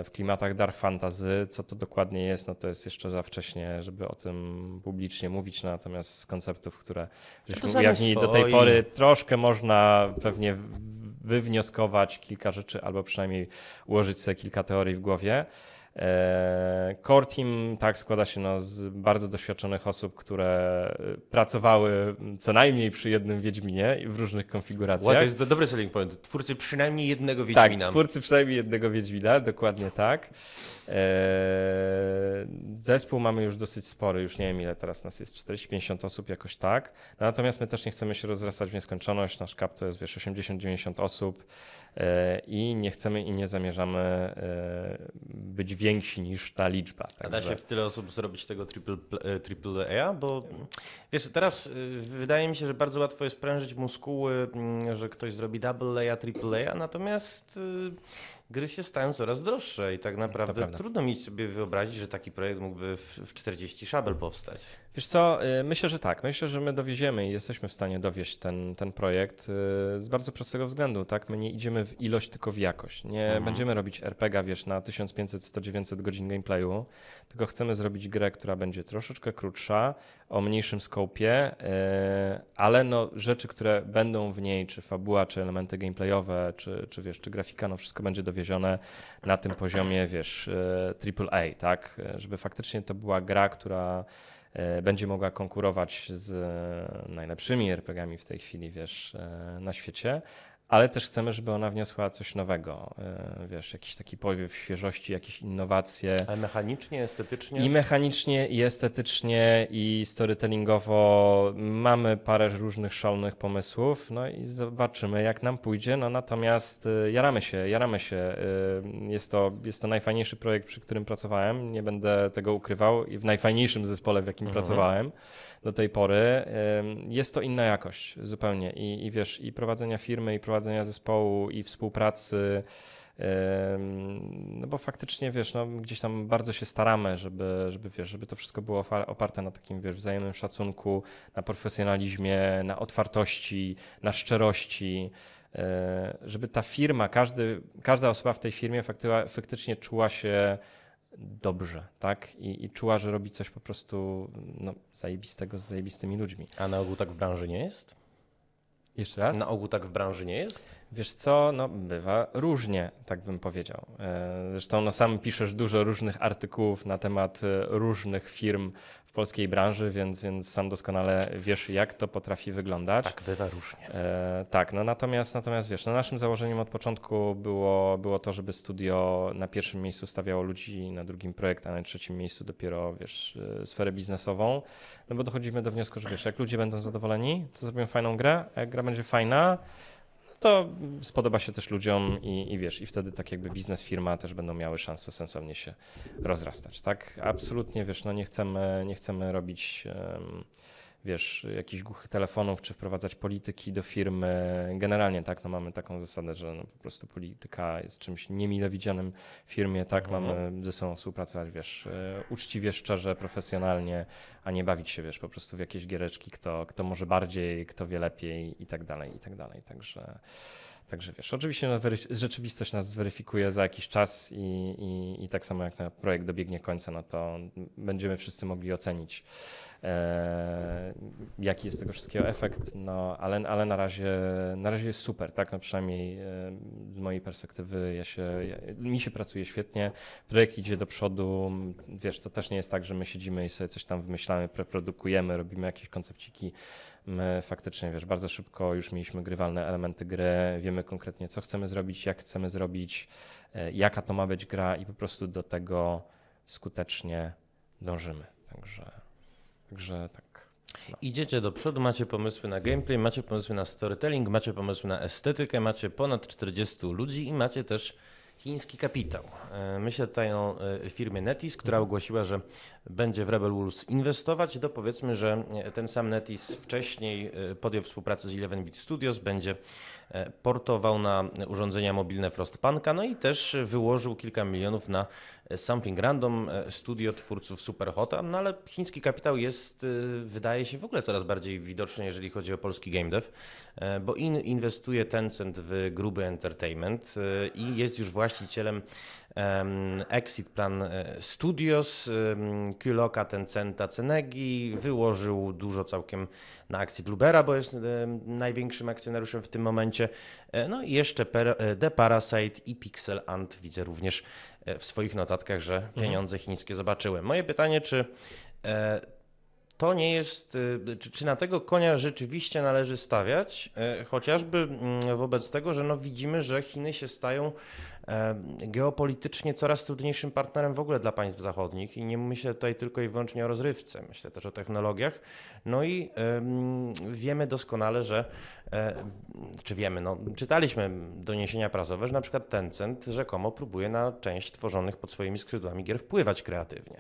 w klimatach dark fantasy. Co to dokładnie jest, no to jest jeszcze za wcześnie, żeby o tym publicznie mówić, no, natomiast z konceptów, które no żeśmy ujawnili do tej pory, troszkę można pewnie wywnioskować kilka rzeczy, albo przynajmniej ułożyć sobie kilka teorii w głowie. E, core Team tak składa się no, z bardzo doświadczonych osób, które e, pracowały co najmniej przy jednym Wiedźminie w różnych konfiguracjach. Wow, to jest dobry selling point. Twórcy przynajmniej jednego tak, Wiedźmina. Tak, twórcy przynajmniej jednego Wiedźmina, dokładnie tak. E, zespół mamy już dosyć spory, już nie wiem ile teraz nas jest, 40-50 osób jakoś tak. No, natomiast my też nie chcemy się rozrastać w nieskończoność. Nasz kap to jest wiesz 80-90 osób. E, i nie chcemy i nie zamierzamy e, być więksi niż ta liczba. A da się w
tyle osób zrobić tego triple, e, triple A? Bo wiesz, teraz wydaje mi się, że bardzo łatwo jest prężyć muskuły, mm, że ktoś zrobi double A, triple A, natomiast gry się stają coraz droższe i tak naprawdę trudno mi sobie wyobrazić, że taki projekt mógłby w, w 40 szabel powstać.
Wiesz co, y, myślę, że tak. Myślę, że my dowieziemy i jesteśmy w stanie dowieść ten, ten projekt y, z bardzo prostego względu, tak? My nie idziemy w ilość, tylko w jakość. Nie mhm. będziemy robić RPG, wiesz, na 1500 1900 godzin gameplayu, tylko chcemy zrobić grę, która będzie troszeczkę krótsza, o mniejszym skopie, y, ale no rzeczy, które będą w niej, czy fabuła, czy elementy gameplayowe, czy, czy wiesz, czy grafika, no wszystko będzie dowiezione na tym poziomie, wiesz, AAA, tak? Żeby faktycznie to była gra, która E, będzie mogła konkurować z e, najlepszymi RPG-ami w tej chwili, wiesz, e, na świecie, ale też chcemy, żeby ona wniosła coś nowego. E, wiesz, jakiś taki powiew świeżości, jakieś innowacje. Ale mechanicznie, estetycznie? I mechanicznie, i estetycznie, i storytellingowo mamy parę różnych szalonych pomysłów, no i zobaczymy, jak nam pójdzie. No natomiast e, jaramy się, jaramy się. E, jest to, jest to najfajniejszy projekt, przy którym pracowałem, nie będę tego ukrywał, i w najfajniejszym zespole, w jakim mhm. pracowałem do tej pory, jest to inna jakość zupełnie. I, i wiesz, i prowadzenia firmy, i prowadzenia zespołu, i współpracy. No bo faktycznie, wiesz, no, gdzieś tam bardzo się staramy, żeby, żeby, wiesz, żeby to wszystko było oparte na takim, wiesz, wzajemnym szacunku, na profesjonalizmie, na otwartości, na szczerości, e, żeby ta firma, każdy, każda osoba w tej firmie faktycznie czuła się dobrze, tak? I, i czuła, że robi coś po prostu no, zajebistego z zajebistymi ludźmi. A na ogół tak w branży nie jest? Jeszcze raz? Na
ogół tak w branży
nie jest? Wiesz co, no bywa różnie, tak bym powiedział. E, zresztą no, sam piszesz dużo różnych artykułów na temat e, różnych firm, w polskiej branży, więc, więc sam doskonale wiesz, jak to potrafi wyglądać. Tak, bywa różnie. E, tak, no natomiast, natomiast wiesz, no naszym założeniem od początku było, było to, żeby studio na pierwszym miejscu stawiało ludzi, na drugim projekt, a na trzecim miejscu dopiero, wiesz, e, sferę biznesową, no bo dochodzimy do wniosku, że wiesz, jak ludzie będą zadowoleni, to zrobią fajną grę, a jak gra będzie fajna, to spodoba się też ludziom i, i wiesz, i wtedy tak jakby biznes, firma też będą miały szansę sensownie się rozrastać, tak? Absolutnie, wiesz, no nie chcemy, nie chcemy robić... Um, wiesz, jakichś głuchych telefonów, czy wprowadzać polityki do firmy. Generalnie tak, no mamy taką zasadę, że no, po prostu polityka jest czymś niemile widzianym w firmie, tak, mhm. mamy ze sobą współpracować, wiesz, e, uczciwie, szczerze, profesjonalnie, a nie bawić się, wiesz, po prostu w jakieś giereczki, kto, kto może bardziej, kto wie lepiej i tak dalej, i tak dalej, także... Także wiesz, oczywiście rzeczywistość nas zweryfikuje za jakiś czas i, i, i tak samo jak na projekt dobiegnie końca, no to będziemy wszyscy mogli ocenić, e, jaki jest tego wszystkiego efekt, no ale, ale na, razie, na razie jest super, tak? No przynajmniej e, z mojej perspektywy ja się, ja, mi się pracuje świetnie, projekt idzie do przodu, wiesz, to też nie jest tak, że my siedzimy i sobie coś tam wymyślamy, preprodukujemy, robimy jakieś koncepciki, my faktycznie, wiesz, bardzo szybko już mieliśmy grywalne elementy gry, wiemy konkretnie, co chcemy zrobić, jak chcemy zrobić, e, jaka to ma być gra i po prostu do tego
skutecznie
dążymy. Także, także tak.
No. Idziecie do przodu, macie pomysły na gameplay, macie pomysły na storytelling, macie pomysły na estetykę, macie ponad 40 ludzi i macie też Chiński kapitał. E, Myślę tutaj o e, firmie Netis, która mhm. ogłosiła, że będzie w Rebel Wolves inwestować. Do powiedzmy, że ten sam Netis wcześniej e, podjął współpracę z 11 Bit Studios, będzie portował na urządzenia mobilne Frostpunka, no i też wyłożył kilka milionów na Something Random, e, studio twórców Superhota, no ale chiński kapitał jest, e, wydaje się, w ogóle coraz bardziej widoczny, jeżeli chodzi o polski game dev, e, bo in inwestuje Tencent w gruby entertainment i jest już właścicielem Exit Plan e, Studios. Kuloka Tencenta Cenegi wyłożył dużo całkiem na akcji Bluebera, bo jest największym akcjonariuszem w tym momencie. E, no i jeszcze e, The Parasite i Pixel Ant widzę również w swoich notatkach, że mhm. pieniądze chińskie zobaczyłem. Moje pytanie, czy to nie jest, y, czy, na tego konia rzeczywiście należy stawiać, y, chociażby mm, wobec tego, że no widzimy, że Chiny się stają geopolitycznie coraz trudniejszym partnerem w ogóle dla państw zachodnich i nie myślę tutaj tylko i wyłącznie o rozrywce, myślę też o technologiach. No i wiemy doskonale, że, e, czy wiemy, no, czytaliśmy doniesienia prasowe, że na przykład Tencent rzekomo próbuje na część tworzonych pod swoimi skrzydłami gier wpływać kreatywnie.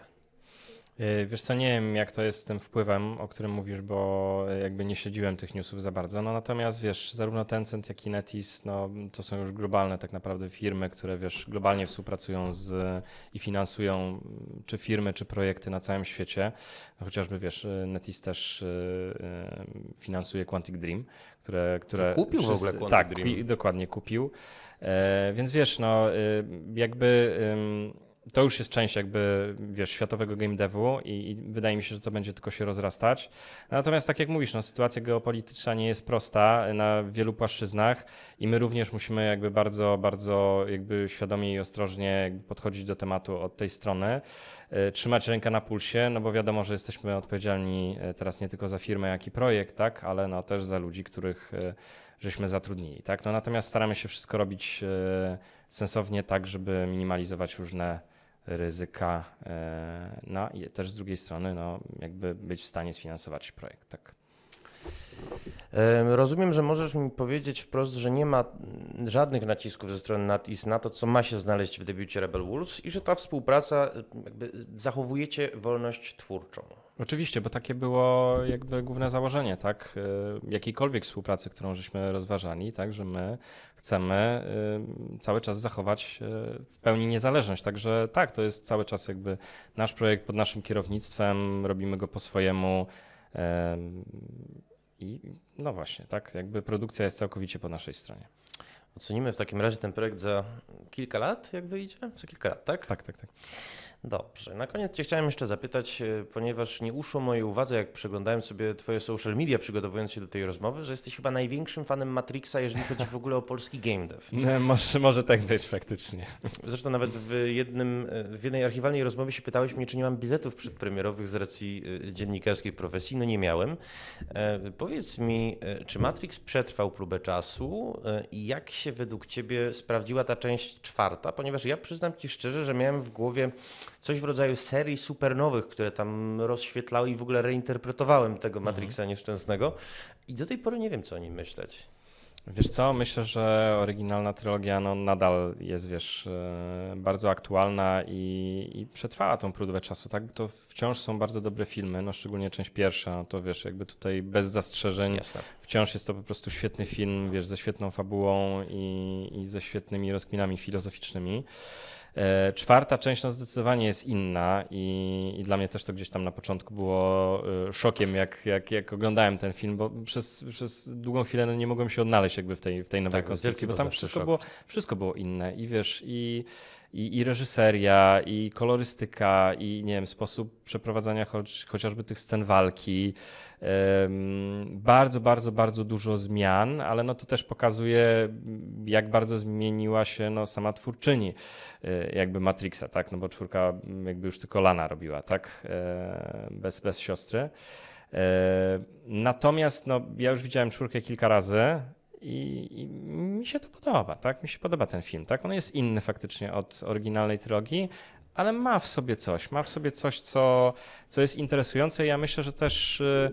Y, wiesz co, nie wiem jak to jest z tym
wpływem, o którym mówisz, bo y, jakby nie śledziłem tych newsów za bardzo. No natomiast wiesz, zarówno Tencent, jak i Netis, no to są już globalne tak naprawdę firmy, które wiesz, globalnie współpracują z i finansują mm, czy firmy, czy projekty na całym świecie. No, chociażby wiesz, y, Netis też finansuje Quantic Dream, które... które kupił w ogóle Quantic tak, Dream. Tak, dokładnie kupił. E, więc wiesz, no jakby to już jest część jakby, wiesz, światowego game devu i, i, wydaje mi się, że to będzie tylko się rozrastać. Natomiast tak jak mówisz, no, sytuacja geopolityczna nie jest prosta na wielu płaszczyznach i my również musimy jakby bardzo, bardzo jakby świadomie i ostrożnie podchodzić do tematu od tej strony, e, trzymać rękę na pulsie, no bo wiadomo, że jesteśmy odpowiedzialni e, teraz nie tylko za firmę, jak i projekt, tak, ale no też za ludzi, których e, żeśmy zatrudnili, tak. No natomiast staramy się wszystko robić sensownie tak, żeby minimalizować różne ryzyka, e, no i też z drugiej strony no, jakby być w stanie sfinansować
projekt. Tak. Rozumiem, że możesz mi powiedzieć wprost, że nie ma żadnych nacisków ze strony NatIS na to, co ma się znaleźć w debiucie Rebel Wolves i że ta współpraca, jakby zachowujecie wolność twórczą.
Oczywiście, bo takie było jakby główne założenie, tak? E, jakiejkolwiek współpracy, którą żeśmy rozważali, tak, że my chcemy cały czas zachować e, w pełni niezależność. Także tak, to jest cały czas jakby nasz projekt pod naszym kierownictwem, robimy go po swojemu i no właśnie, tak, jakby produkcja jest całkowicie po naszej stronie.
Ocenimy w takim razie ten projekt za kilka lat, jak wyjdzie? Za kilka lat, tak? Tak, tak, tak. Dobrze. Na koniec Cię chciałem jeszcze zapytać, e, ponieważ nie uszło mojej uwadze, jak przeglądałem sobie Twoje social media, przygotowując się do tej rozmowy, że jesteś chyba największym fanem Matrixa, jeżeli chodzi w ogóle o polski game dev. No,
może, może tak być faktycznie.
Zresztą nawet w, jednym, e, w jednej archiwalnej rozmowie się pytałeś mnie, czy nie mam biletów przedpremierowych z racji e, dziennikarskiej profesji. No nie miałem. Powiedz mi, czy Matrix przetrwał próbę czasu i jak się według Ciebie sprawdziła ta część czwarta? Ponieważ ja przyznam Ci szczerze, że miałem w głowie coś w rodzaju serii supernowych, które tam rozświetlały i w ogóle reinterpretowałem tego mhm. Matrixa mhm. nieszczęsnego. I do tej pory nie wiem, co o nim myśleć. Wiesz co, myślę,
że oryginalna trylogia no, nadal jest, wiesz, e, bardzo aktualna i, i przetrwała tą próbę czasu, tak? To wciąż są bardzo dobre filmy, no szczególnie część pierwsza, no, to wiesz, jakby tutaj bez zastrzeżeń Jasne. wciąż jest to po prostu świetny film, wiesz, ze świetną fabułą i, i ze świetnymi rozkminami filozoficznymi. E, czwarta część no zdecydowanie jest inna i, i, dla mnie też to gdzieś tam na początku było e, szokiem, jak, jak, jak oglądałem ten film, bo przez, przez długą chwilę no nie mogłem się odnaleźć jakby w tej, w tej nowej tak, konstrukcji, bo tam wszystko było, wszystko było inne i wiesz, i i, i reżyseria, i kolorystyka, i nie wiem, sposób przeprowadzania choć, chociażby tych scen walki. Um, bardzo, bardzo, bardzo dużo zmian, ale no to też pokazuje, jak bardzo zmieniła się no, sama twórczyni e, jakby Matrixa, tak? No bo czwórka mm, jakby już tylko Lana robiła, tak? E, bez, bez siostry. E, natomiast no, ja już widziałem czwórkę kilka razy i, I, mi się to podoba, tak? Mi się podoba ten film, tak? On jest inny faktycznie od oryginalnej trylogii, ale ma w sobie coś, ma w sobie coś, co, co jest interesujące. Ja myślę, że też y,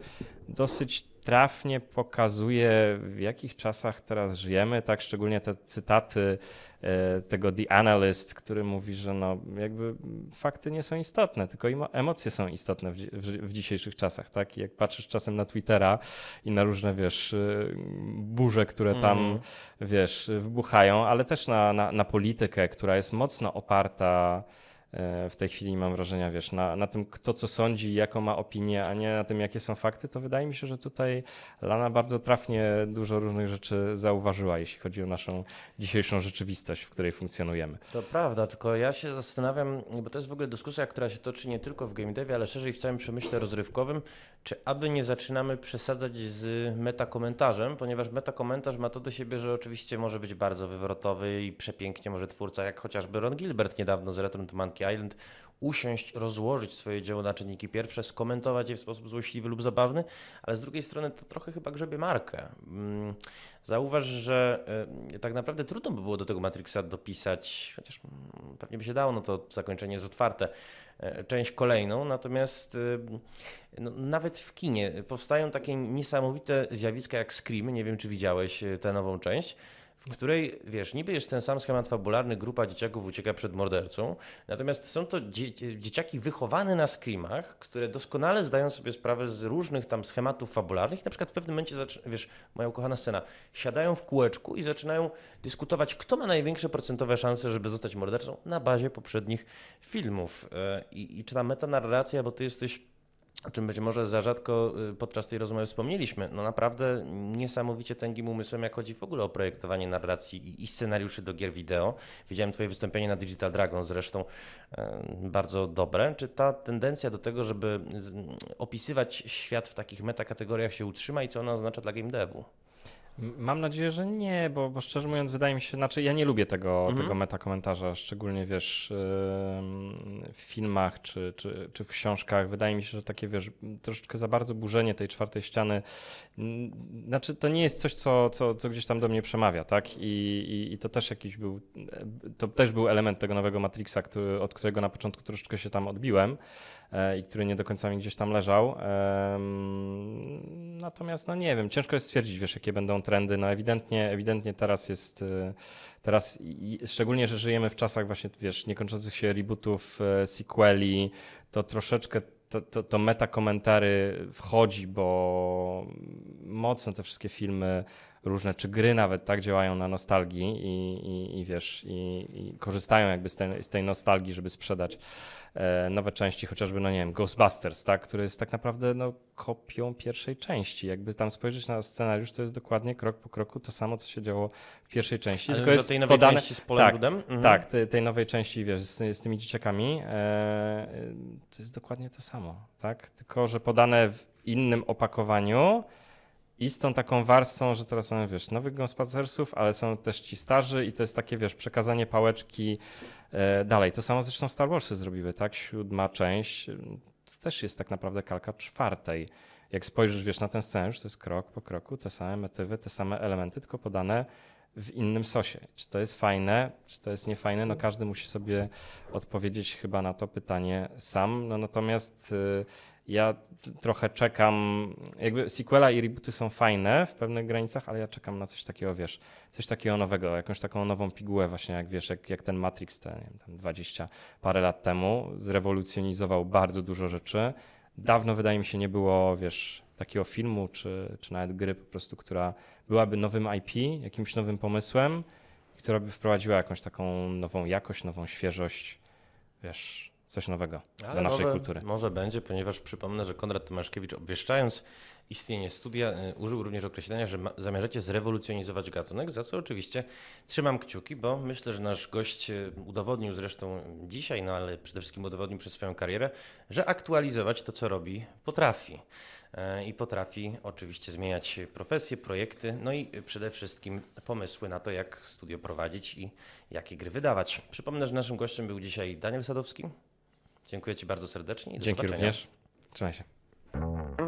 dosyć trafnie pokazuje, w jakich czasach teraz żyjemy, tak szczególnie te cytaty e, tego The Analyst, który mówi, że no jakby fakty nie są istotne, tylko emocje są istotne w, dzisiejszych czasach, tak? I jak patrzysz czasem na Twittera i na różne, wiesz, y, burze, które tam, mm. wiesz, wybuchają, ale też na, na, na politykę, która jest mocno oparta E, w tej chwili mam wrażenia, wiesz, na, na tym kto co sądzi, jaką ma opinię, a nie na tym jakie są fakty, to wydaje mi się, że tutaj Lana bardzo trafnie dużo różnych rzeczy zauważyła, jeśli chodzi o naszą dzisiejszą rzeczywistość, w której funkcjonujemy.
To prawda, tylko ja się zastanawiam, bo to jest w ogóle dyskusja, która się toczy nie tylko w game devie, ale szerzej w całym przemyśle rozrywkowym, czy aby nie zaczynamy przesadzać z metakomentarzem, ponieważ metakomentarz ma to do siebie, że oczywiście może być bardzo wywrotowy i przepięknie może twórca, jak chociażby Ron Gilbert niedawno z Return to Monkey Island, usiąść, rozłożyć swoje dzieło na czynniki pierwsze, skomentować je w sposób złośliwy lub zabawny, ale z drugiej strony to trochę chyba grzebie markę. Mm, zauważ, że e, tak naprawdę trudno by było do tego Matrixa dopisać, chociaż mm, pewnie by się dało, no to zakończenie jest otwarte, E, część kolejną. Natomiast y, no, nawet w kinie powstają takie niesamowite zjawiska jak Scream. Nie wiem, czy widziałeś y, tę nową część w której, wiesz, niby jest ten sam schemat fabularny, grupa dzieciaków ucieka przed mordercą, natomiast są to dzie dzieciaki wychowane na screamach, które doskonale zdają sobie sprawę z różnych tam schematów fabularnych. Na przykład w pewnym momencie, wiesz, moja ukochana scena, siadają w kółeczku i zaczynają dyskutować, kto ma największe procentowe szanse, żeby zostać mordercą na bazie poprzednich filmów. E, I, i czy ta metanarracja, bo ty jesteś o czym być może za rzadko y, podczas tej rozmowy wspomnieliśmy, no naprawdę niesamowicie tęgim umysłem, jak chodzi w ogóle o projektowanie narracji i scenariuszy do gier wideo. Widziałem Twoje wystąpienie na Digital Dragon zresztą bardzo dobre. Czy ta tendencja do tego, żeby opisywać świat w takich metakategoriach się utrzyma i co ona oznacza dla game devu?
Mam nadzieję, że nie, bo, bo, szczerze mówiąc, wydaje mi się, znaczy ja nie lubię tego, mhm. tego komentarza, szczególnie wiesz, w filmach czy, czy, czy w książkach. Wydaje mi się, że takie wiesz, troszeczkę za bardzo burzenie tej czwartej ściany, znaczy to nie jest coś, co, co, co gdzieś tam do mnie przemawia, tak? I, i, I, to też jakiś był, e, to też był element tego nowego Matrixa, który, od którego na początku troszeczkę się tam odbiłem. E, i który nie do końca mi gdzieś tam leżał. Natomiast no nie wiem, ciężko jest stwierdzić, wiesz, jakie będą trendy. No ewidentnie, ewidentnie teraz jest e, teraz, szczególnie, że żyjemy w czasach właśnie, wiesz, niekończących się rebootów, e, sequeli, to troszeczkę to, to, to meta komentary wchodzi, bo mocno te wszystkie filmy różne, czy gry nawet tak działają na nostalgii i, i, i wiesz, i, i, korzystają jakby z tej, z tej nostalgii, żeby sprzedać e, nowe części, chociażby, no nie wiem, Ghostbusters, tak, który jest tak naprawdę no, kopią pierwszej części. Jakby tam spojrzeć na scenariusz, to jest dokładnie krok po kroku to samo, co się działo w pierwszej części. Ale tylko jest tej nowej podane... części z Polem tak, mhm. tak, tej, tej nowej części, wiesz, z, z tymi dzieciakami, e, to jest dokładnie to samo, tak, tylko, że podane w innym opakowaniu, i z tą taką warstwą, że teraz mamy, wiesz, nowych Ghostbustersów, ale są też ci starzy i to jest takie, wiesz, przekazanie pałeczki e, dalej. To samo zresztą Star Warsy zrobiły, tak? Siódma część to też jest tak naprawdę kalka czwartej. Jak spojrzysz, wiesz, na ten scenariusz, to jest krok po kroku, te same motywy, te same elementy, tylko podane w innym sosie. Czy to jest fajne, czy to jest niefajne? No każdy musi sobie odpowiedzieć chyba na to pytanie sam. No natomiast... Yy, ja trochę czekam, jakby sequela i rebooty są fajne w pewnych granicach, ale ja czekam na coś takiego, wiesz, coś takiego nowego, jakąś taką nową pigułę właśnie, jak wiesz, jak, jak ten Matrix te, nie wiem, 20 parę lat temu zrewolucjonizował bardzo dużo rzeczy. Dawno wydaje mi się nie było, wiesz, takiego filmu czy, czy nawet gry po prostu, która byłaby nowym IP, jakimś nowym pomysłem, która by wprowadziła jakąś taką nową jakość, nową świeżość, wiesz, coś nowego Ale dla naszej może, kultury.
Może będzie, ponieważ przypomnę, że Konrad Tomaszkiewicz obwieszczając istnienie studia y, użył również określenia, że ma, zamierzacie zrewolucjonizować gatunek, za co oczywiście trzymam kciuki, bo myślę, że nasz gość y, udowodnił zresztą dzisiaj, no ale przede wszystkim udowodnił przez swoją karierę, że aktualizować to, co robi, potrafi. Y, I potrafi oczywiście zmieniać profesje, projekty, no i przede wszystkim pomysły na to, jak studio prowadzić i jakie gry wydawać. Przypomnę, że naszym gościem był dzisiaj Daniel Sadowski, Dziękuję Ci bardzo serdecznie. Dzięki również.
Trzymaj się.